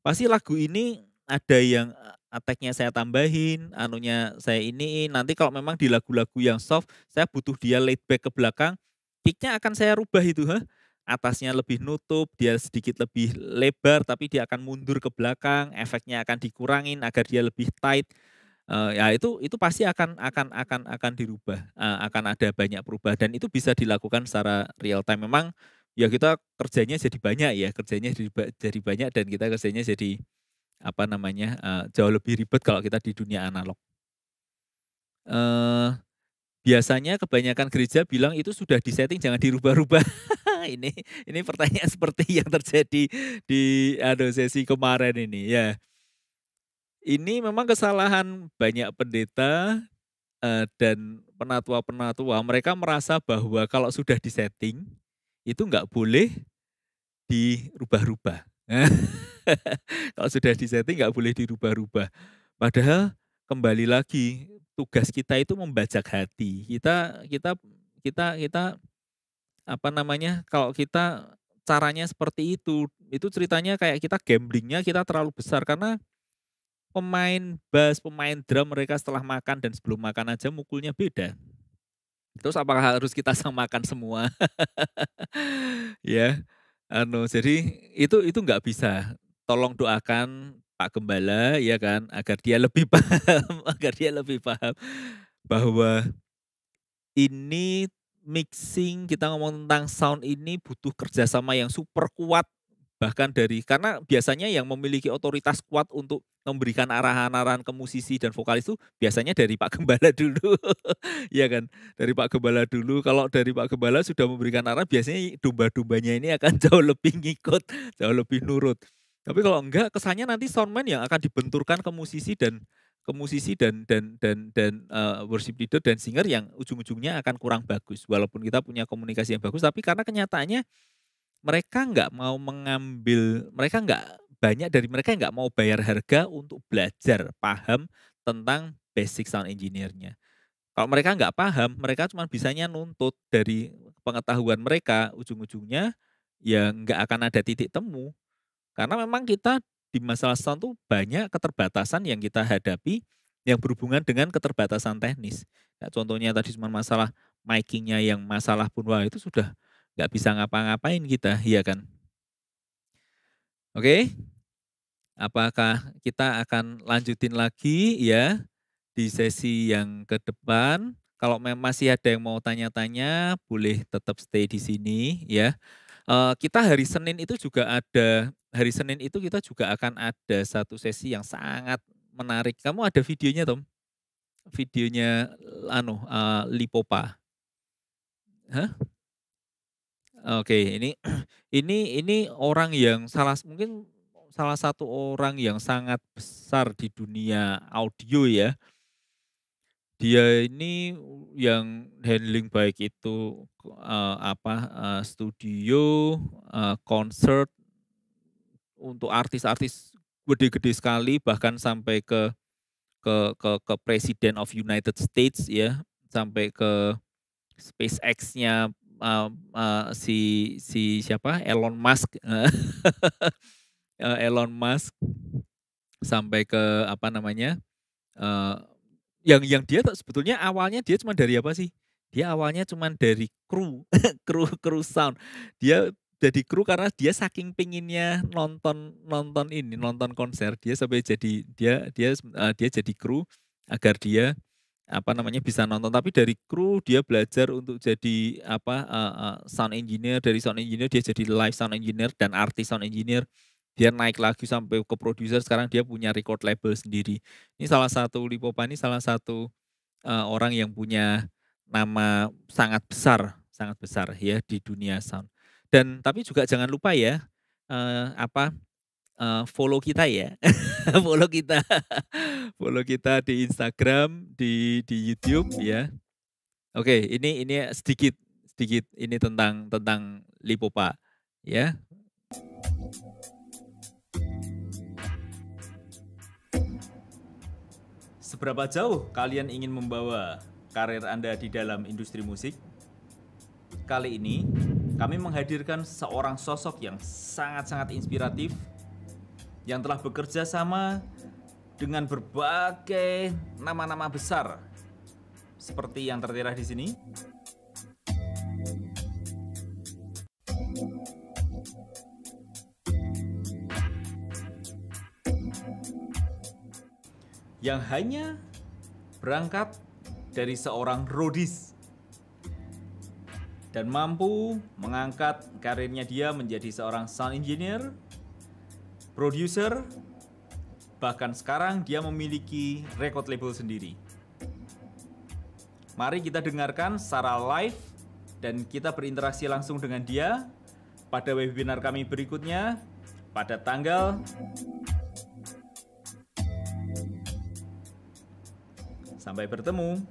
Pasti lagu ini ada yang attack-nya eh, saya tambahin, anunya saya ini Nanti kalau memang di lagu-lagu yang soft, saya butuh dia laid back ke belakang, peaknya akan saya rubah itu ha? atasnya lebih nutup, dia sedikit lebih lebar, tapi dia akan mundur ke belakang, efeknya akan dikurangin agar dia lebih tight. Uh, ya itu itu pasti akan akan akan akan dirubah, uh, akan ada banyak perubahan dan itu bisa dilakukan secara real time. Memang ya kita kerjanya jadi banyak ya, kerjanya jadi, jadi banyak dan kita kerjanya jadi apa namanya uh, jauh lebih ribet kalau kita di dunia analog. Uh, biasanya kebanyakan gereja bilang itu sudah disetting jangan dirubah-rubah. [laughs] ini ini pertanyaan seperti yang terjadi di aduh sesi kemarin ini ya. Ini memang kesalahan banyak pendeta uh, dan penatua-penatua. Mereka merasa bahwa kalau sudah disetting itu nggak boleh dirubah-rubah. [laughs] kalau sudah disetting nggak boleh dirubah-rubah. Padahal kembali lagi tugas kita itu membajak hati. Kita kita kita kita apa namanya? Kalau kita caranya seperti itu, itu ceritanya kayak kita gamblingnya kita terlalu besar karena pemain bass, pemain drum mereka setelah makan dan sebelum makan aja mukulnya beda. Terus apakah harus kita [laughs] samakan semua? [laughs] ya. Anu, jadi itu itu nggak bisa. Tolong doakan Pak Gembala ya kan agar dia lebih [laughs] paham agar dia lebih paham bahwa ini mixing kita ngomong tentang sound ini butuh kerjasama yang super kuat bahkan dari karena biasanya yang memiliki otoritas kuat untuk memberikan arahan-arahan ke musisi dan vokalis itu biasanya dari Pak Gembala [laughs] dulu ya kan dari Pak Gembala dulu kalau dari Pak Gembala sudah memberikan arahan biasanya domba-dombanya ini akan [laughs] jauh lebih ngikut jauh lebih nurut tapi kalau enggak, kesannya nanti soundman yang akan dibenturkan ke musisi dan ke musisi dan dan dan dan uh, worship leader dan singer yang ujung-ujungnya akan kurang bagus walaupun kita punya komunikasi yang bagus tapi karena kenyataannya mereka enggak mau mengambil mereka enggak banyak dari mereka enggak mau bayar harga untuk belajar paham tentang basic sound engineer-nya kalau mereka enggak paham mereka cuma bisanya nuntut dari pengetahuan mereka ujung-ujungnya ya enggak akan ada titik temu karena memang kita di masalah sound tuh banyak keterbatasan yang kita hadapi yang berhubungan dengan keterbatasan teknis. Ya, contohnya tadi cuma masalah micingnya yang masalah pun wah itu sudah nggak bisa ngapa-ngapain kita, iya kan? Oke, apakah kita akan lanjutin lagi ya di sesi yang ke depan? Kalau memang masih ada yang mau tanya-tanya, boleh tetap stay di sini ya. Eh, kita hari Senin itu juga ada hari Senin itu kita juga akan ada satu sesi yang sangat menarik. Kamu ada videonya Tom? Videonya anu uh, Lipopa. Hah? Oke, ini [clears throat] ini ini orang yang salah mungkin salah satu orang yang sangat besar di dunia audio ya dia ini yang handling baik itu, uh, apa, uh, studio, eh, konser concert untuk artis-artis gede-gede sekali, bahkan sampai ke ke ke ke President of United States ya, sampai ke SpaceX-nya, uh, uh, si si siapa, Elon Musk, [laughs] Elon Musk, sampai ke apa namanya, uh, yang yang dia sebetulnya awalnya dia cuma dari apa sih? Dia awalnya cuma dari kru, [laughs] kru kru sound. Dia jadi kru karena dia saking pinginnya nonton nonton ini nonton konser dia sampai jadi dia dia uh, dia jadi kru agar dia apa namanya bisa nonton tapi dari kru dia belajar untuk jadi apa uh, uh, sound engineer dari sound engineer dia jadi live sound engineer dan artis sound engineer dia naik lagi sampai ke produser sekarang dia punya record label sendiri ini salah satu Lipopa ini salah satu uh, orang yang punya nama sangat besar sangat besar ya di dunia sound dan tapi juga jangan lupa ya uh, apa uh, follow kita ya [laughs] follow kita [laughs] follow kita di Instagram di di YouTube ya oke okay, ini ini sedikit sedikit ini tentang tentang Lipopa ya Seberapa jauh kalian ingin membawa karir Anda di dalam industri musik? Kali ini, kami menghadirkan seorang sosok yang sangat-sangat inspiratif yang telah bekerja sama dengan berbagai nama-nama besar seperti yang tertera di sini. yang hanya berangkat dari seorang Rodis dan mampu mengangkat karirnya dia menjadi seorang sound engineer, producer, bahkan sekarang dia memiliki record label sendiri. Mari kita dengarkan secara live dan kita berinteraksi langsung dengan dia pada webinar kami berikutnya pada tanggal Sampai bertemu. [laughs]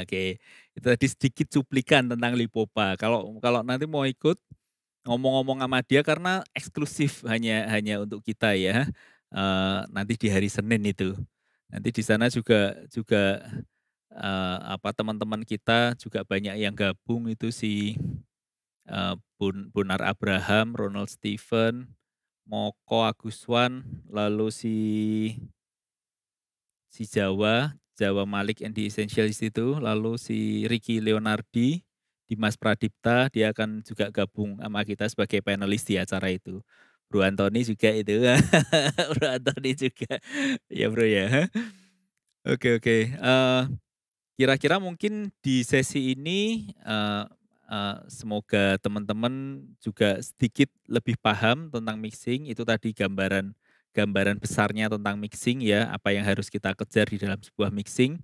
Oke, itu tadi sedikit cuplikan tentang Lipopa. Kalau kalau nanti mau ikut ngomong-ngomong sama dia karena eksklusif hanya hanya untuk kita ya. Uh, nanti di hari Senin itu. Nanti di sana juga juga uh, apa teman-teman kita juga banyak yang gabung itu si uh, Bunar Abraham, Ronald Stephen Moko Aguswan, lalu si si Jawa, Jawa Malik and the Essentialist itu, lalu si Ricky Leonardi, Dimas Pradipta, dia akan juga gabung sama kita sebagai panelis di acara itu. Bro Antoni juga itu. [laughs] Bro Antoni juga. ya bro ya. Oke oke. Eh, kira-kira mungkin di sesi ini uh, uh, semoga teman-teman juga sedikit lebih paham tentang mixing. Itu tadi gambaran gambaran besarnya tentang mixing ya, apa yang harus kita kejar di dalam sebuah mixing.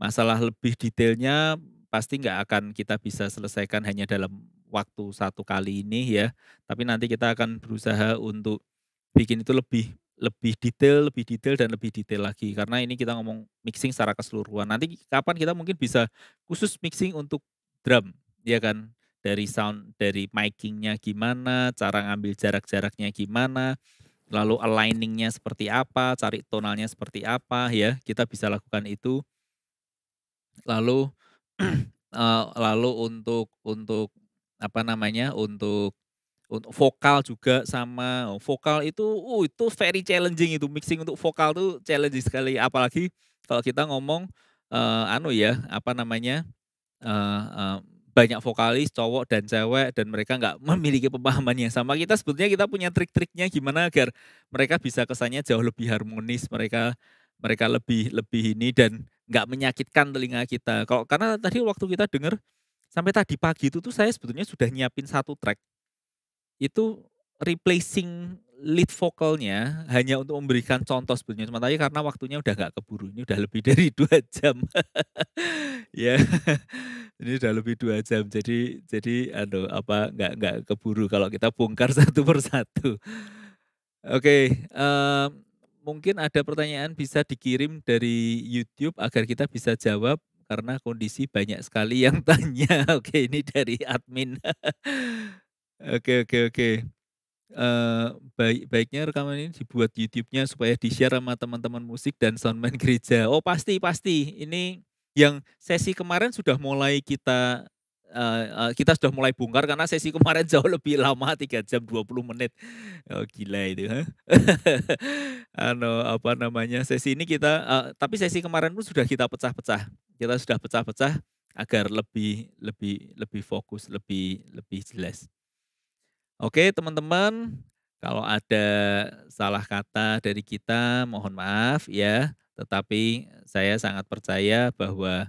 Masalah lebih detailnya pasti nggak akan kita bisa selesaikan hanya dalam waktu satu kali ini ya. Tapi nanti kita akan berusaha untuk bikin itu lebih lebih detail, lebih detail dan lebih detail lagi karena ini kita ngomong mixing secara keseluruhan. Nanti kapan kita mungkin bisa khusus mixing untuk drum, ya kan? Dari sound, dari micingnya gimana, cara ngambil jarak-jaraknya gimana, lalu aligningnya seperti apa, cari tonalnya seperti apa, ya kita bisa lakukan itu. Lalu, [clears throat] eh, lalu untuk untuk apa namanya untuk untuk vokal juga sama vokal itu uh itu very challenging itu mixing untuk vokal tuh challenging sekali apalagi kalau kita ngomong uh, anu ya apa namanya uh, uh, banyak vokalis cowok dan cewek dan mereka nggak [laughs] memiliki pemahaman yang sama kita sebetulnya kita punya trik-triknya gimana agar mereka bisa kesannya jauh lebih harmonis mereka mereka lebih lebih ini dan nggak menyakitkan telinga kita kalau karena tadi waktu kita dengar sampai tadi pagi itu tuh saya sebetulnya sudah nyiapin satu track itu replacing lead vokalnya hanya untuk memberikan contoh sebetulnya cuma tadi karena waktunya udah nggak keburu ini udah lebih dari [laughs] dua jam ya ini udah lebih dua jam jadi jadi aduh apa nggak nggak keburu kalau kita bongkar [laughs] satu persatu oke okay, um, mmm, mungkin ada pertanyaan bisa dikirim dari YouTube agar kita bisa jawab karena kondisi banyak sekali yang [laughs] tanya. Oke, ini dari admin. oke, oke, oke. Uh, baik baiknya rekaman ini dibuat YouTube-nya supaya di-share sama teman-teman musik dan soundman [laughs] gereja. Oh, pasti pasti. Ini yang sesi kemarin sudah mulai kita Uh, uh, kita sudah mulai bongkar karena sesi kemarin [laughs] jauh lebih lama 3 jam 20 menit. Oh, gila itu. Huh? ano apa namanya? Sesi ini kita uh, tapi sesi kemarin pun sudah kita pecah-pecah kita sudah pecah-pecah agar lebih lebih lebih fokus, lebih lebih jelas. Oke, teman-teman, kalau ada salah kata dari kita mohon maaf ya, tetapi saya sangat percaya bahwa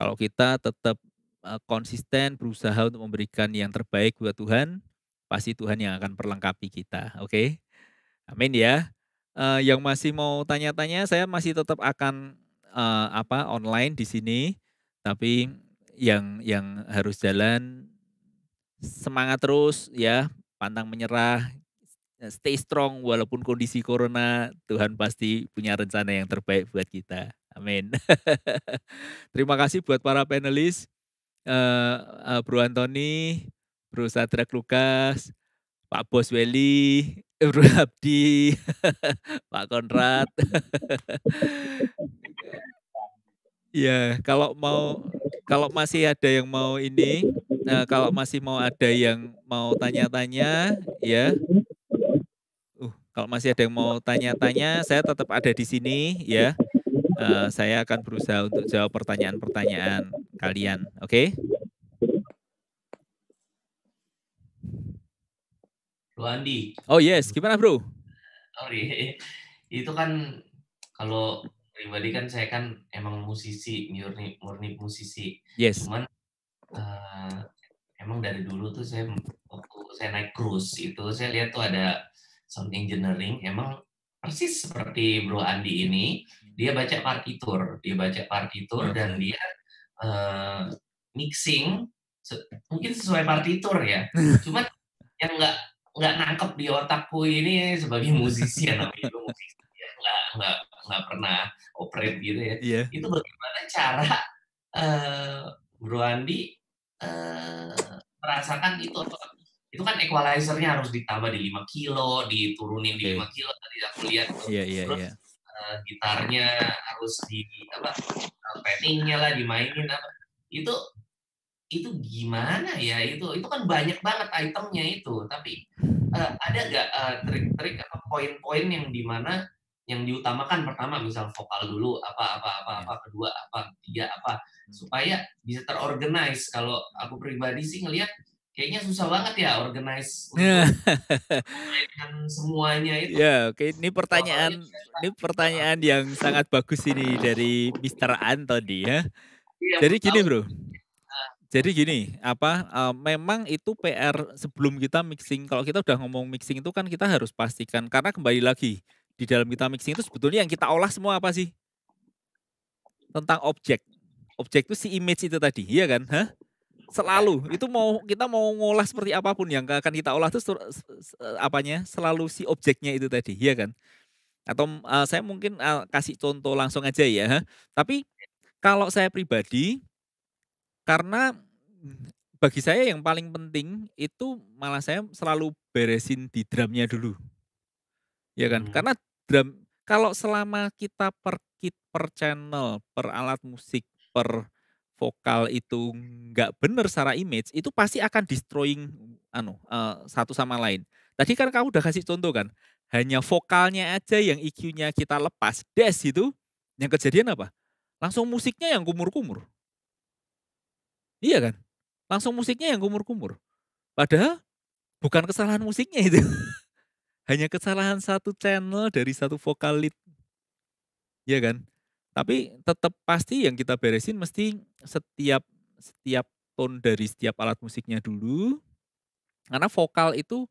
kalau kita tetap eh, konsisten berusaha untuk memberikan yang terbaik buat Tuhan, pasti Tuhan yang akan perlengkapi kita. Oke, amin ya. Eh, yang masih mau tanya-tanya, saya masih tetap akan uh, apa online di sini tapi yang yang harus jalan semangat terus ya pantang menyerah eh, stay strong walaupun kondisi corona Tuhan pasti punya rencana yang terbaik buat kita amin [laughs] terima kasih buat para panelis uh, uh, Bro Antoni Bro Satria Lukas Pak Bos Weli [laughs] Bro Abdi [laughs] Pak Konrad Ya, kalau mau kalau masih ada yang mau ini, nah kalau masih mau ada yang mau tanya-tanya, ya. Uh, kalau masih ada yang mau tanya-tanya, saya tetap ada di sini, ya. Uh, saya akan berusaha untuk jawab pertanyaan-pertanyaan kalian, oke? Okay?
Bro Andi. Oh yes, gimana bro? Sorry, itu kan kalau pribadi kan saya kan emang musisi murni murni musisi yes cuman uh, emang dari dulu tuh saya waktu saya naik cruise itu saya lihat tuh ada sound engineering emang persis seperti Bro Andi ini dia baca partitur dia baca partitur hmm. dan dia uh, mixing se mungkin sesuai partitur ya [laughs] cuman yang nggak nggak nangkep di otakku ini sebagai musisi namanya itu musisi nggak nggak pernah operate gitu ya. Yeah. Itu bagaimana cara uh, Bro Andi uh, merasakan itu itu kan equalizernya harus ditambah di 5 kilo, diturunin di 5 kilo tadi aku lihat. Iya iya, iya. Eh, gitarnya harus di apa paddingnya lah dimainin apa itu itu gimana ya itu itu kan banyak banget itemnya itu tapi uh, ada nggak uh, trik-trik apa poin-poin yang dimana yang diutamakan hmm. pertama misal vokal dulu apa apa apa iya. apa kedua apa tiga apa hmm. supaya
bisa terorganize kalau aku pribadi sih ngelihat
kayaknya susah banget ya organize [laughs] iya. untuk semuanya itu ya oke
okay. ini pertanyaan ini pertanyaan [laughs] yang sangat bagus ini dari Mister Anthony ya iya, jadi gini bro jadi gini, apa uh, memang itu PR sebelum kita mixing. Kalau kita udah ngomong mixing itu kan kita harus pastikan karena kembali lagi di dalam kita mixing itu sebetulnya yang kita olah semua apa sih? Tentang objek. Objek itu si image itu tadi, iya kan? Hah? Selalu. Itu mau kita mau ngolah seperti apapun yang akan kita olah itu apanya? Selalu si objeknya itu tadi, iya kan? Atau uh, saya mungkin uh, kasih contoh langsung aja ya. Hah? Tapi kalau saya pribadi karena bagi saya yang paling penting itu malah saya selalu beresin di drumnya dulu ya kan? Hmm. Karena drum kalau selama kita per kit per channel per alat musik per vokal itu nggak bener secara image itu pasti akan destroying anu uh, satu sama lain. Tadi kan kamu udah kasih contoh kan, hanya vokalnya aja yang IQ-nya kita lepas des itu, yang kejadian apa? Langsung musiknya yang kumur-kumur. Iya kan? Langsung musiknya yang kumur-kumur. Padahal bukan kesalahan musiknya itu. [laughs] hanya kesalahan satu channel dari satu vokal lead. Ya kan? Tapi tetap pasti yang kita beresin mesti setiap setiap tone dari setiap alat musiknya dulu. Karena vokal itu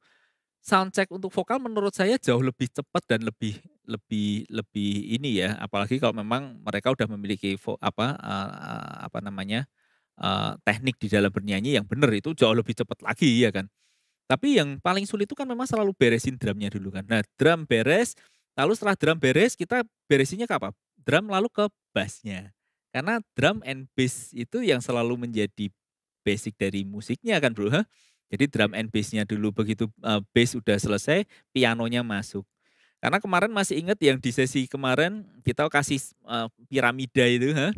sound check untuk vokal menurut saya jauh lebih cepat dan lebih lebih lebih ini ya apalagi kalau memang mereka udah memiliki vo, apa uh, apa namanya uh, teknik di dalam bernyanyi yang benar itu jauh lebih cepat lagi ya kan tapi yang paling sulit itu kan memang selalu beresin drumnya dulu kan. Nah drum beres, lalu setelah drum beres kita beresinnya ke apa? Drum lalu ke bassnya. Karena drum and bass itu yang selalu menjadi basic dari musiknya kan bro. Huh? Jadi drum and bassnya dulu begitu uh, bass udah selesai, pianonya masuk. Karena kemarin masih ingat yang di sesi kemarin kita kasih uh, piramida itu, Huh?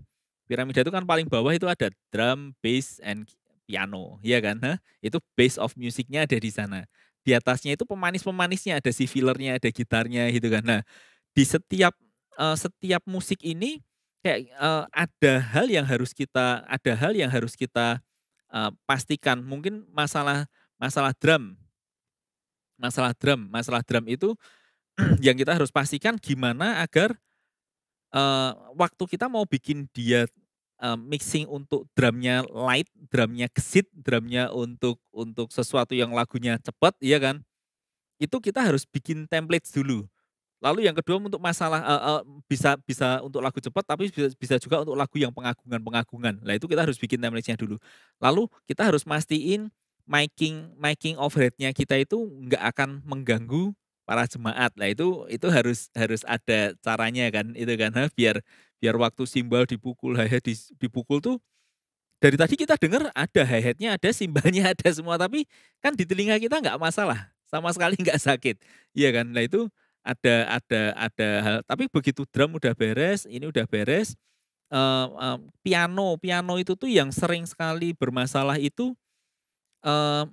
Piramida itu kan paling bawah itu ada drum, bass, and piano, ya kan? Hah? Itu base of musiknya ada di sana. Di atasnya itu pemanis-pemanisnya ada si fillernya, ada gitarnya gitu kan. Nah, di setiap uh, setiap musik ini kayak uh, ada hal yang harus kita ada hal yang harus kita uh, pastikan. Mungkin masalah masalah drum. Masalah drum, masalah drum itu [clears throat] yang kita harus pastikan gimana agar uh, waktu kita mau bikin dia um, mixing untuk drumnya light, drumnya gesit, drumnya untuk untuk sesuatu yang lagunya cepat, iya kan? Itu kita harus bikin template dulu. Lalu yang kedua untuk masalah uh, uh, bisa bisa untuk lagu cepat tapi bisa, bisa juga untuk lagu yang pengagungan-pengagungan. Nah, itu kita harus bikin template-nya dulu. Lalu kita harus mastiin miking miking overheadnya kita itu nggak akan mengganggu para jemaat lah itu itu harus harus ada caranya kan itu kan ha? biar biar waktu simbal dipukul hayat dipukul tuh dari tadi kita dengar ada hayatnya ada simbalnya [laughs] ada semua tapi kan di telinga kita nggak masalah sama sekali [laughs] nggak sakit iya kan lah itu ada ada ada hal tapi begitu drum udah beres ini udah beres uh, uh, piano piano itu tuh yang sering sekali bermasalah itu uh,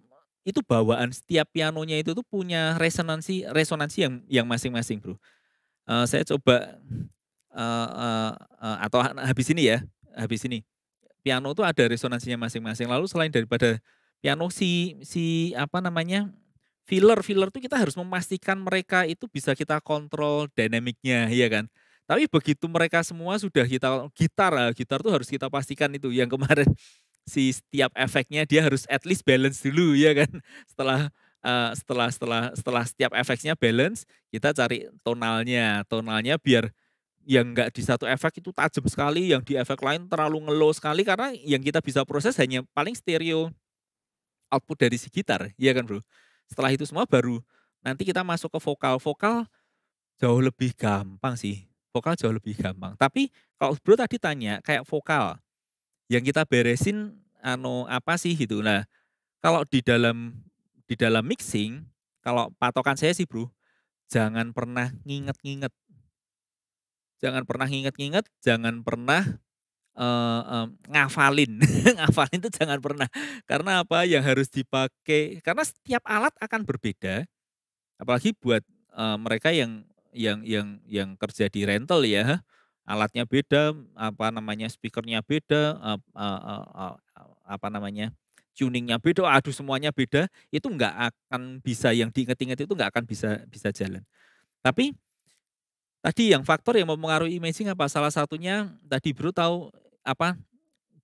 itu bawaan setiap pianonya itu tuh punya resonansi resonansi yang yang masing-masing bro. Uh, saya coba uh, uh, uh, atau habis ini ya habis ini piano tuh ada resonansinya masing-masing. Lalu selain daripada piano si si apa namanya filler filler tuh kita harus memastikan mereka itu bisa kita kontrol dinamiknya ya kan. Tapi begitu mereka semua sudah kita gitar, ah, gitar tuh harus kita pastikan itu yang kemarin si setiap efeknya dia harus at least balance dulu ya kan [laughs] setelah uh, setelah setelah setelah setiap efeknya balance kita cari tonalnya tonalnya biar yang enggak di satu efek itu tajam sekali yang di efek lain terlalu ngelow sekali karena yang kita bisa proses hanya paling stereo output dari si gitar ya kan bro setelah itu semua baru nanti kita masuk ke vokal vokal jauh lebih gampang sih vokal jauh lebih gampang tapi kalau bro tadi tanya kayak vokal yang kita beresin ano apa sih gitu. Nah, kalau di dalam di dalam mixing, kalau patokan saya sih bro, jangan pernah nginget-nginget. Jangan pernah nginget-nginget, jangan pernah uh, uh, ngafalin. [laughs] ngafalin itu jangan pernah. Karena apa yang harus dipakai, karena setiap alat akan berbeda. Apalagi buat uh, mereka yang yang yang yang kerja di rental ya alatnya beda, apa namanya speakernya beda, e, e, e, apa namanya tuningnya beda, aduh semuanya beda, itu nggak akan bisa yang diinget-inget itu nggak akan bisa bisa jalan. Tapi tadi yang faktor yang mempengaruhi imaging apa salah satunya tadi Bro tahu apa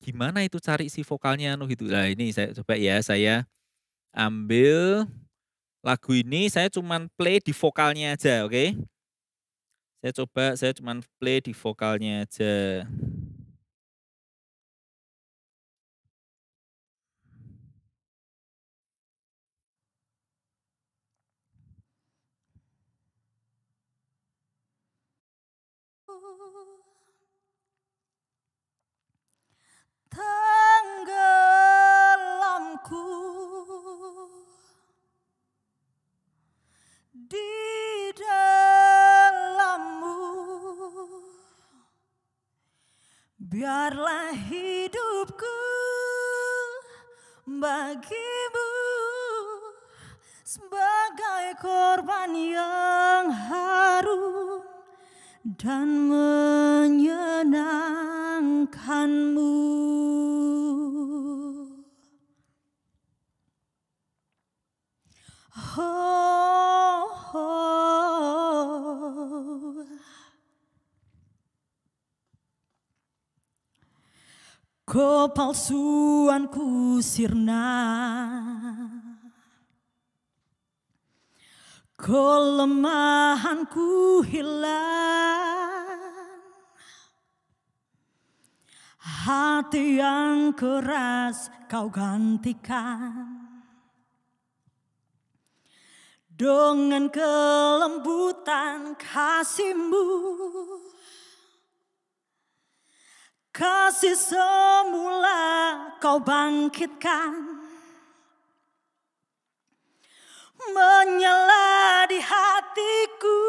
gimana itu cari si vokalnya anu gitu. Nah ini saya coba ya saya ambil lagu ini saya cuman play di vokalnya aja, oke? Okay? Saya coba, saya cuma play di vokalnya aja.
Tenggelamku
di dalam kamu Biarlah hidupku bagimu Sebagai korban yang harum dan menyenangkanmu Oh kepalsuanku sirna kelemahanku hilang hati yang keras kau gantikan dengan kelembutan kasihmu kasih semula kau bangkitkan menyala di hatiku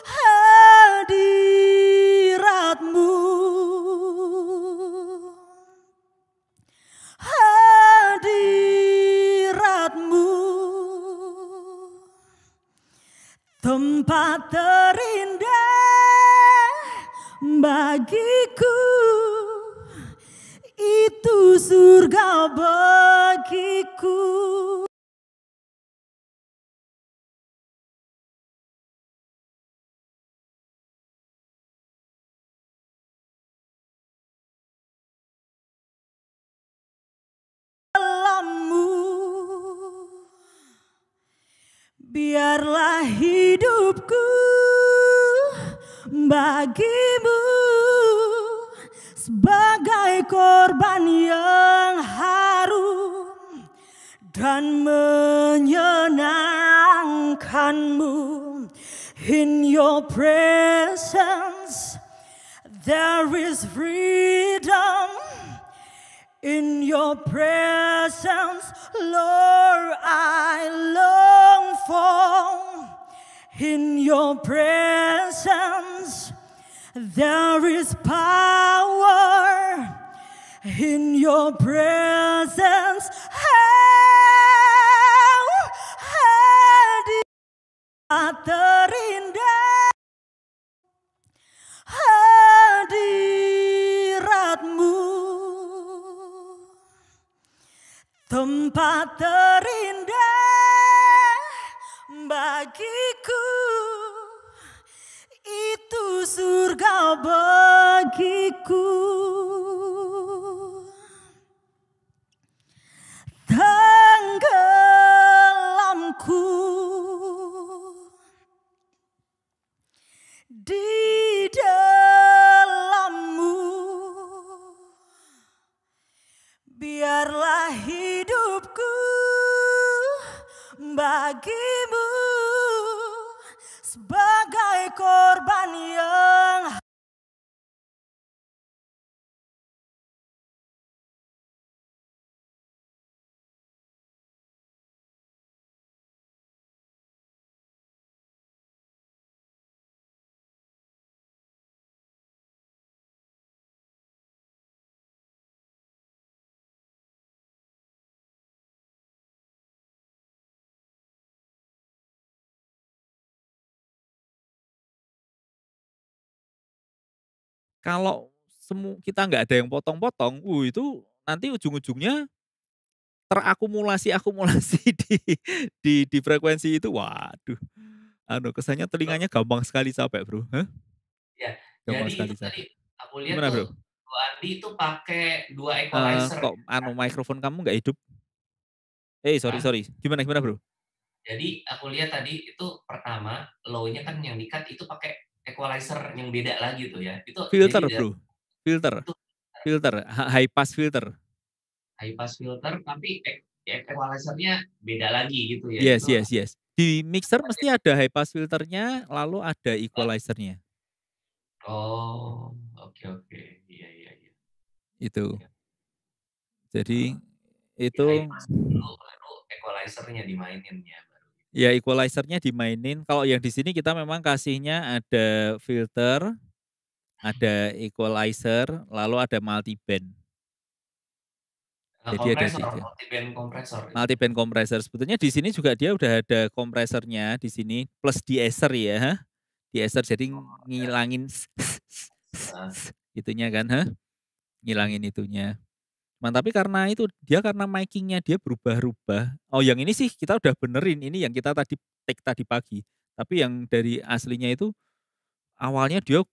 hadiratmu hadiratmu tempat teri bagiku
itu surga bagiku dalammu biarlah hidupku
bagimu sebagai korban yang harum dan menyenangkanmu in your presence there is freedom in your presence Lord I long for in your presence There is power in your presence. How terindah hadiratmu tempat terindah bagiku surga bagiku Tenggelamku Di dalammu Biarlah hidupku bagimu sebab
korban ya
kalau semu kita nggak ada yang potong-potong, uh itu nanti ujung-ujungnya terakumulasi [laughs] akumulasi di di di frekuensi itu, waduh, anu kesannya telinganya gampang sekali capek bro, huh? Ya, gampang jadi sekali itu aku lihat Gimana, tuh, bro?
Bro Andi itu pakai dua eh, equalizer. Uh, kok
anu nah mikrofon kamu nggak hidup? Eh hey, sorry nah sorry, gimana gimana bro?
Jadi aku lihat tadi itu pertama low-nya kan yang dikat itu pakai equalizer yang beda lagi tuh ya.
Itu filter, Bro. Filter. filter, high pass filter.
High pass filter tapi e, ya equalizernya beda lagi gitu ya. Yes, itu, yes, yes.
Di mixer mesti ada high pass filternya, lalu ada equalizernya.
Oh, oke okay, oke. Okay. Iya, iya,
iya. Itu. Iya. Jadi itu ya, dulu,
equalizernya dimainin ya.
Ya equalizernya dimainin. Kalau yang di sini kita memang kasihnya ada filter, ada hmm. equalizer, lalu ada multi band. Nah, jadi ada Multi band compressor. Multi band compressor Sebetulnya di sini juga dia udah ada kompresornya di sini plus deesser ya. Deesser jadi oh, nah. kan, ngilangin itunya kan, ha? Ngilangin itunya. Cuman nah, tapi karena itu dia karena makingnya dia berubah-ubah. Oh yang ini sih kita udah benerin ini yang kita tadi take tadi pagi. Tapi yang dari aslinya itu awalnya dia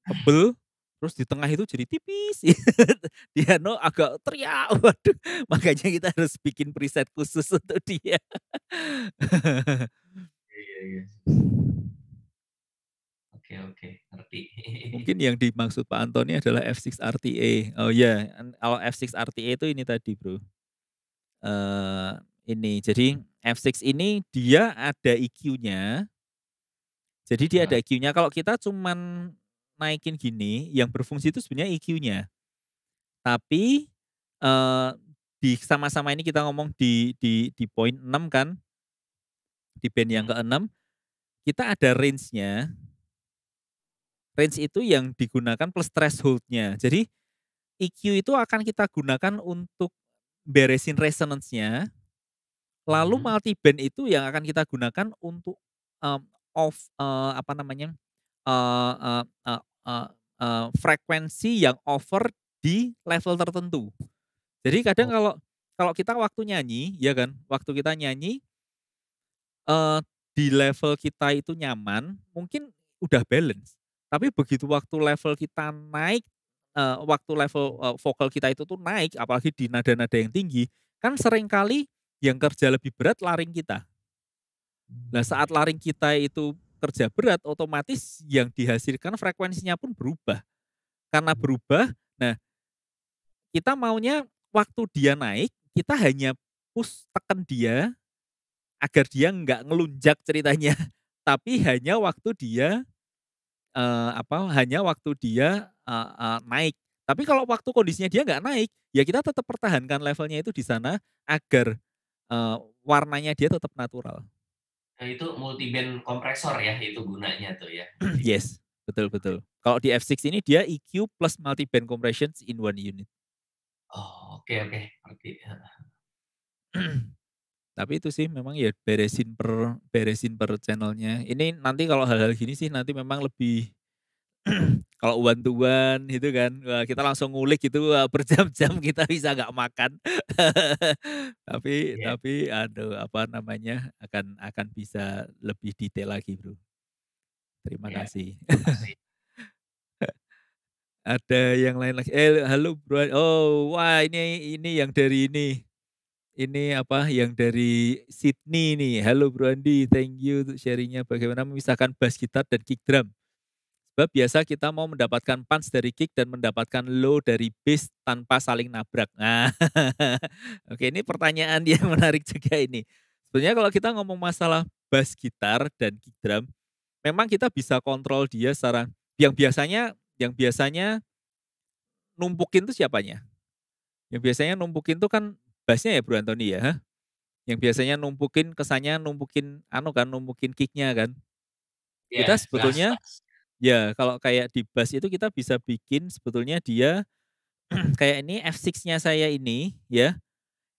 tebel terus di tengah itu jadi tipis [laughs] dia no agak teriak [laughs] waduh makanya kita harus bikin preset khusus untuk dia iya iya, iya. Oke, oke, ngerti. Mungkin yang dimaksud Pak Antoni adalah F6 RTA. Oh ya, yeah. kalau F6 RTA itu ini tadi, Bro. Uh, ini. Jadi F6 ini dia ada IQ-nya. Jadi dia ada IQ-nya. Kalau kita cuman naikin gini, yang berfungsi itu sebenarnya IQ-nya. Tapi uh, di sama-sama ini kita ngomong di di di poin 6 kan. Di band yang hmm. ke-6 kita ada range-nya range itu yang digunakan plus thresholdnya. Jadi EQ itu akan kita gunakan untuk beresin resonance-nya. Lalu hmm. multi band itu yang akan kita gunakan untuk um, off uh, apa namanya uh, uh, uh, uh, uh, frekuensi yang over di level tertentu. Jadi kadang oh. kalau kalau kita waktu nyanyi, ya kan, waktu kita nyanyi uh, di level kita itu nyaman, mungkin udah balance. Tapi begitu waktu level kita naik, uh, waktu level uh, vokal kita itu tuh naik, apalagi di nada-nada yang tinggi, kan seringkali yang kerja lebih berat laring kita. Nah saat laring kita itu kerja berat, otomatis yang dihasilkan frekuensinya pun berubah. Karena hmm. berubah, nah kita maunya waktu dia naik, kita hanya push tekan dia agar dia nggak ngelunjak ceritanya. [laughs] Tapi hanya waktu dia uh, apa hanya waktu dia uh, uh, naik. Tapi kalau waktu kondisinya dia nggak naik, ya kita tetap pertahankan levelnya itu di sana agar uh, warnanya dia tetap natural.
Nah, itu multi band kompresor ya itu gunanya tuh ya.
[clears throat] yes, betul betul. Kalau di F6 ini dia EQ plus multi band compressions in one unit. Oh, oke okay, oke, okay. [clears throat] [clears throat] tapi itu sih memang ya beresin per beresin per channelnya ini nanti kalau hal-hal gini sih nanti memang lebih [clears throat] kalau one to one gitu kan wah, kita langsung ngulik gitu wah, per jam-jam [laughs] kita bisa nggak makan [laughs] tapi yeah. tapi aduh apa namanya akan akan bisa lebih detail lagi bro terima yeah. kasih [laughs] ada yang lain lagi eh halo bro oh wah ini ini yang dari ini ini apa yang dari Sydney nih. Halo Bro Andi, thank you untuk sharingnya bagaimana memisahkan bass gitar dan kick drum. Sebab biasa kita mau mendapatkan punch dari kick dan mendapatkan low dari bass tanpa saling nabrak. [laughs] Nah, oke ini pertanyaan yang [laughs] menarik juga ini. Sebenarnya kalau kita ngomong masalah bass gitar dan kick drum, memang kita bisa kontrol dia secara yang biasanya yang biasanya numpukin itu siapanya? Yang biasanya numpukin itu kan bassnya ya Bro Antoni ya. Huh? Yang iya. biasanya numpukin kesannya numpukin anu kan numpukin kicknya kan.
Yeah, kita sebetulnya
last, ya kalau kayak di bass itu kita bisa bikin sebetulnya dia [clears throat] kayak ini F6-nya saya ini ya.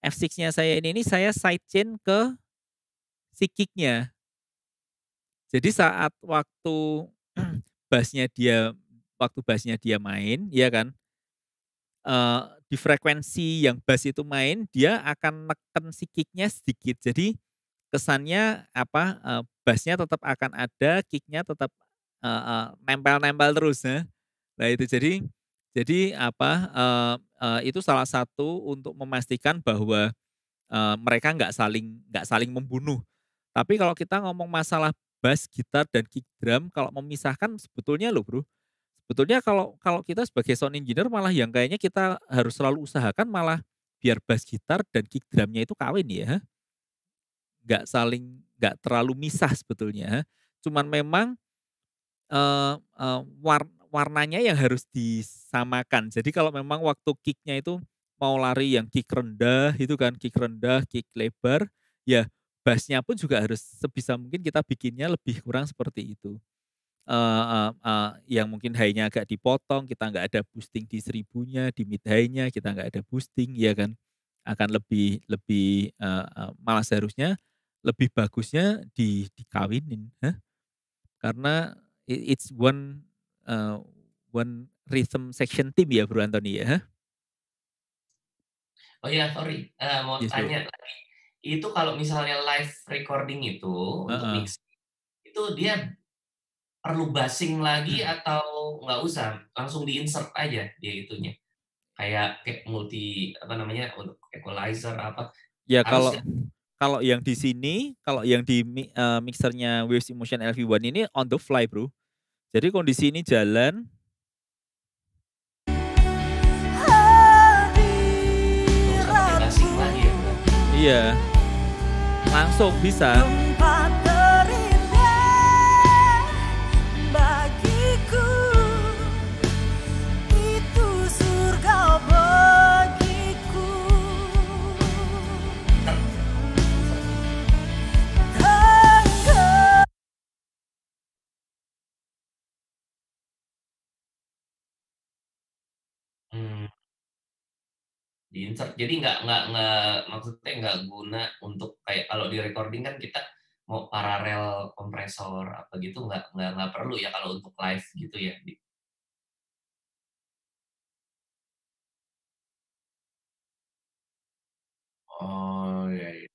F6-nya saya ini ini saya side chain ke si kicknya. Jadi saat waktu [clears throat] bassnya dia waktu bassnya dia main, ya kan? Eh, di frekuensi yang bass itu main dia akan neken si kicknya sedikit jadi kesannya apa uh, bassnya tetap akan ada kicknya tetap uh, nempel-nempel terus ya nah itu jadi jadi apa uh, uh, itu salah satu untuk memastikan bahwa uh, mereka nggak saling nggak saling membunuh. Tapi kalau kita ngomong masalah bass, gitar dan kick drum, kalau memisahkan sebetulnya loh bro, sebetulnya kalau kalau kita sebagai sound engineer malah yang kayaknya kita harus selalu usahakan malah biar bass gitar dan kick drumnya itu kawin ya. Nggak saling, nggak terlalu misah sebetulnya. Cuman memang uh, uh, war, warnanya yang harus disamakan. Jadi kalau memang waktu kicknya itu mau lari yang kick rendah itu kan, kick rendah, kick lebar, ya bassnya pun juga harus sebisa mungkin kita bikinnya lebih kurang seperti itu uh, uh, uh, yang mungkin high-nya agak dipotong, kita nggak ada boosting di seribunya, di mid high-nya kita nggak ada boosting, ya kan? Akan lebih lebih malah seharusnya lebih bagusnya di dikawinin, huh? karena it's one uh, one rhythm section team ya Bro Anthony ya. Huh?
Oh ya, sorry. Uh, mau yes, tanya bro. lagi. Itu kalau misalnya live recording itu uh -uh. untuk mix itu dia perlu basing lagi hmm. atau nggak usah langsung diinsert aja dia itunya kayak kayak multi apa namanya untuk equalizer apa ya Harus kalau ya.
kalau yang di sini kalau yang di uh, mixernya Waves Emotion LV1 ini on the fly bro jadi kondisi ini jalan ya, Iya, langsung bisa.
Hmm.
di insert jadi nggak nggak nggak maksudnya nggak guna untuk kayak kalau di recording kan kita mau paralel kompresor apa gitu nggak nggak nggak perlu ya kalau untuk live gitu ya, Oh, ya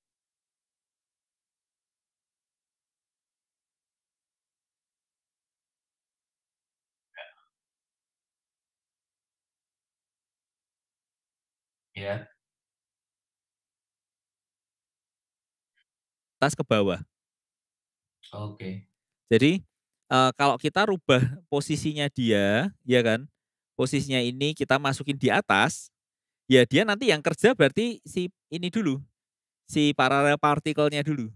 Ya, Tas ke bawah. Oke.
Jadi uh, kalau kita rubah posisinya dia, ya kan? Posisinya ini kita masukin di atas, ya dia nanti yang kerja berarti si ini dulu, si paralel partikelnya dulu.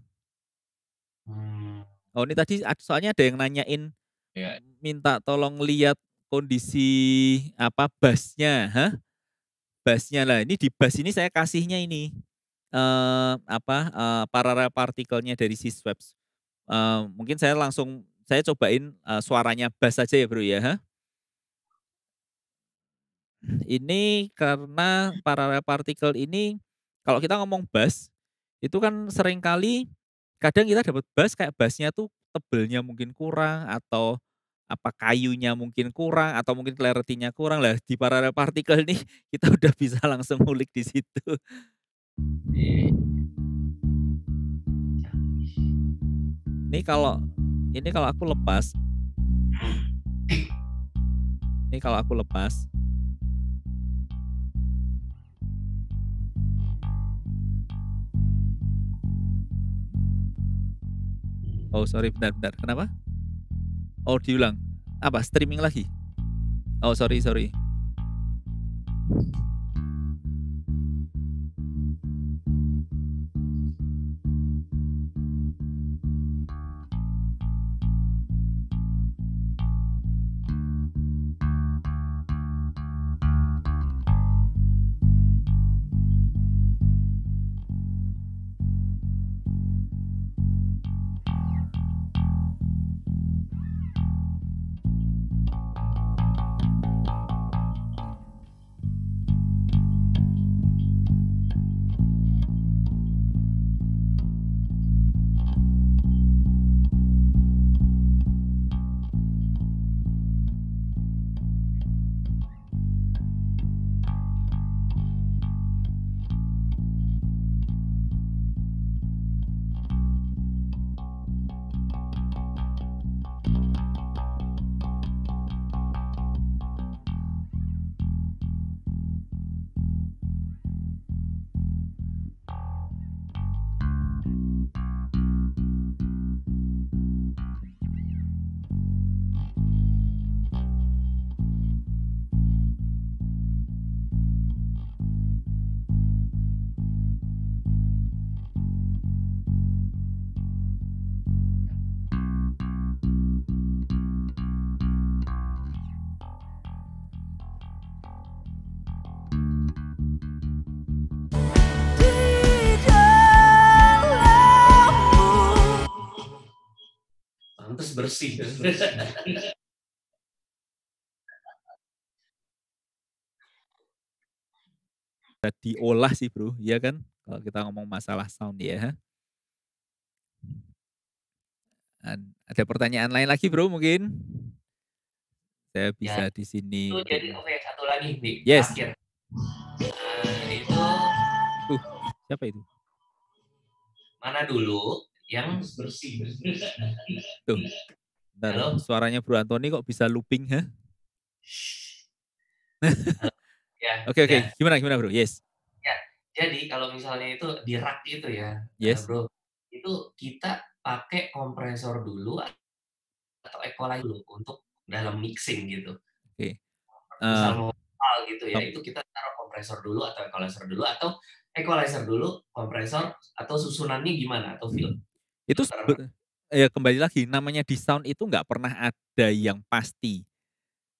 Hmm. Oh ini tadi soalnya ada yang nanyain, ya. minta tolong lihat kondisi apa basnya, hah? basnya lah. Ini di bas ini saya kasihnya ini uh, apa uh, eh, paralel partikelnya dari si swaps. Uh, eh, mungkin saya langsung saya cobain uh, suaranya bass aja ya bro ya. Huh? Ini karena paralel partikel ini kalau kita ngomong bass itu kan seringkali kadang kita dapat bass kayak bassnya tuh tebelnya mungkin kurang atau apa kayunya mungkin kurang atau mungkin clarity-nya kurang lah di paralel partikel nih [laughs] kita udah bisa langsung ngulik di situ. Ini kalau ini kalau aku lepas ini kalau aku lepas Oh sorry benar-benar kenapa? Oh diulang. Apa streaming lagi? Oh sorry sorry.
bersih.
[laughs] diolah sih bro, ya kan? Kalau kita ngomong masalah sound ya. Ada pertanyaan lain lagi bro mungkin? Saya ya, bisa ya, di sini. Itu jadi
oke oh, okay, ya, satu lagi nih. yes. akhir. Uh, itu uh, siapa itu? Mana dulu yang bersih? bersih.
Tuh, Bentar, Halo? suaranya Bro Antoni kok bisa looping, ha? [laughs] Ya, oke, oke. Ya. Gimana gimana, Bro? Yes.
Ya. Jadi kalau misalnya itu di rak itu ya, eh, yes. Bro. Itu kita pakai kompresor dulu atau equalizer dulu untuk dalam mixing gitu.
Oke. Okay. Misal
uh, gitu ya, oh. itu kita taruh kompresor dulu atau equalizer dulu atau equalizer dulu, kompresor atau susunannya gimana atau film. Hmm.
Itu ya kembali lagi namanya di sound itu nggak pernah ada yang pasti.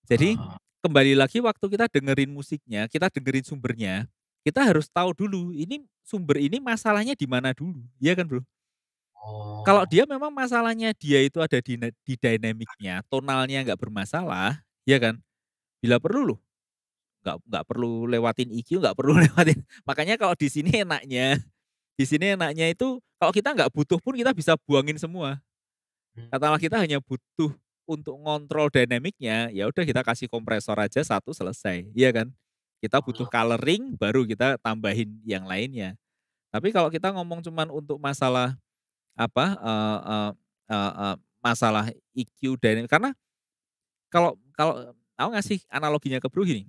Jadi ah, ah. kembali lagi waktu kita dengerin musiknya, kita dengerin sumbernya, kita harus tahu dulu ini sumber ini masalahnya di mana dulu, ya kan bro? Oh. Kalau dia memang masalahnya dia itu ada di di dinamiknya, tonalnya nggak bermasalah, ya kan? Bila perlu loh, nggak nggak perlu lewatin EQ, nggak perlu [laughs] lewatin. Makanya kalau di sini enaknya di sini enaknya itu kalau kita nggak butuh pun kita bisa buangin semua hmm. katakanlah kita hanya butuh untuk ngontrol dinamiknya ya udah kita kasih kompresor aja satu selesai iya kan kita butuh coloring baru kita tambahin yang lainnya tapi kalau kita ngomong cuman untuk masalah apa uh, uh, uh, uh, masalah EQ dynamic karena kalau kalau aku ngasih analoginya ke Bro gini.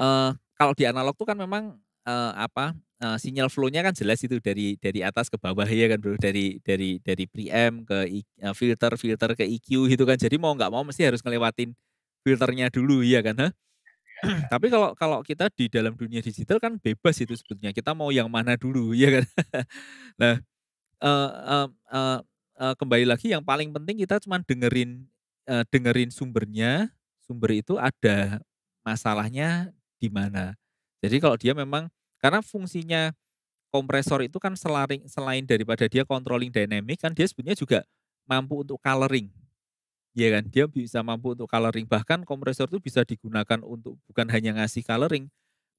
Uh, kalau di analog tuh kan memang uh, apa uh, sinyal flow-nya kan jelas itu dari dari atas ke bawah ya kan bro dari dari dari preamp ke eh, filter filter ke EQ gitu kan jadi mau nggak mau mesti harus ngelewatin filternya dulu ya kan ha [clears throat] tapi kalau kalau kita di dalam dunia digital kan bebas itu sebetulnya kita mau yang mana dulu [laughs] ya kan nah uh, uh, uh, uh, kembali lagi yang paling penting kita cuma dengerin uh, dengerin sumbernya sumber itu ada masalahnya di mana jadi kalau dia memang karena fungsinya kompresor itu kan selaring selain daripada dia controlling dynamic kan dia sebenarnya juga mampu untuk coloring. Ya kan, dia bisa mampu untuk coloring. Bahkan kompresor itu bisa digunakan untuk bukan hanya ngasih coloring,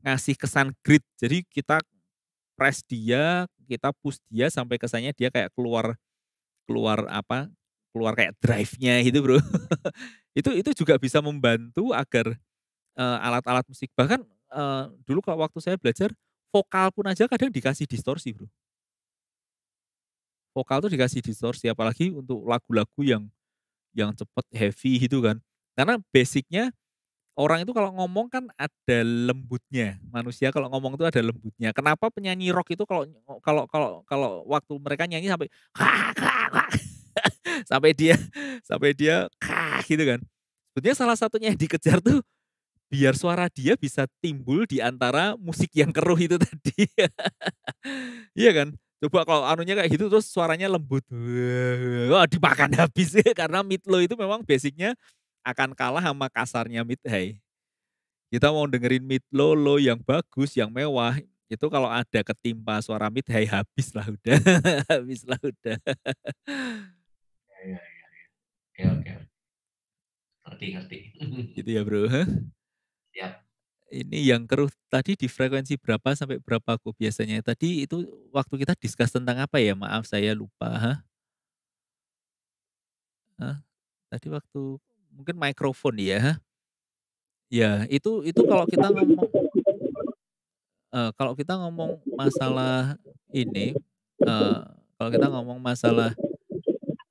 ngasih kesan grid. Jadi kita press dia, kita push dia sampai kesannya dia kayak keluar keluar apa? keluar kayak drive-nya gitu, Bro. [laughs] itu itu juga bisa membantu agar eh, alat-alat uh, musik bahkan uh, dulu kalau waktu saya belajar vokal pun aja kadang dikasih distorsi bro vokal tuh dikasih distorsi apalagi untuk lagu-lagu yang yang cepet heavy gitu kan karena basicnya orang itu kalau ngomong kan ada lembutnya manusia kalau ngomong itu ada lembutnya kenapa penyanyi rock itu kalau kalau kalau kalau waktu mereka nyanyi sampai [laughs] sampai dia sampai dia gitu kan sebetulnya salah satunya yang dikejar tuh biar suara dia bisa timbul di antara musik yang keruh itu [laughs] tadi. iya kan? Coba kalau anunya kayak gitu terus suaranya lembut. Wah, dimakan habis [laughs] karena midlo itu memang basicnya akan kalah sama kasarnya Midhay. Kita mau dengerin midlo lo yang bagus, yang mewah, itu kalau ada ketimpa suara Midhay habis lah udah. [laughs] habis lah udah. ya, ya, ya. Ya,
oke. Ngerti, ngerti.
gitu ya, Bro. Huh? Ya. Ini yang keruh tadi di frekuensi berapa sampai berapa kok biasanya? Tadi itu waktu kita diskus tentang apa ya? Maaf saya lupa. Hah? Hah? Tadi waktu mungkin mikrofon ya. Ya, itu itu kalau kita ngomong uh, kalau kita ngomong masalah ini uh, kalau kita ngomong masalah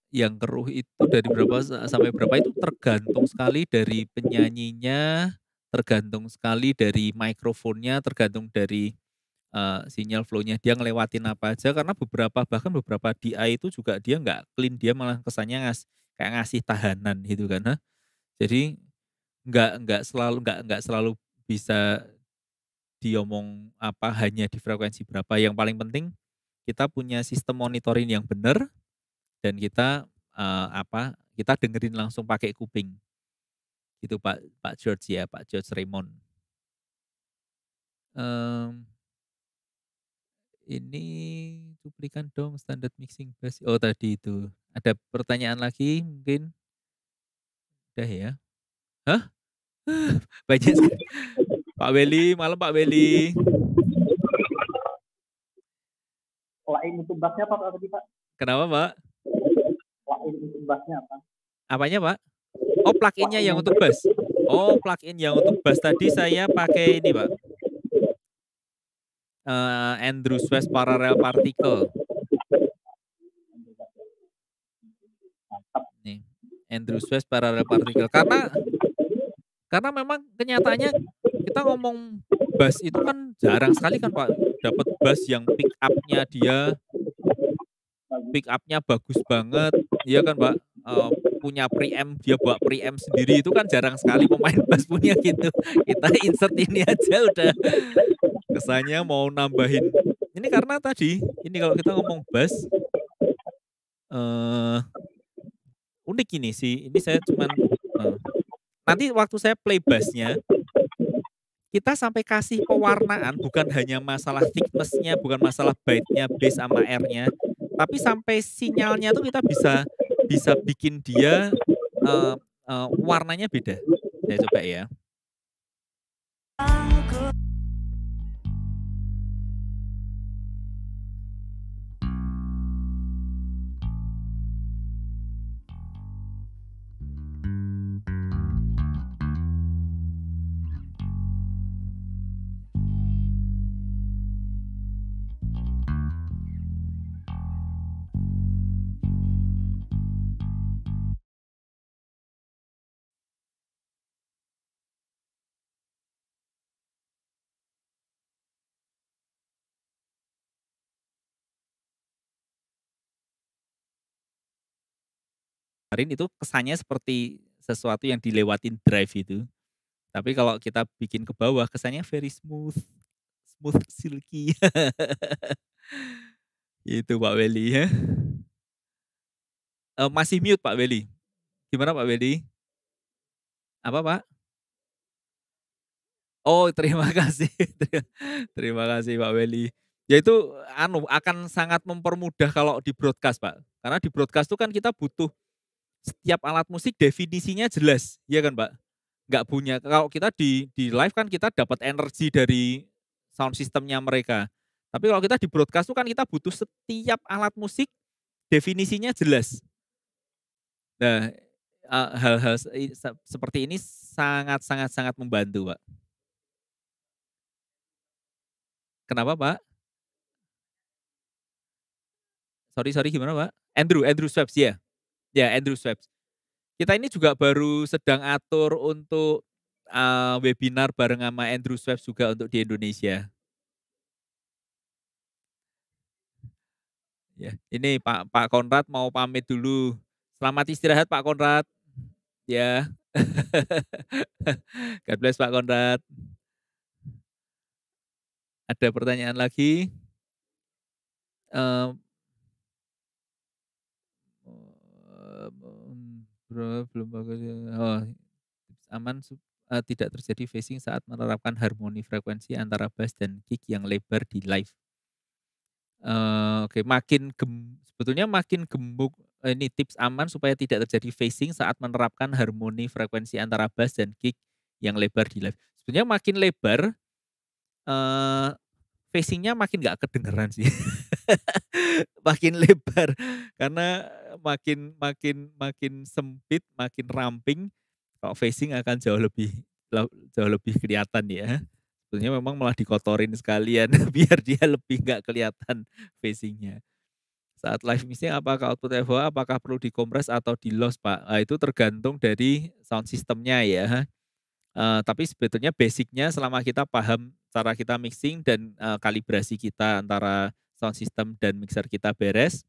yang keruh itu dari berapa sampai berapa itu tergantung sekali dari penyanyinya tergantung sekali dari mikrofonnya, tergantung dari uh, sinyal flow-nya dia ngelewatin apa aja karena beberapa bahkan beberapa DI itu juga dia nggak clean dia malah kesannya ngas kayak ngasih tahanan gitu kan ha? jadi nggak nggak selalu nggak nggak selalu bisa diomong apa hanya di frekuensi berapa yang paling penting kita punya sistem monitoring yang benar dan kita uh, apa kita dengerin langsung pakai kuping itu Pak Pak George ya Pak George Raymond um, ini cuplikan dong standar mixing bass oh tadi itu ada pertanyaan lagi mungkin udah ya hah [laughs] banyak Pak Beli malam Pak Beli lain itu bassnya apa tadi Pak kenapa Pak lain itu bassnya apa apanya Pak Oh, pluginnya yang untuk bus. Oh, plugin yang untuk bus tadi saya pakai ini, Pak. Uh, eh, Andrew Swiss Parallel Particle. Nih, Andrew Swiss Parallel Particle. Karena karena memang kenyataannya kita ngomong bus itu kan jarang sekali kan Pak dapat bus yang pick up-nya dia pick up-nya bagus banget, iya kan Pak? Uh, punya preamp dia bawa preamp sendiri itu kan jarang sekali pemain [laughs] bass punya gitu kita insert ini aja udah kesannya mau nambahin ini karena tadi ini kalau kita ngomong bass uh, eh, unik ini sih ini saya cuman uh, nanti waktu saya play bassnya kita sampai kasih pewarnaan bukan hanya masalah thicknessnya bukan masalah bite-nya bass sama R-nya tapi sampai sinyalnya tuh kita bisa bisa bikin dia uh, uh, warnanya beda. Saya coba ya. kemarin itu kesannya seperti sesuatu yang dilewatin drive itu. Tapi kalau kita bikin ke bawah kesannya very smooth, smooth silky. [laughs] itu Pak Weli ya. Uh, masih mute Pak Weli. Gimana Pak Weli? Apa Pak? Oh [laughs] terima kasih, terima kasih Pak Weli. Yaitu anu akan sangat mempermudah kalau di broadcast Pak. Karena di broadcast itu kan kita butuh setiap alat musik definisinya jelas, ya kan Pak? Nggak punya. Kalau kita di di live kan kita dapat energi dari sound systemnya mereka. Tapi kalau kita di broadcast tuh kan kita butuh setiap alat musik definisinya jelas. Nah, eh, hal-hal seperti ini sangat-sangat-sangat membantu, Pak. Kenapa, Pak? Sorry, sorry, gimana, Pak? Andrew, Andrew Swaps, ya. Yeah. Ya, Andrew Sweps, Kita ini juga baru sedang atur untuk uh, webinar bareng sama Andrew Sweps juga untuk di Indonesia. Ya, ini Pak Pak Konrad mau pamit dulu. Selamat istirahat Pak Konrad. Ya. [laughs] God bless Pak Konrad. Ada pertanyaan lagi? Uh, belum bagus ya. oh tips aman uh, tidak terjadi facing saat menerapkan harmoni frekuensi antara bass dan kick yang lebar di live uh, oke okay. makin gem, sebetulnya makin gemuk eh, ini tips aman supaya tidak terjadi facing saat menerapkan harmoni frekuensi antara bass dan kick yang lebar di live sebetulnya makin lebar uh, facingnya makin nggak kedengeran sih [laughs] [laughs] makin lebar karena makin makin makin sempit, makin ramping. Kalau facing akan jauh lebih jauh lebih kelihatan ya. Sebetulnya memang malah dikotorin sekalian [laughs] biar dia lebih nggak kelihatan facingnya. Saat live mixing apakah output FO apakah perlu dikompres atau di loss Pak? Nah, itu tergantung dari sound sistemnya ya. Uh, tapi sebetulnya basicnya selama kita paham cara kita mixing dan uh, kalibrasi kita antara sound system dan mixer kita beres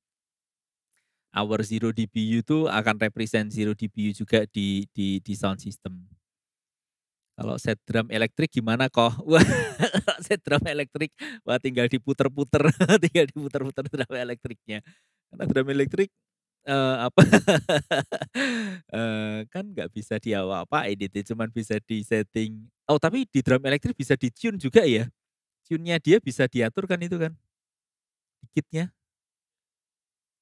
our zero dBu itu akan represent zero dBu juga di di di sound system. Kalau set drum elektrik gimana kok? [laughs] set drum elektrik wah tinggal diputer-puter, [laughs] tinggal diputer-puter drum elektriknya. Karena drum elektrik uh, apa uh, [laughs] kan nggak bisa di apa edit cuman bisa di setting. Oh, tapi di drum elektrik bisa di tune juga ya. Tune-nya dia bisa diatur kan itu kan? sedikitnya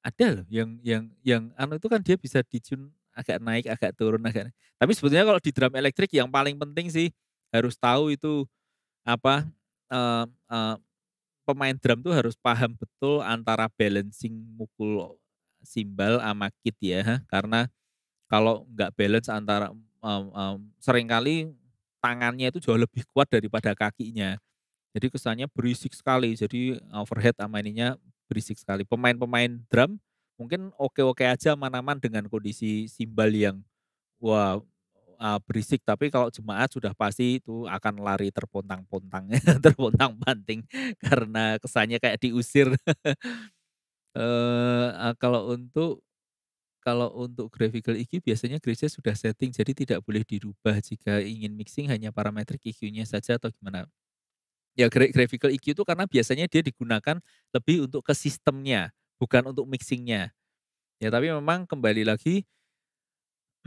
ada loh yang yang yang anu itu kan dia bisa dijun agak naik agak turun agak naik. tapi sebetulnya kalau di drum elektrik yang paling penting sih harus tahu itu apa uh, uh, pemain drum tuh harus paham betul antara balancing mukul simbal sama kit ya karena kalau nggak balance antara um, um, seringkali tangannya itu jauh lebih kuat daripada kakinya jadi kesannya berisik sekali. Jadi eh, overhead sama ininya berisik sekali. Pemain-pemain drum mungkin oke-oke aja manaman dengan kondisi simbal yang wah eh, berisik tapi kalau jemaat sudah pasti itu akan lari terpontang-pontang [laughs] terpontang panting [laughs] karena kesannya kayak diusir uh, [laughs] kalau untuk kalau untuk graphical EQ biasanya gereja sudah setting jadi tidak boleh dirubah jika ingin mixing hanya parametrik EQ-nya saja atau gimana Ya graphical EQ itu karena biasanya dia digunakan lebih untuk ke sistemnya, bukan untuk mixingnya. Ya tapi memang kembali lagi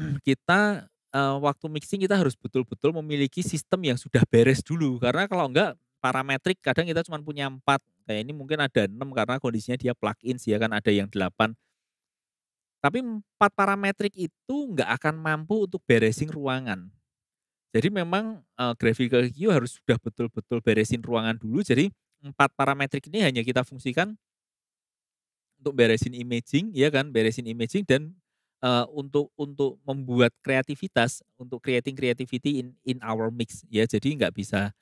[clears throat] kita uh, waktu mixing kita harus betul-betul memiliki sistem yang sudah beres dulu karena kalau enggak parametrik kadang kita cuma punya empat kayak ini mungkin ada enam karena kondisinya dia plug-in sih ya kan ada yang delapan tapi empat parametrik itu nggak akan mampu untuk beresing ruangan jadi memang uh, graphical EQ harus sudah betul-betul beresin ruangan dulu. Jadi empat parametrik ini hanya kita fungsikan untuk beresin imaging, ya kan, beresin imaging dan uh, untuk untuk membuat kreativitas, untuk creating creativity in in our mix, ya. Jadi nggak bisa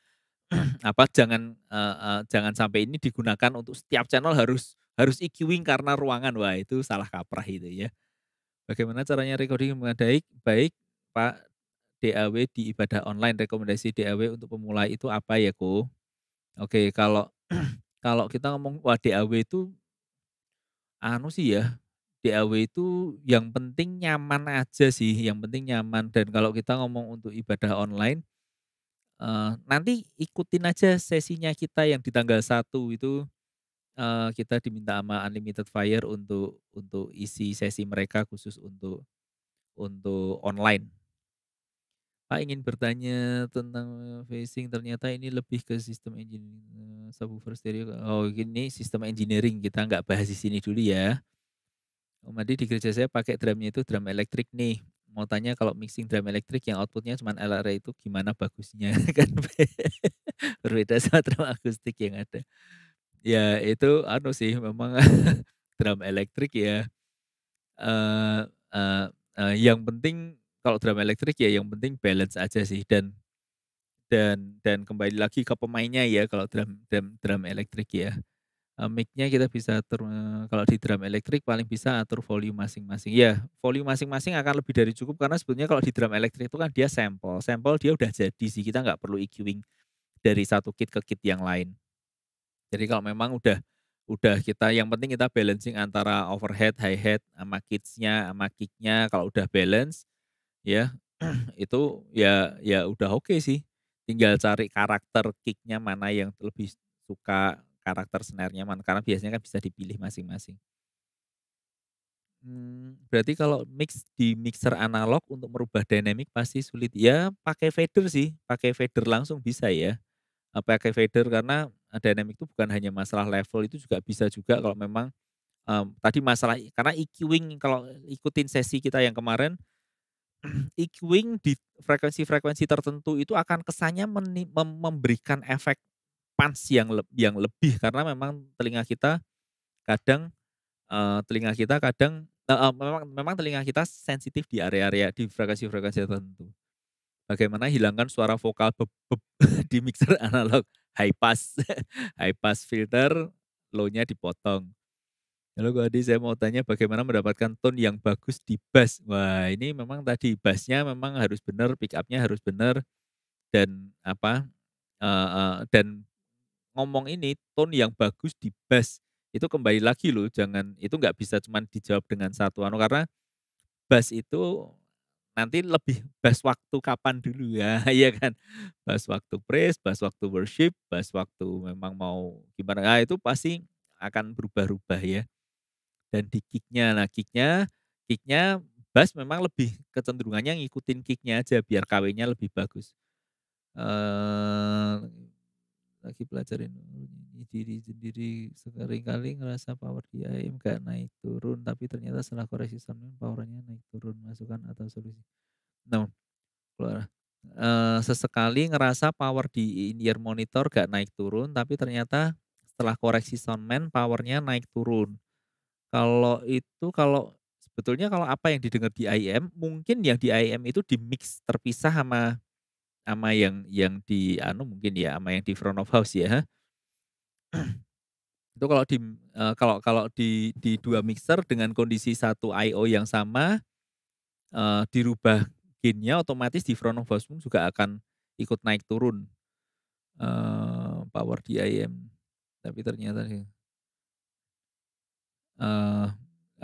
[clears throat] apa jangan uh, uh, jangan sampai ini digunakan untuk setiap channel harus harus EQing karena ruangan wah itu salah kaprah itu ya. Bagaimana caranya recording yang baik? Baik Pak DAW di ibadah online rekomendasi DAW untuk pemula itu apa ya Ko? Oke kalau [clears throat] kalau kita ngomong wah DAW itu anu sih ya DAW itu yang penting nyaman aja sih yang penting nyaman dan kalau kita ngomong untuk ibadah online uh, nanti ikutin aja sesinya kita yang di tanggal satu itu uh, kita diminta sama Unlimited Fire untuk untuk isi sesi mereka khusus untuk untuk online Pak ingin bertanya tentang facing ternyata ini lebih ke sistem engineering subwoofer stereo. Oh ini sistem engineering kita nggak bahas di sini dulu ya. Om Adi di gereja saya pakai drumnya itu drum elektrik nih. Mau tanya kalau mixing drum elektrik yang outputnya cuma LRA itu gimana bagusnya [laughs] kan [laughs] berbeda sama drum akustik yang ada. Ya itu anu sih memang [laughs] drum elektrik ya. Uh, uh, uh, yang penting kalau drama elektrik ya yang penting balance aja sih dan dan dan kembali lagi ke pemainnya ya kalau drum drum drum elektrik ya eh, micnya kita bisa atur eh, kalau di drum elektrik paling bisa atur volume masing-masing ya volume masing-masing akan lebih dari cukup karena sebetulnya kalau di drum elektrik itu kan dia sampel sampel dia udah jadi sih kita nggak perlu EQing dari satu kit ke kit yang lain jadi kalau memang udah udah kita yang penting kita balancing antara overhead high head sama kitsnya sama kicknya kalau udah balance Ya, [clears throat] itu ya ya udah oke sih. Tinggal cari karakter kicknya mana yang lebih suka karakter senarnya mana karena biasanya kan bisa dipilih masing-masing. Hmm, berarti kalau mix di mixer analog untuk merubah dynamic pasti sulit. Ya pakai fader sih, pakai fader langsung bisa ya. Nah, pakai fader karena dynamic itu bukan hanya masalah level itu juga bisa juga kalau memang um, tadi masalah karena EQing kalau ikutin sesi kita yang kemarin EQing [clears throat] di frekuensi-frekuensi tertentu itu akan kesannya memberikan efek punch yang le yang lebih karena memang telinga kita kadang uh, telinga kita kadang uh, uh, memang memang telinga kita sensitif di area-area di frekuensi-frekuensi tertentu. Bagaimana hilangkan suara vokal be be [laughs] di mixer analog high pass [laughs] high pass filter low-nya dipotong Halo Kak Adi, saya mau tanya bagaimana mendapatkan tone yang bagus di bass. Wah, ini memang tadi bassnya memang harus benar, pick up-nya harus benar, dan apa uh, uh, dan ngomong ini tone yang bagus di bass itu kembali lagi loh, jangan itu nggak bisa cuma dijawab dengan satu anu karena bass itu nanti lebih bass waktu kapan dulu ya, [laughs] Iya kan? Bass waktu praise, bass waktu worship, bass waktu memang mau gimana? Nah, itu pasti akan berubah-ubah ya dan di kicknya. Nah kicknya, kicknya bass memang lebih [laughs] kecenderungannya ngikutin kicknya aja biar kw lebih bagus. Uh, lagi pelajarin ini diri sendiri seringkali ngerasa power di AM gak naik turun tapi ternyata setelah koreksi soundman powernya naik turun masukan atau solusi no keluar uh, sesekali ngerasa power di in-ear monitor gak naik turun tapi ternyata setelah koreksi soundman powernya naik turun kalau itu kalau sebetulnya kalau apa yang didengar di IM, mungkin yang di IM itu di mix terpisah sama sama yang yang di anu mungkin ya sama yang di front of house ya. [clears throat] itu kalau di eh, kalau kalau di di dua mixer dengan kondisi satu IO yang sama uh, dirubah gainnya otomatis di front of house pun juga akan ikut naik turun uh, power di IM tapi ternyata sih uh,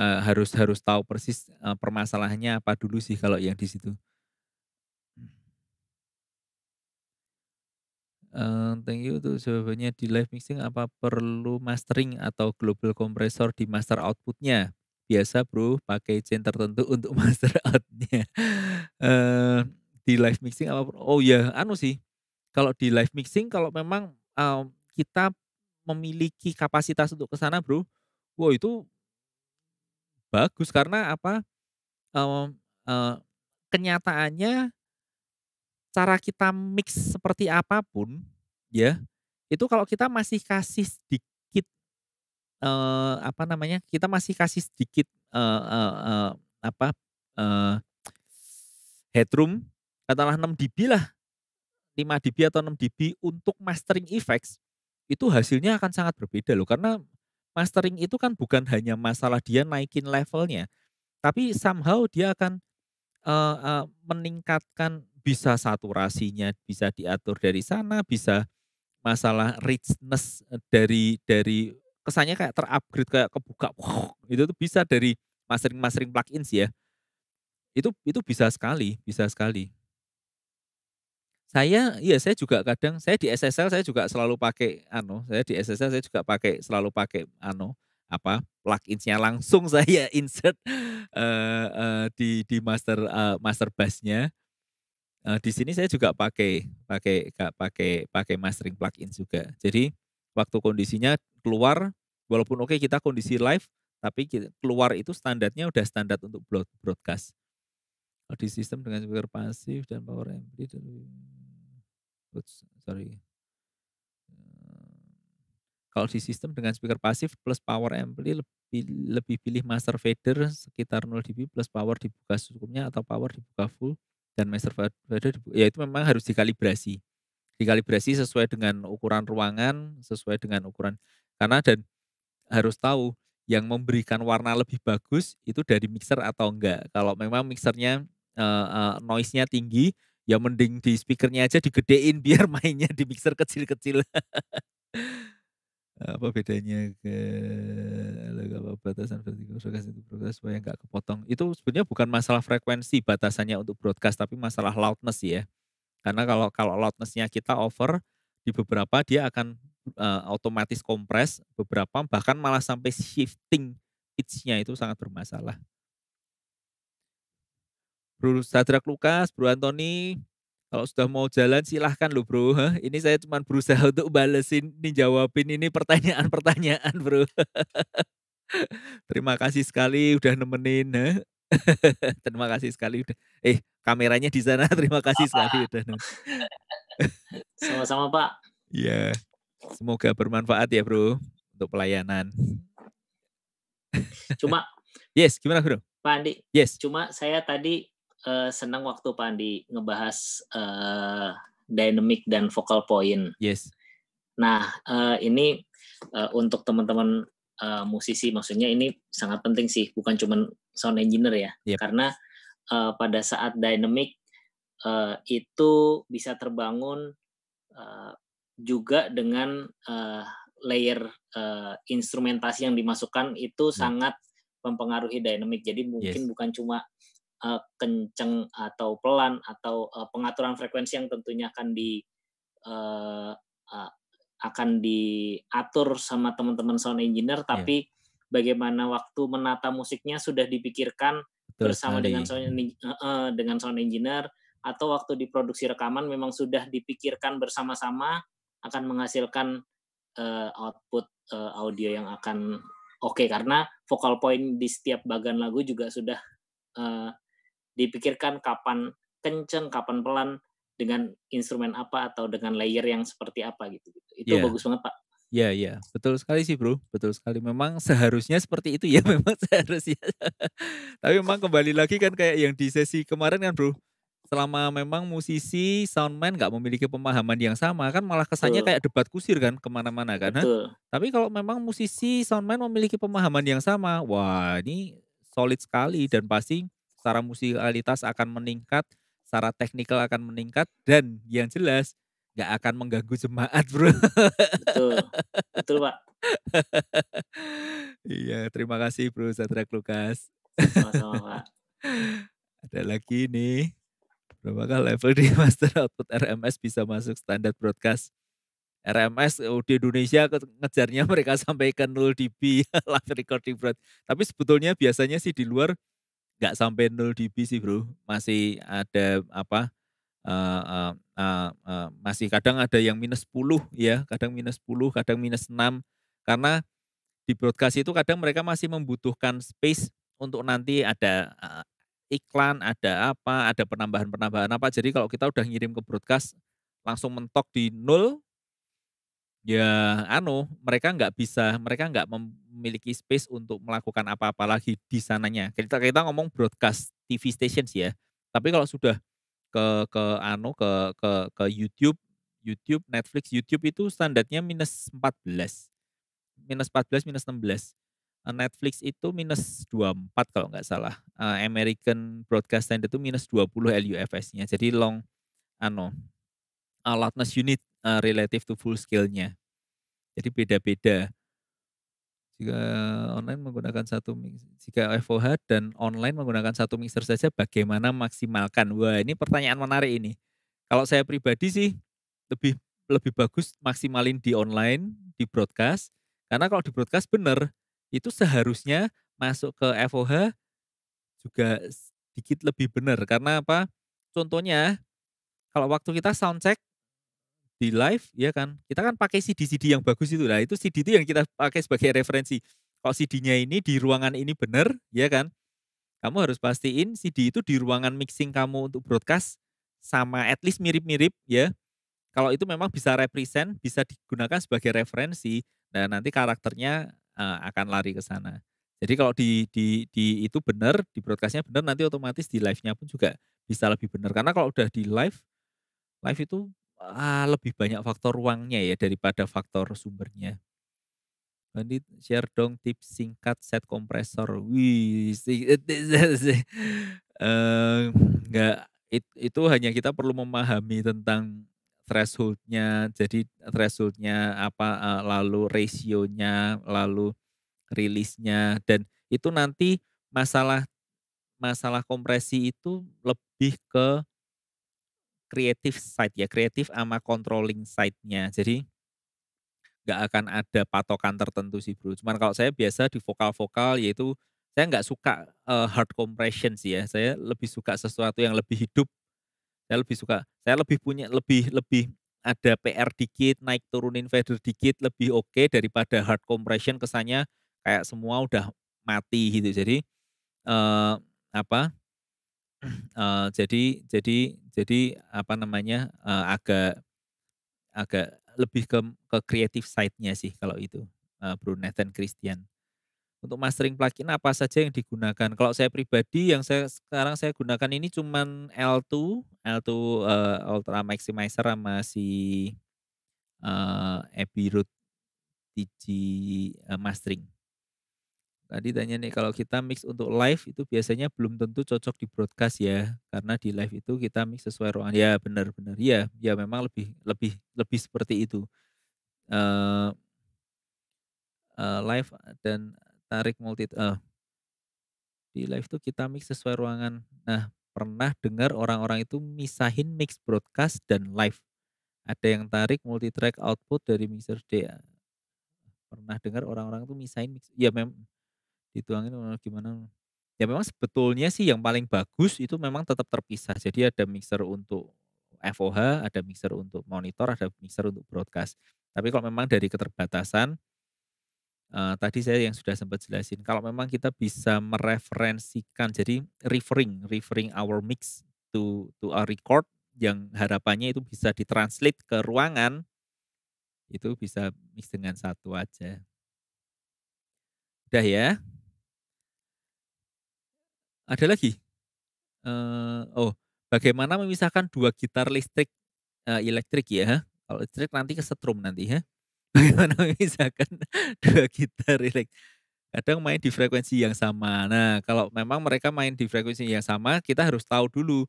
uh, harus harus tahu persis uh, permasalahannya apa dulu sih kalau yang di situ. Uh, thank you untuk jawabannya di live mixing apa perlu mastering atau global compressor di master outputnya biasa bro pakai chain tertentu [laughs] untuk master outnya uh, di live mixing apa oh ya anu sih kalau di live mixing kalau memang um, kita memiliki kapasitas untuk ke sana bro Wow itu bagus karena apa, um, um, kenyataannya cara kita mix seperti apapun ya, itu kalau kita masih kasih sedikit, uh, apa namanya, kita masih kasih sedikit, uh, uh, uh, apa, uh, headroom katakanlah 6 dB lah, 5 dB atau 6 dB untuk mastering effects, itu hasilnya akan sangat berbeda loh karena mastering itu kan bukan hanya masalah dia naikin levelnya, tapi somehow dia akan uh, uh, meningkatkan bisa saturasinya bisa diatur dari sana, bisa masalah richness eh, dari dari kesannya kayak terupgrade kayak kebuka wow, [laughs] itu tuh bisa dari mastering mastering plugin sih ya itu itu bisa sekali bisa sekali saya iya saya juga kadang saya di SSL saya juga selalu pakai anu, saya di SSL saya juga pakai selalu pakai anu apa pluginsnya langsung [laughs] saya insert uh, uh, di di master uh, master bassnya uh, di sini saya juga pakai pakai gak pakai pakai mastering plugin juga jadi waktu kondisinya keluar walaupun oke okay, kita kondisi live tapi keluar itu standarnya udah standar untuk broadcast kalau di sistem dengan speaker pasif dan power ampli dan eh, sorry. Kalau di sistem dengan speaker pasif plus power ampli lebih, lebih pilih master fader sekitar 0 dB plus power dibuka cukupnya atau power dibuka full dan master fader ya itu memang harus dikalibrasi. Dikalibrasi sesuai dengan ukuran ruangan, sesuai dengan ukuran karena dan harus tahu yang memberikan warna lebih bagus itu dari mixer atau enggak. Kalau memang mixernya uh, uh, noise-nya tinggi, ya mending di speakernya aja digedein biar [laughs] mainnya di mixer kecil-kecil. apa bedanya ke apa batasan broadcast itu broadcast supaya nggak kepotong itu sebenarnya bukan masalah frekuensi batasannya untuk broadcast tapi masalah loudness ya karena kalau kalau loudnessnya kita over di beberapa dia akan uh, otomatis kompres beberapa bahkan malah sampai shifting pitch-nya itu sangat bermasalah Bro Sadrak Lukas, Bro Antoni, kalau sudah mau jalan silahkan lo bro. Ini saya cuma berusaha [laughs] untuk balesin, ini jawabin ini pertanyaan-pertanyaan bro. [laughs] Terima kasih sekali udah nemenin. Hah? [laughs] Terima kasih sekali udah. Eh kameranya di sana. Terima kasih Bapak. sekali udah.
Sama-sama Pak.
Ya, semoga bermanfaat ya bro untuk pelayanan. Cuma. yes, gimana bro?
Pak Andi. Yes. Cuma saya tadi uh, senang waktu Pandi ngebahas uh, dynamic dan vocal point. Yes. Nah, uh, ini uh, untuk teman-teman uh, musisi maksudnya ini sangat penting sih, bukan cuma sound engineer ya. Yep. Karena uh, pada saat dynamic uh, itu bisa terbangun uh, juga dengan uh, layer uh, instrumentasi yang dimasukkan itu hmm. sangat mempengaruhi dynamic. Jadi mungkin yes. bukan cuma uh, kenceng atau pelan atau uh, pengaturan frekuensi yang tentunya akan di uh, uh, akan diatur sama teman-teman sound engineer iya. tapi yeah. bagaimana waktu menata musiknya sudah dipikirkan Betul bersama sekali. dengan sound uh, uh, dengan sound engineer atau waktu diproduksi rekaman memang sudah dipikirkan bersama-sama akan menghasilkan uh, output uh, audio yang akan oke okay, karena vokal point di setiap bagian lagu juga sudah uh, dipikirkan kapan kenceng, kapan pelan dengan instrumen apa atau dengan layer yang seperti apa gitu. gitu. Itu yeah. bagus banget Pak.
Ya, ya, betul sekali sih, Bro. Betul sekali. Memang seharusnya seperti itu ya, [laughs] memang seharusnya. Tapi memang kembali lagi kan kayak yang di sesi kemarin kan, Bro. Selama memang musisi, soundman nggak memiliki pemahaman yang sama kan malah kesannya kayak debat kusir kan kemana-mana kan. Betul. Tapi kalau memang musisi, soundman memiliki pemahaman yang sama, wah ini solid sekali dan pasti secara musikalitas akan meningkat, secara teknikal akan meningkat dan yang jelas nggak akan mengganggu jemaat, Bro. Betul. Betul, Pak. [laughs] iya, terima kasih Bro Satria Lukas. Sama-sama, Pak. [laughs] Ada lagi nih. Berapakah level di master output RMS bisa masuk standar broadcast? RMS eh, di Indonesia ngejarnya mereka sampai ke 0 dB [laughs] live recording broadcast. Tapi sebetulnya biasanya sih di luar nggak sampai 0 dB sih bro masih ada apa uh, uh, uh, uh, masih kadang ada yang minus 10 ya kadang minus 10 kadang minus 6 karena di broadcast itu kadang mereka masih membutuhkan space untuk nanti ada uh, iklan ada apa ada penambahan-penambahan apa jadi kalau kita udah ngirim ke broadcast langsung mentok di nol ya anu mereka nggak bisa mereka nggak memiliki space untuk melakukan apa-apa lagi di sananya kita kita ngomong broadcast TV stations ya tapi kalau sudah ke ke anu ke ke ke YouTube YouTube Netflix YouTube itu standarnya minus 14 minus 14 minus 16 eh, Netflix itu minus 24 kalau nggak salah eh, American Broadcast Standard itu minus 20 LUFS-nya jadi long anu loudness unit uh, relative to full skillnya, Jadi beda-beda. Jika online menggunakan satu jika FOH dan online menggunakan satu mixer saja bagaimana maksimalkan? Wah, ini pertanyaan menarik ini. Kalau saya pribadi sih lebih lebih bagus maksimalin di online, di broadcast. Karena kalau di broadcast benar, itu seharusnya masuk ke FOH juga sedikit lebih benar. Karena apa? Contohnya, kalau waktu kita sound check, di live ya kan kita kan pakai CD-CD yang bagus itu lah itu CD itu yang kita pakai sebagai referensi kalau CD-nya ini di ruangan ini benar ya kan kamu harus pastiin CD itu di ruangan mixing kamu untuk broadcast sama at least mirip-mirip ya kalau itu memang bisa represent bisa digunakan sebagai referensi dan nah nanti karakternya uh, akan lari ke sana jadi kalau di di di itu benar di broadcastnya benar nanti otomatis di live-nya pun juga bisa lebih benar karena kalau udah di live live itu ah, lebih banyak faktor ruangnya ya daripada faktor sumbernya. Nanti share dong tips singkat set kompresor. Wih, eh, [laughs] eh, nggak it, itu hanya kita perlu memahami tentang thresholdnya. Jadi thresholdnya apa eh, lalu rasionya, lalu rilisnya dan itu nanti masalah masalah kompresi itu lebih ke creative side ya, kreatif sama controlling side-nya. Jadi nggak akan ada patokan tertentu sih bro. Cuman kalau saya biasa di vokal-vokal yaitu saya nggak suka uh, hard compression sih ya. Saya lebih suka sesuatu yang lebih hidup. Saya lebih suka, saya lebih punya lebih lebih ada PR dikit, naik turunin fader dikit lebih oke okay daripada hard compression kesannya kayak semua udah mati gitu. Jadi eh, apa Uh, jadi jadi jadi apa namanya uh, agak agak lebih ke ke creative side-nya sih kalau itu uh, Bro Nathan Christian. Untuk mastering plugin apa saja yang digunakan? Kalau saya pribadi yang saya sekarang saya gunakan ini cuman L2, L2 uh, Ultra Maximizer sama si uh, Abbey Road TG uh, mastering. Tadi tanya nih kalau kita mix untuk live itu biasanya belum tentu cocok di broadcast ya, karena di live itu kita mix sesuai ruangan. Ya benar-benar. Ya, ya memang lebih lebih lebih seperti itu. Uh, uh, live dan tarik multi. Uh, di live itu kita mix sesuai ruangan. Nah pernah dengar orang-orang itu misahin mix broadcast dan live. Ada yang tarik multi track output dari mixer D. Pernah dengar orang-orang itu misahin mix. Ya memang dituangin gimana ya memang sebetulnya sih yang paling bagus itu memang tetap terpisah jadi ada mixer untuk FOH ada mixer untuk monitor ada mixer untuk broadcast tapi kalau memang dari keterbatasan uh, tadi saya yang sudah sempat jelasin kalau memang kita bisa mereferensikan jadi referring referring our mix to to a record yang harapannya itu bisa ditranslate ke ruangan itu bisa mix dengan satu aja udah ya ada lagi uh, oh bagaimana memisahkan dua gitar listrik uh, elektrik ya kalau listrik nanti kesetrum nanti ya [laughs] bagaimana memisahkan [laughs] dua gitar elektrik kadang main di frekuensi yang sama nah kalau memang mereka main di frekuensi yang sama kita harus tahu dulu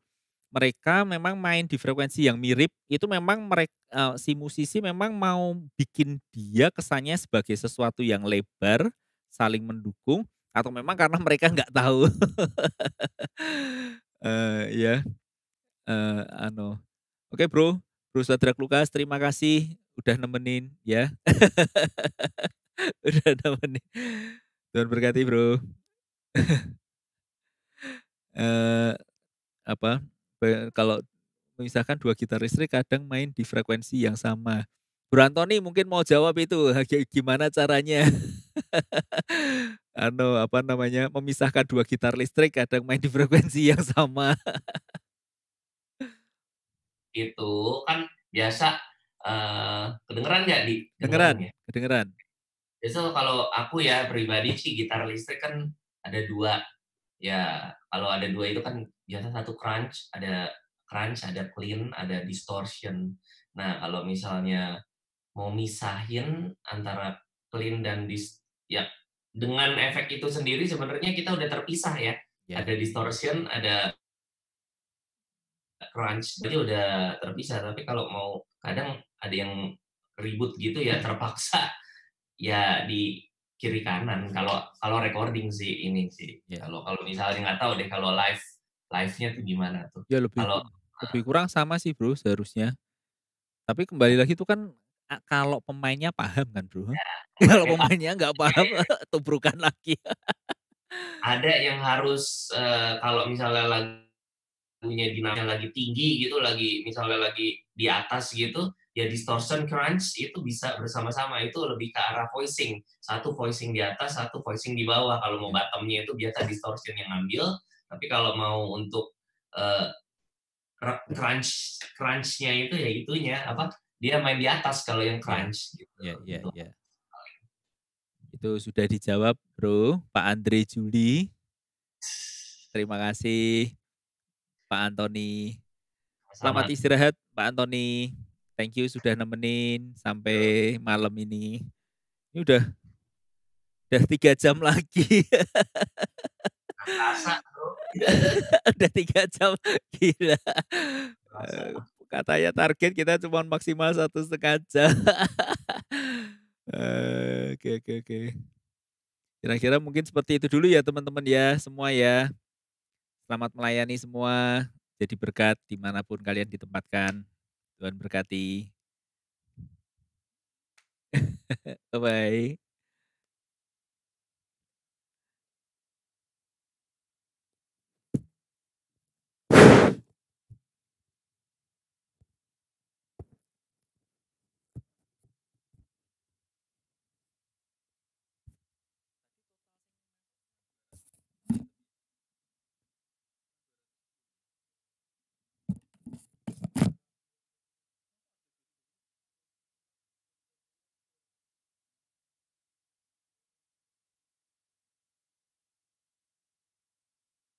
mereka memang main di frekuensi yang mirip itu memang mereka uh, eh, si musisi memang mau bikin dia kesannya sebagai sesuatu yang lebar saling mendukung atau memang karena mereka [laughs] nggak tahu uh, eh, ya uh, eh, ano oke okay, bro bro Sadrak Lukas terima kasih udah nemenin ya [laughs] udah nemenin Tuhan berkati bro uh, apa kalau misalkan dua gitar listrik kadang main di frekuensi yang sama Bro Antoni mungkin mau jawab itu [laughs] gimana caranya [laughs] ano apa namanya memisahkan dua gitar listrik kadang main di [laughs] frekuensi yang sama
itu kan biasa uh, kedengeran nggak di kedengeran kedengeran biasa kalau aku ya pribadi sih gitar listrik kan ada dua ya kalau ada dua itu kan biasa satu crunch ada crunch ada clean ada distortion Nah, kalau misalnya mau misahin antara clean dan dis ya dengan efek itu sendiri sebenarnya kita udah terpisah ya. Yeah. Ada distortion, ada crunch, jadi udah terpisah. Tapi kalau mau kadang ada yang ribut gitu ya terpaksa ya di kiri kanan kalau kalau recording sih ini sih yeah. kalau kalau misalnya nggak tahu deh kalau live live-nya tuh gimana tuh ya
lebih kalau lebih eh. kurang sama sih bro seharusnya tapi kembali lagi itu kan kalau pemainnya paham kan, Bro? Ya, [laughs] kalau pemainnya nggak paham, [laughs] [laughs] tubrukan lagi.
ada yang harus uh, kalau misalnya lagunya dinamanya lagi tinggi gitu, lagi misalnya lagi di atas gitu, ya distortion crunch itu bisa bersama-sama itu lebih ke arah voicing. Satu voicing di atas, satu voicing di bawah. Kalau mau ya. bottomnya itu biasa distortion yang ngambil, tapi kalau mau untuk uh, crunch crunchnya itu ya itunya apa dia main di atas kalau yang iya. crunch gitu. Yeah, yeah, yeah.
Itu sudah dijawab, Bro. Pak Andre Juli. Terima kasih Pak Antoni. Selamat istirahat Pak Antoni. Thank you sudah nemenin sampai malam ini. Ini udah udah tiga jam lagi. [laughs] udah tiga jam gila. Rasa katanya target kita cuma maksimal satu setengah jam. [laughs] Eh, oke oke oke. Kira-kira mungkin seperti itu dulu ya teman-teman ya semua ya. Selamat melayani semua. Jadi berkat dimanapun kalian ditempatkan. Tuhan berkati. [laughs] Bye-bye.